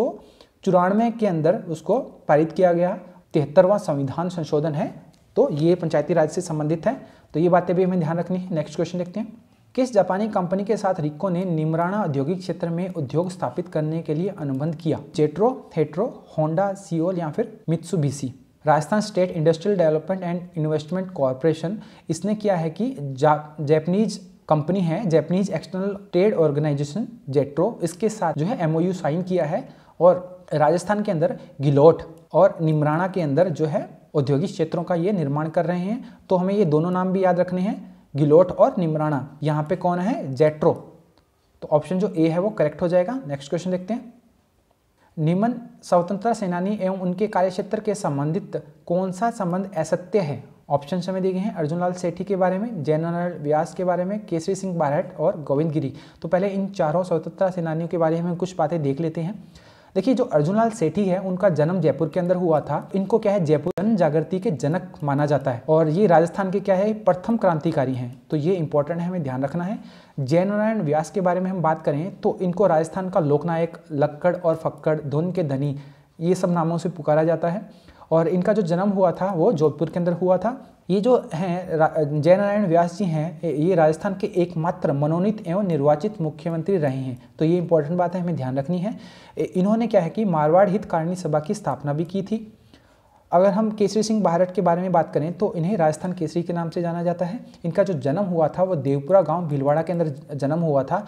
के अंदर उसको पारित किया गया तिहत्तरवां संविधान संशोधन है तो ये पंचायती राज से संबंधित है तो ये बातें भी हमें ध्यान रखनी है नेक्स्ट क्वेश्चन देखते हैं किस जापानी कंपनी के साथ रिक्को ने निमराना औद्योगिक क्षेत्र में उद्योग स्थापित करने के लिए अनुबंध किया जेट्रो थेट्रो होंडा सीओल या फिर Mitsubishi Rajasthan State Industrial Development and Investment Corporation इसने किया है कि जैपनीज कंपनी है Japanese External Trade Organization JETRO इसके साथ जो है एमओयू साइन किया है और राजस्थान के अंदर गिलोट और निमराना के अंदर जो है औद्योगिक क्षेत्रों का ये निर्माण कर रहे हैं तो हमें ये दोनों नाम भी याद रखने हैं गिलोट और निमराना यहाँ पे कौन है जेट्रो तो ऑप्शन जो ए है वो करेक्ट हो जाएगा नेक्स्ट क्वेश्चन देखते हैं निमन स्वतंत्रता सेनानी एवं उनके कार्यक्षेत्र के संबंधित कौन सा संबंध असत्य है ऑप्शन हमें दिए गए हैं अर्जुन लाल सेठी के बारे में जयनारायण व्यास के बारे में केसरी सिंह बारहट और गोविंद गिरी तो पहले इन चारों स्वतंत्रता सेनानियों के बारे में कुछ बातें देख लेते हैं देखिए जो अर्जुनलाल सेठी है उनका जन्म जयपुर के अंदर हुआ था इनको क्या है जयपुर जन जागृति के जनक माना जाता है और ये राजस्थान के क्या है प्रथम क्रांतिकारी हैं तो ये इंपॉर्टेंट है हमें ध्यान रखना है जयनारायण व्यास के बारे में हम बात करें तो इनको राजस्थान का लोकनायक लक्कड़ और फक्कड़ धुन के धनी ये सब नामों से पुकारा जाता है और इनका जो जन्म हुआ था वो जोधपुर के अंदर हुआ था ये जो हैं जयनारायण व्यास जी हैं ये राजस्थान के एकमात्र मनोनीत एवं निर्वाचित मुख्यमंत्री रहे हैं तो ये इंपॉर्टेंट बात है हमें ध्यान रखनी है इन्होंने क्या है कि मारवाड़ हितकारिणी सभा की स्थापना भी की थी अगर हम केसरी सिंह भारत के बारे में बात करें तो इन्हें राजस्थान केसरी के नाम से जाना जाता है इनका जो जन्म हुआ था वो देवपुरा गांव भीलवाड़ा के अंदर जन्म हुआ था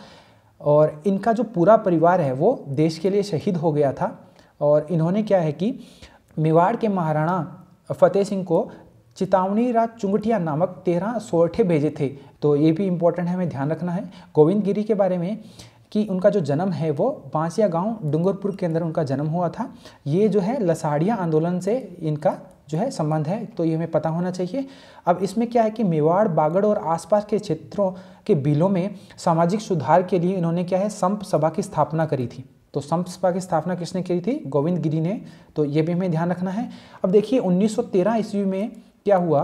और इनका जो पूरा परिवार है वो देश के लिए शहीद हो गया था और इन्होंने क्या है कि मेवाड़ के महाराणा फतेह सिंह को चितावनी राज चुंगटिया नामक तेरह सोरठे भेजे थे तो ये भी इम्पोर्टेंट है हमें ध्यान रखना है गोविंद गिरी के बारे में कि उनका जो जन्म है वो बांसिया गांव डूंगरपुर के अंदर उनका जन्म हुआ था ये जो है लसाड़िया आंदोलन से इनका जो है संबंध है तो ये हमें पता होना चाहिए अब इसमें क्या है कि मेवाड़ बागड़ और आसपास के क्षेत्रों के बिलों में सामाजिक सुधार के लिए इन्होंने क्या है संप सभा की स्थापना करी थी तो संस्पा की स्थापना किसने की थी गोविंद गिरी ने तो ये भी हमें ध्यान रखना है अब देखिए 1913 ईस्वी में क्या हुआ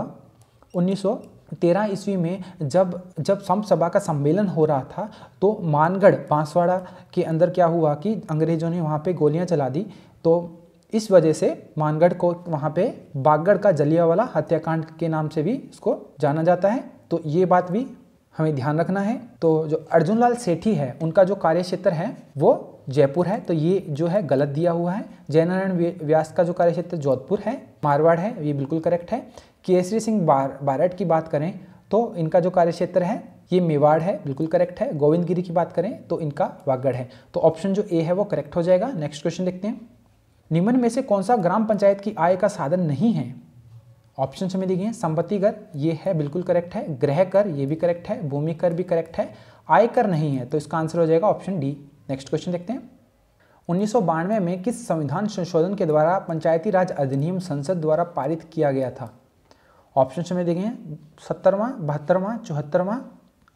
1913 ईस्वी में जब जब समसभा का सम्मेलन हो रहा था तो मानगढ़ बांसवाड़ा के अंदर क्या हुआ कि अंग्रेजों ने वहाँ पे गोलियाँ चला दी तो इस वजह से मानगढ़ को वहाँ पे बागगढ़ का जलियावाला हत्याकांड के नाम से भी इसको जाना जाता है तो ये बात भी हमें ध्यान रखना है तो जो अर्जुन लाल सेठी है उनका जो कार्य क्षेत्र है वो जयपुर है तो ये जो है गलत दिया हुआ है जयनारायण व्यास का जो कार्य क्षेत्र जोधपुर है मारवाड़ है ये बिल्कुल करेक्ट है केसरी सिंह बार बारट की बात करें तो इनका जो कार्य क्षेत्र है ये मेवाड़ है बिल्कुल करेक्ट है गोविंद गिरी की बात करें तो इनका वागढ़ है तो ऑप्शन जो ए है वो करेक्ट हो जाएगा नेक्स्ट क्वेश्चन देखते हैं निम्न में से कौन सा ग्राम पंचायत की आय का साधन नहीं है ऑप्शन हमें दिए हैं संपत्ति कर ये है बिल्कुल करेक्ट है ग्रह कर ये भी करेक्ट है भूमि कर भी करेक्ट है आय कर नहीं है तो इसका आंसर हो जाएगा ऑप्शन डी नेक्स्ट क्वेश्चन देखते हैं उन्नीस में किस संविधान संशोधन के द्वारा पंचायती राज अधिनियम संसद द्वारा पारित किया गया था ऑप्शन हमें देखे हैं सत्तरवां बहत्तरवां चौहत्तरवां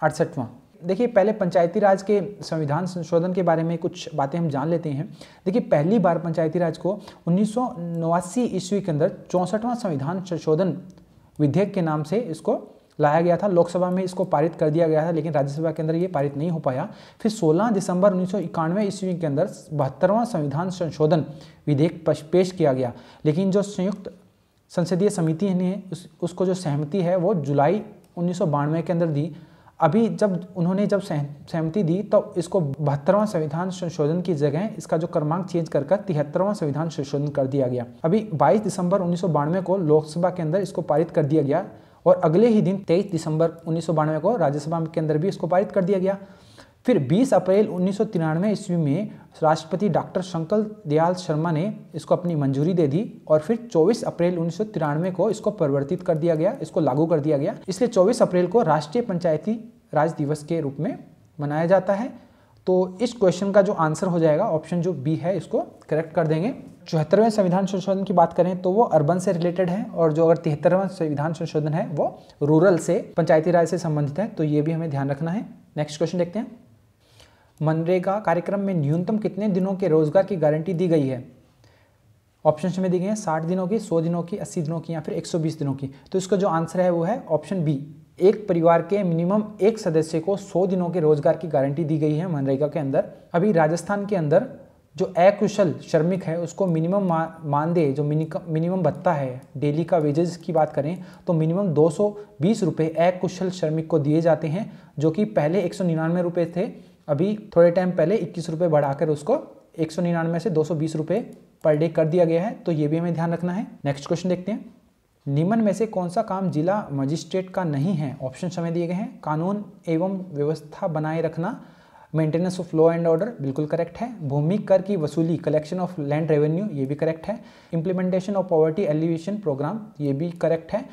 अड़सठवां देखिए पहले पंचायती राज के संविधान संशोधन के बारे में कुछ बातें हम जान लेते हैं देखिए पहली बार पंचायती राज को उन्नीस ईस्वी के अंदर चौंसठवां संविधान संशोधन विधेयक के नाम से इसको लाया गया था लोकसभा में इसको पारित कर दिया गया था लेकिन राज्यसभा के अंदर ये पारित नहीं हो पाया फिर 16 दिसंबर उन्नीस ईस्वी के अंदर बहत्तरवां संविधान संशोधन विधेयक पेश किया गया लेकिन जो संयुक्त संसदीय समिति ने उस, उसको जो सहमति है वो जुलाई उन्नीस के अंदर दी अभी जब उन्होंने जब सहमति दी तो इसको बहत्तरवां संविधान संशोधन की जगह इसका जो क्रमांक चेंज कर तिहत्तरवां संविधान संशोधन कर दिया गया अभी 22 दिसंबर उन्नीस को लोकसभा के अंदर इसको पारित कर दिया गया और अगले ही दिन 23 दिसंबर उन्नीस को राज्यसभा के अंदर भी इसको पारित कर दिया गया फिर 20 अप्रैल उन्नीस ईस्वी में राष्ट्रपति डॉक्टर शंकर दयाल शर्मा ने इसको अपनी मंजूरी दे दी और फिर 24 अप्रैल उन्नीस को इसको परिवर्तित कर दिया गया इसको लागू कर दिया गया इसलिए 24 अप्रैल को राष्ट्रीय पंचायती राज दिवस के रूप में मनाया जाता है तो इस क्वेश्चन का जो आंसर हो जाएगा ऑप्शन जो बी है इसको करेक्ट कर देंगे चौहत्तरवें संविधान संशोधन की बात करें तो वो अर्बन से रिलेटेड है और जो अगर तिहत्तरवां संविधान संशोधन है वो रूरल से पंचायती राज से संबंधित है तो ये भी हमें ध्यान रखना है नेक्स्ट क्वेश्चन देखते हैं मनरेगा कार्यक्रम में न्यूनतम कितने दिनों के रोजगार की गारंटी दी गई है ऑप्शन में दी गई है साठ दिनों की सौ दिनों की अस्सी दिनों की या फिर 120 दिनों की तो इसका जो आंसर है वो है ऑप्शन बी एक परिवार के मिनिमम एक सदस्य को 100 दिनों के रोजगार की गारंटी दी गई है मनरेगा के अंदर अभी राजस्थान के अंदर जो अकुशल श्रमिक है उसको मिनिमम मानदेय जो मिनिमम भत्ता है डेली का वेजेस की बात करें तो मिनिमम दो सौ अकुशल श्रमिक को दिए जाते हैं जो कि पहले एक सौ थे अभी थोड़े टाइम पहले इक्कीस रुपये बढ़ाकर उसको एक सौ निन्यानवे से दो सौ बीस रुपये पर डे कर दिया गया है तो ये भी हमें ध्यान रखना है नेक्स्ट क्वेश्चन देखते हैं निम्न में से कौन सा काम जिला मजिस्ट्रेट का नहीं है ऑप्शन हमें दिए गए हैं कानून एवं व्यवस्था बनाए रखना maintenance of law and order बिल्कुल करेक्ट है भूमि कर की वसूली कलेक्शन ऑफ लैंड रेवेन्यू ये भी करेक्ट है implementation of poverty alleviation programme ये भी करेक्ट है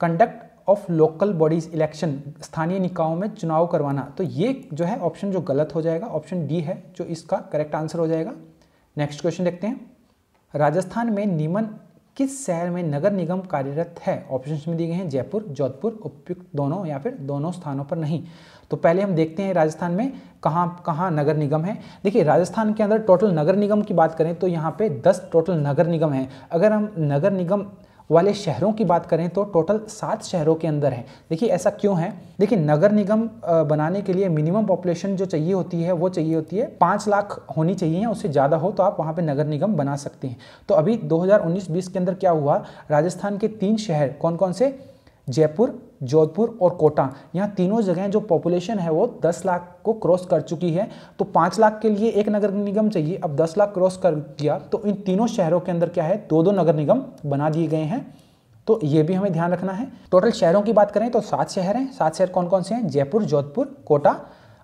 conduct of local bodies election स्थानीय निकायों में चुनाव करवाना तो ये जो है ऑप्शन जो गलत हो जाएगा ऑप्शन डी है जो इसका करेक्ट आंसर हो जाएगा नेक्स्ट क्वेश्चन देखते हैं राजस्थान में निमन किस शहर में नगर निगम कार्यरत है ऑप्शन में दिए गए हैं जयपुर जोधपुर उपयुक्त दोनों या फिर दोनों स्थानों पर नहीं तो पहले हम देखते हैं राजस्थान में कहाँ कहाँ नगर निगम है देखिए राजस्थान के अंदर टोटल नगर निगम की बात करें तो यहाँ पे 10 टोटल नगर निगम हैं अगर हम नगर निगम वाले शहरों की बात करें तो टोटल सात शहरों के अंदर है देखिए ऐसा क्यों है देखिए नगर निगम बनाने के लिए मिनिमम पॉपुलेशन जो चाहिए होती है वो चाहिए होती है पाँच लाख होनी चाहिए या उससे ज़्यादा हो तो आप वहाँ पर नगर निगम बना सकते हैं तो अभी 2019-20 के अंदर क्या हुआ राजस्थान के तीन शहर कौन कौन से जयपुर जोधपुर और कोटा यहाँ तीनों जगह जो पॉपुलेशन है वो 10 लाख को क्रॉस कर चुकी है तो 5 लाख के लिए एक नगर निगम चाहिए अब 10 लाख क्रॉस कर दिया तो इन तीनों शहरों के अंदर क्या है दो दो नगर निगम बना दिए गए हैं तो ये भी हमें ध्यान रखना है टोटल शहरों की बात करें तो सात शहर हैं सात शहर कौन कौन से हैं जयपुर जोधपुर कोटा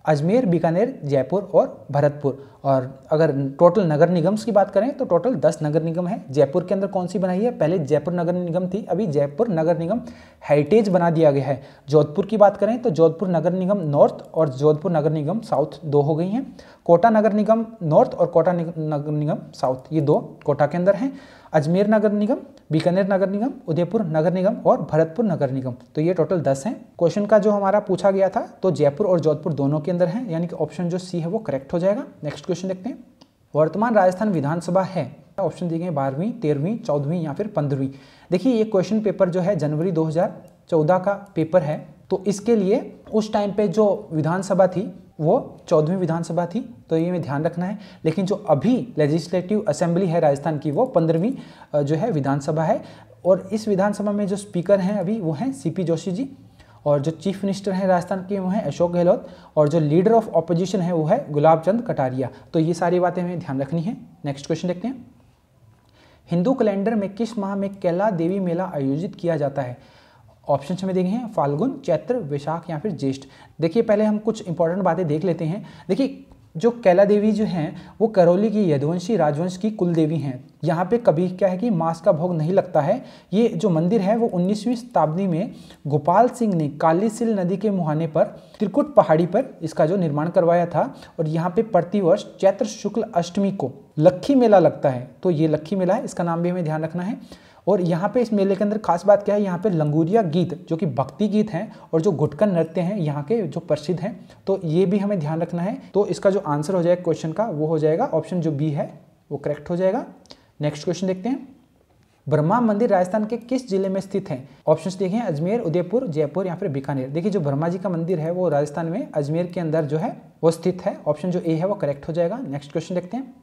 अजमेर बीकानेर जयपुर और भरतपुर और अगर टोटल नगर निगम्स की बात करें तो टोटल दस नगर निगम है जयपुर के अंदर कौन सी बनाई है पहले जयपुर नगर निगम थी अभी जयपुर नगर निगम हेरिटेज बना दिया गया है जोधपुर की बात करें तो जोधपुर नगर निगम नॉर्थ और जोधपुर नगर निगम साउथ दो हो गई हैं कोटा नगर निगम नॉर्थ और कोटा नगर निगम साउथ ये दो कोटा के अंदर हैं अजमेर नगर निगम बीकानेर नगर निगम उदयपुर नगर निगम और भरतपुर नगर निगम तो ये टोटल दस हैं क्वेश्चन का जो हमारा पूछा गया था तो जयपुर और जोधपुर दोनों के अंदर है यानी कि ऑप्शन जो सी है वो करेक्ट हो जाएगा नेक्स्ट क्वेश्चन देखते हैं वर्तमान राजस्थान विधानसभा है ऑप्शन दिए गए बारहवीं तेरहवीं चौदहवीं या फिर पंद्रहवीं देखिए ये क्वेश्चन पेपर जो है जनवरी 2014 का पेपर है तो इसके लिए उस टाइम पे जो विधानसभा थी वो चौदहवीं विधानसभा थी तो ये में ध्यान रखना है लेकिन जो अभी लेजिस्लेटिव असेंबली है राजस्थान की वो पंद्रहवीं जो है विधानसभा है और इस विधानसभा में जो स्पीकर हैं अभी वो हैं सीपी जोशी जी और जो चीफ मिनिस्टर हैं राजस्थान के वो हैं अशोक गहलोत और जो लीडर ऑफ ऑपोजिशन है वो है गुलाब चंद कटारिया तो ये सारी बातें हमें ध्यान रखनी है नेक्स्ट क्वेश्चन देखते हैं हिंदू कैलेंडर में किस माह में कैला देवी मेला आयोजित किया जाता है ऑप्शन हमें देखे हैं फाल्गुन चैत्र विशाख या फिर ज्येष्ठ देखिए पहले हम कुछ इंपॉर्टेंट बातें देख लेते हैं देखिए जो कैला देवी जो हैं वो करौली की यदुवंशी राजवंश की कुल देवी हैं यहाँ पे कभी क्या है कि मांस का भोग नहीं लगता है ये जो मंदिर है वो 19वीं शताब्दी में गोपाल सिंह ने कालीसिल नदी के मुहाने पर त्रिकुट पहाड़ी पर इसका जो निर्माण करवाया था और यहाँ पे प्रतिवर्ष चैत्र शुक्ल अष्टमी को लक्खी मेला लगता है तो ये लक्खी मेला है इसका नाम भी हमें ध्यान रखना है और यहाँ पे इस मेले के अंदर खास बात क्या है यहाँ पे लंगूरिया गीत जो कि भक्ति गीत हैं और जो गुटकन नृत्य हैं यहाँ के जो प्रसिद्ध हैं तो ये भी हमें ध्यान रखना है तो इसका जो आंसर हो जाएगा क्वेश्चन का वो हो जाएगा ऑप्शन जो बी है वो करेक्ट हो जाएगा नेक्स्ट क्वेश्चन देखते हैं ब्रह्मा मंदिर राजस्थान के किस जिले में स्थित है ऑप्शन देखिए अजमेर उदयपुर जयपुर या फिर बीकानेर देखिए जो ब्रह्मा जी का मंदिर है वो राजस्थान में अजमेर के अंदर जो है वो स्थित है ऑप्शन जो ए है वो करेक्ट हो जाएगा नेक्स्ट क्वेश्चन देखते हैं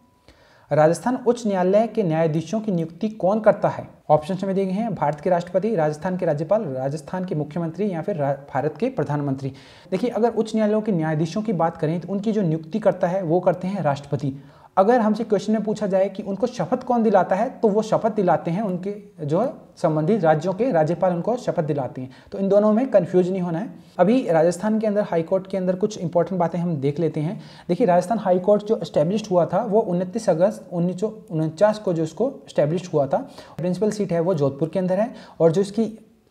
राजस्थान उच्च न्यायालय के न्यायाधीशों की नियुक्ति कौन करता है ऑप्शन में दिए गए हैं भारत के राष्ट्रपति राजस्थान के राज्यपाल राजस्थान के मुख्यमंत्री या फिर भारत के प्रधानमंत्री देखिए अगर उच्च न्यायालयों के न्यायाधीशों की बात करें तो उनकी जो नियुक्ति करता है वो करते हैं राष्ट्रपति अगर हमसे क्वेश्चन में पूछा जाए कि उनको शपथ कौन दिलाता है तो वो शपथ दिलाते हैं उनके जो है संबंधित राज्यों के राज्यपाल उनको शपथ दिलाती हैं तो इन दोनों में कन्फ्यूज नहीं होना है अभी राजस्थान के अंदर हाईकोर्ट के अंदर कुछ इंपॉर्टेंट बातें हम देख लेते हैं देखिए राजस्थान हाईकोर्ट जो स्टैब्लिश हुआ था वो उनतीस अगस्त उन्नीस को जो इसको स्टैब्लिश हुआ था प्रिंसिपल सीट है वो जोधपुर के अंदर है और जो इसकी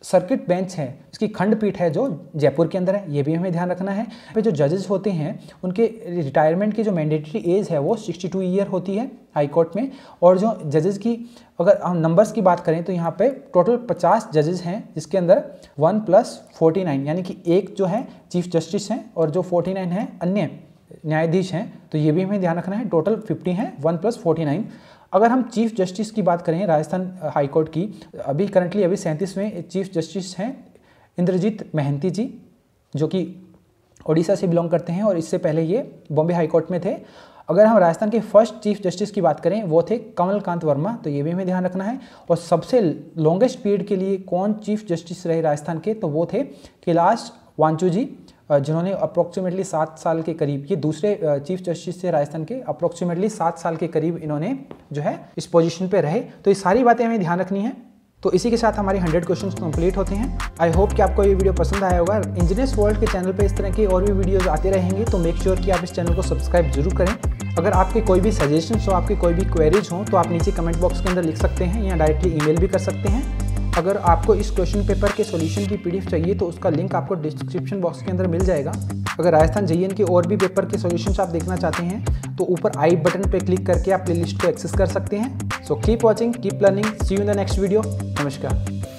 सर्किट बेंच है उसकी खंडपीठ है जो जयपुर के अंदर है ये भी हमें ध्यान रखना है पे जो जजेस होते हैं उनके रिटायरमेंट की जो मैंडेटरी एज है वो 62 ईयर होती है हाई कोर्ट में और जो जजेस की अगर हम नंबर्स की बात करें तो यहाँ पे टोटल 50 जजेस हैं जिसके अंदर वन प्लस फोर्टी यानी कि एक जो है चीफ जस्टिस हैं और जो फोर्टी हैं अन्य न्यायाधीश हैं तो ये भी हमें ध्यान रखना है टोटल फिफ्टी हैं वन प्लस फोर्टी नाइन अगर हम चीफ जस्टिस की बात करें राजस्थान हाईकोर्ट की अभी करंटली अभी सैंतीसवें चीफ जस्टिस हैं इंद्रजीत महंती जी जो कि ओडिशा से बिलोंग करते हैं और इससे पहले ये बॉम्बे हाईकोर्ट में थे अगर हम राजस्थान के फर्स्ट चीफ जस्टिस की बात करें वो थे कमलकांत वर्मा तो ये भी हमें ध्यान रखना है और सबसे लॉन्गेस्ट पीरियड के लिए कौन चीफ जस्टिस रहे राजस्थान के तो वो थे कैलाश वांचू जी जिन्होंने अप्रोक्सीमेटली सात साल के करीब ये दूसरे चीफ जस्टिस थे राजस्थान के अप्रोक्सीमेटली सात साल के करीब इन्होंने जो है इस पोजिशन पर रहे तो ये सारी बातें हमें ध्यान रखनी है तो इसी के साथ हमारे 100 क्वेश्चंस कंप्लीट होते हैं आई होप कि आपको ये वीडियो पसंद आया होगा इंजीनियर्स वर्ल्ड के चैनल पे इस तरह की और भी वीडियोस आते रहेंगे तो मेक श्योर sure कि आप इस चैनल को सब्सक्राइब जरूर करें अगर आपके कोई भी सजेशन हो आपकी कोई भी क्वेरीज हो तो आप नीचे कमेंट बॉक्स के अंदर लिख सकते हैं या डायरेक्टली ई भी कर सकते हैं अगर आपको इस क्वेश्चन पेपर के सॉल्यूशन की पीडीएफ चाहिए तो उसका लिंक आपको डिस्क्रिप्शन बॉक्स के अंदर मिल जाएगा अगर राजस्थान जे के और भी पेपर के सोल्यूशन आप देखना चाहते हैं तो ऊपर आई बटन पर क्लिक करके आप प्ले को एक्सेस कर सकते हैं so keep watching keep learning see you in the next video नमस्कार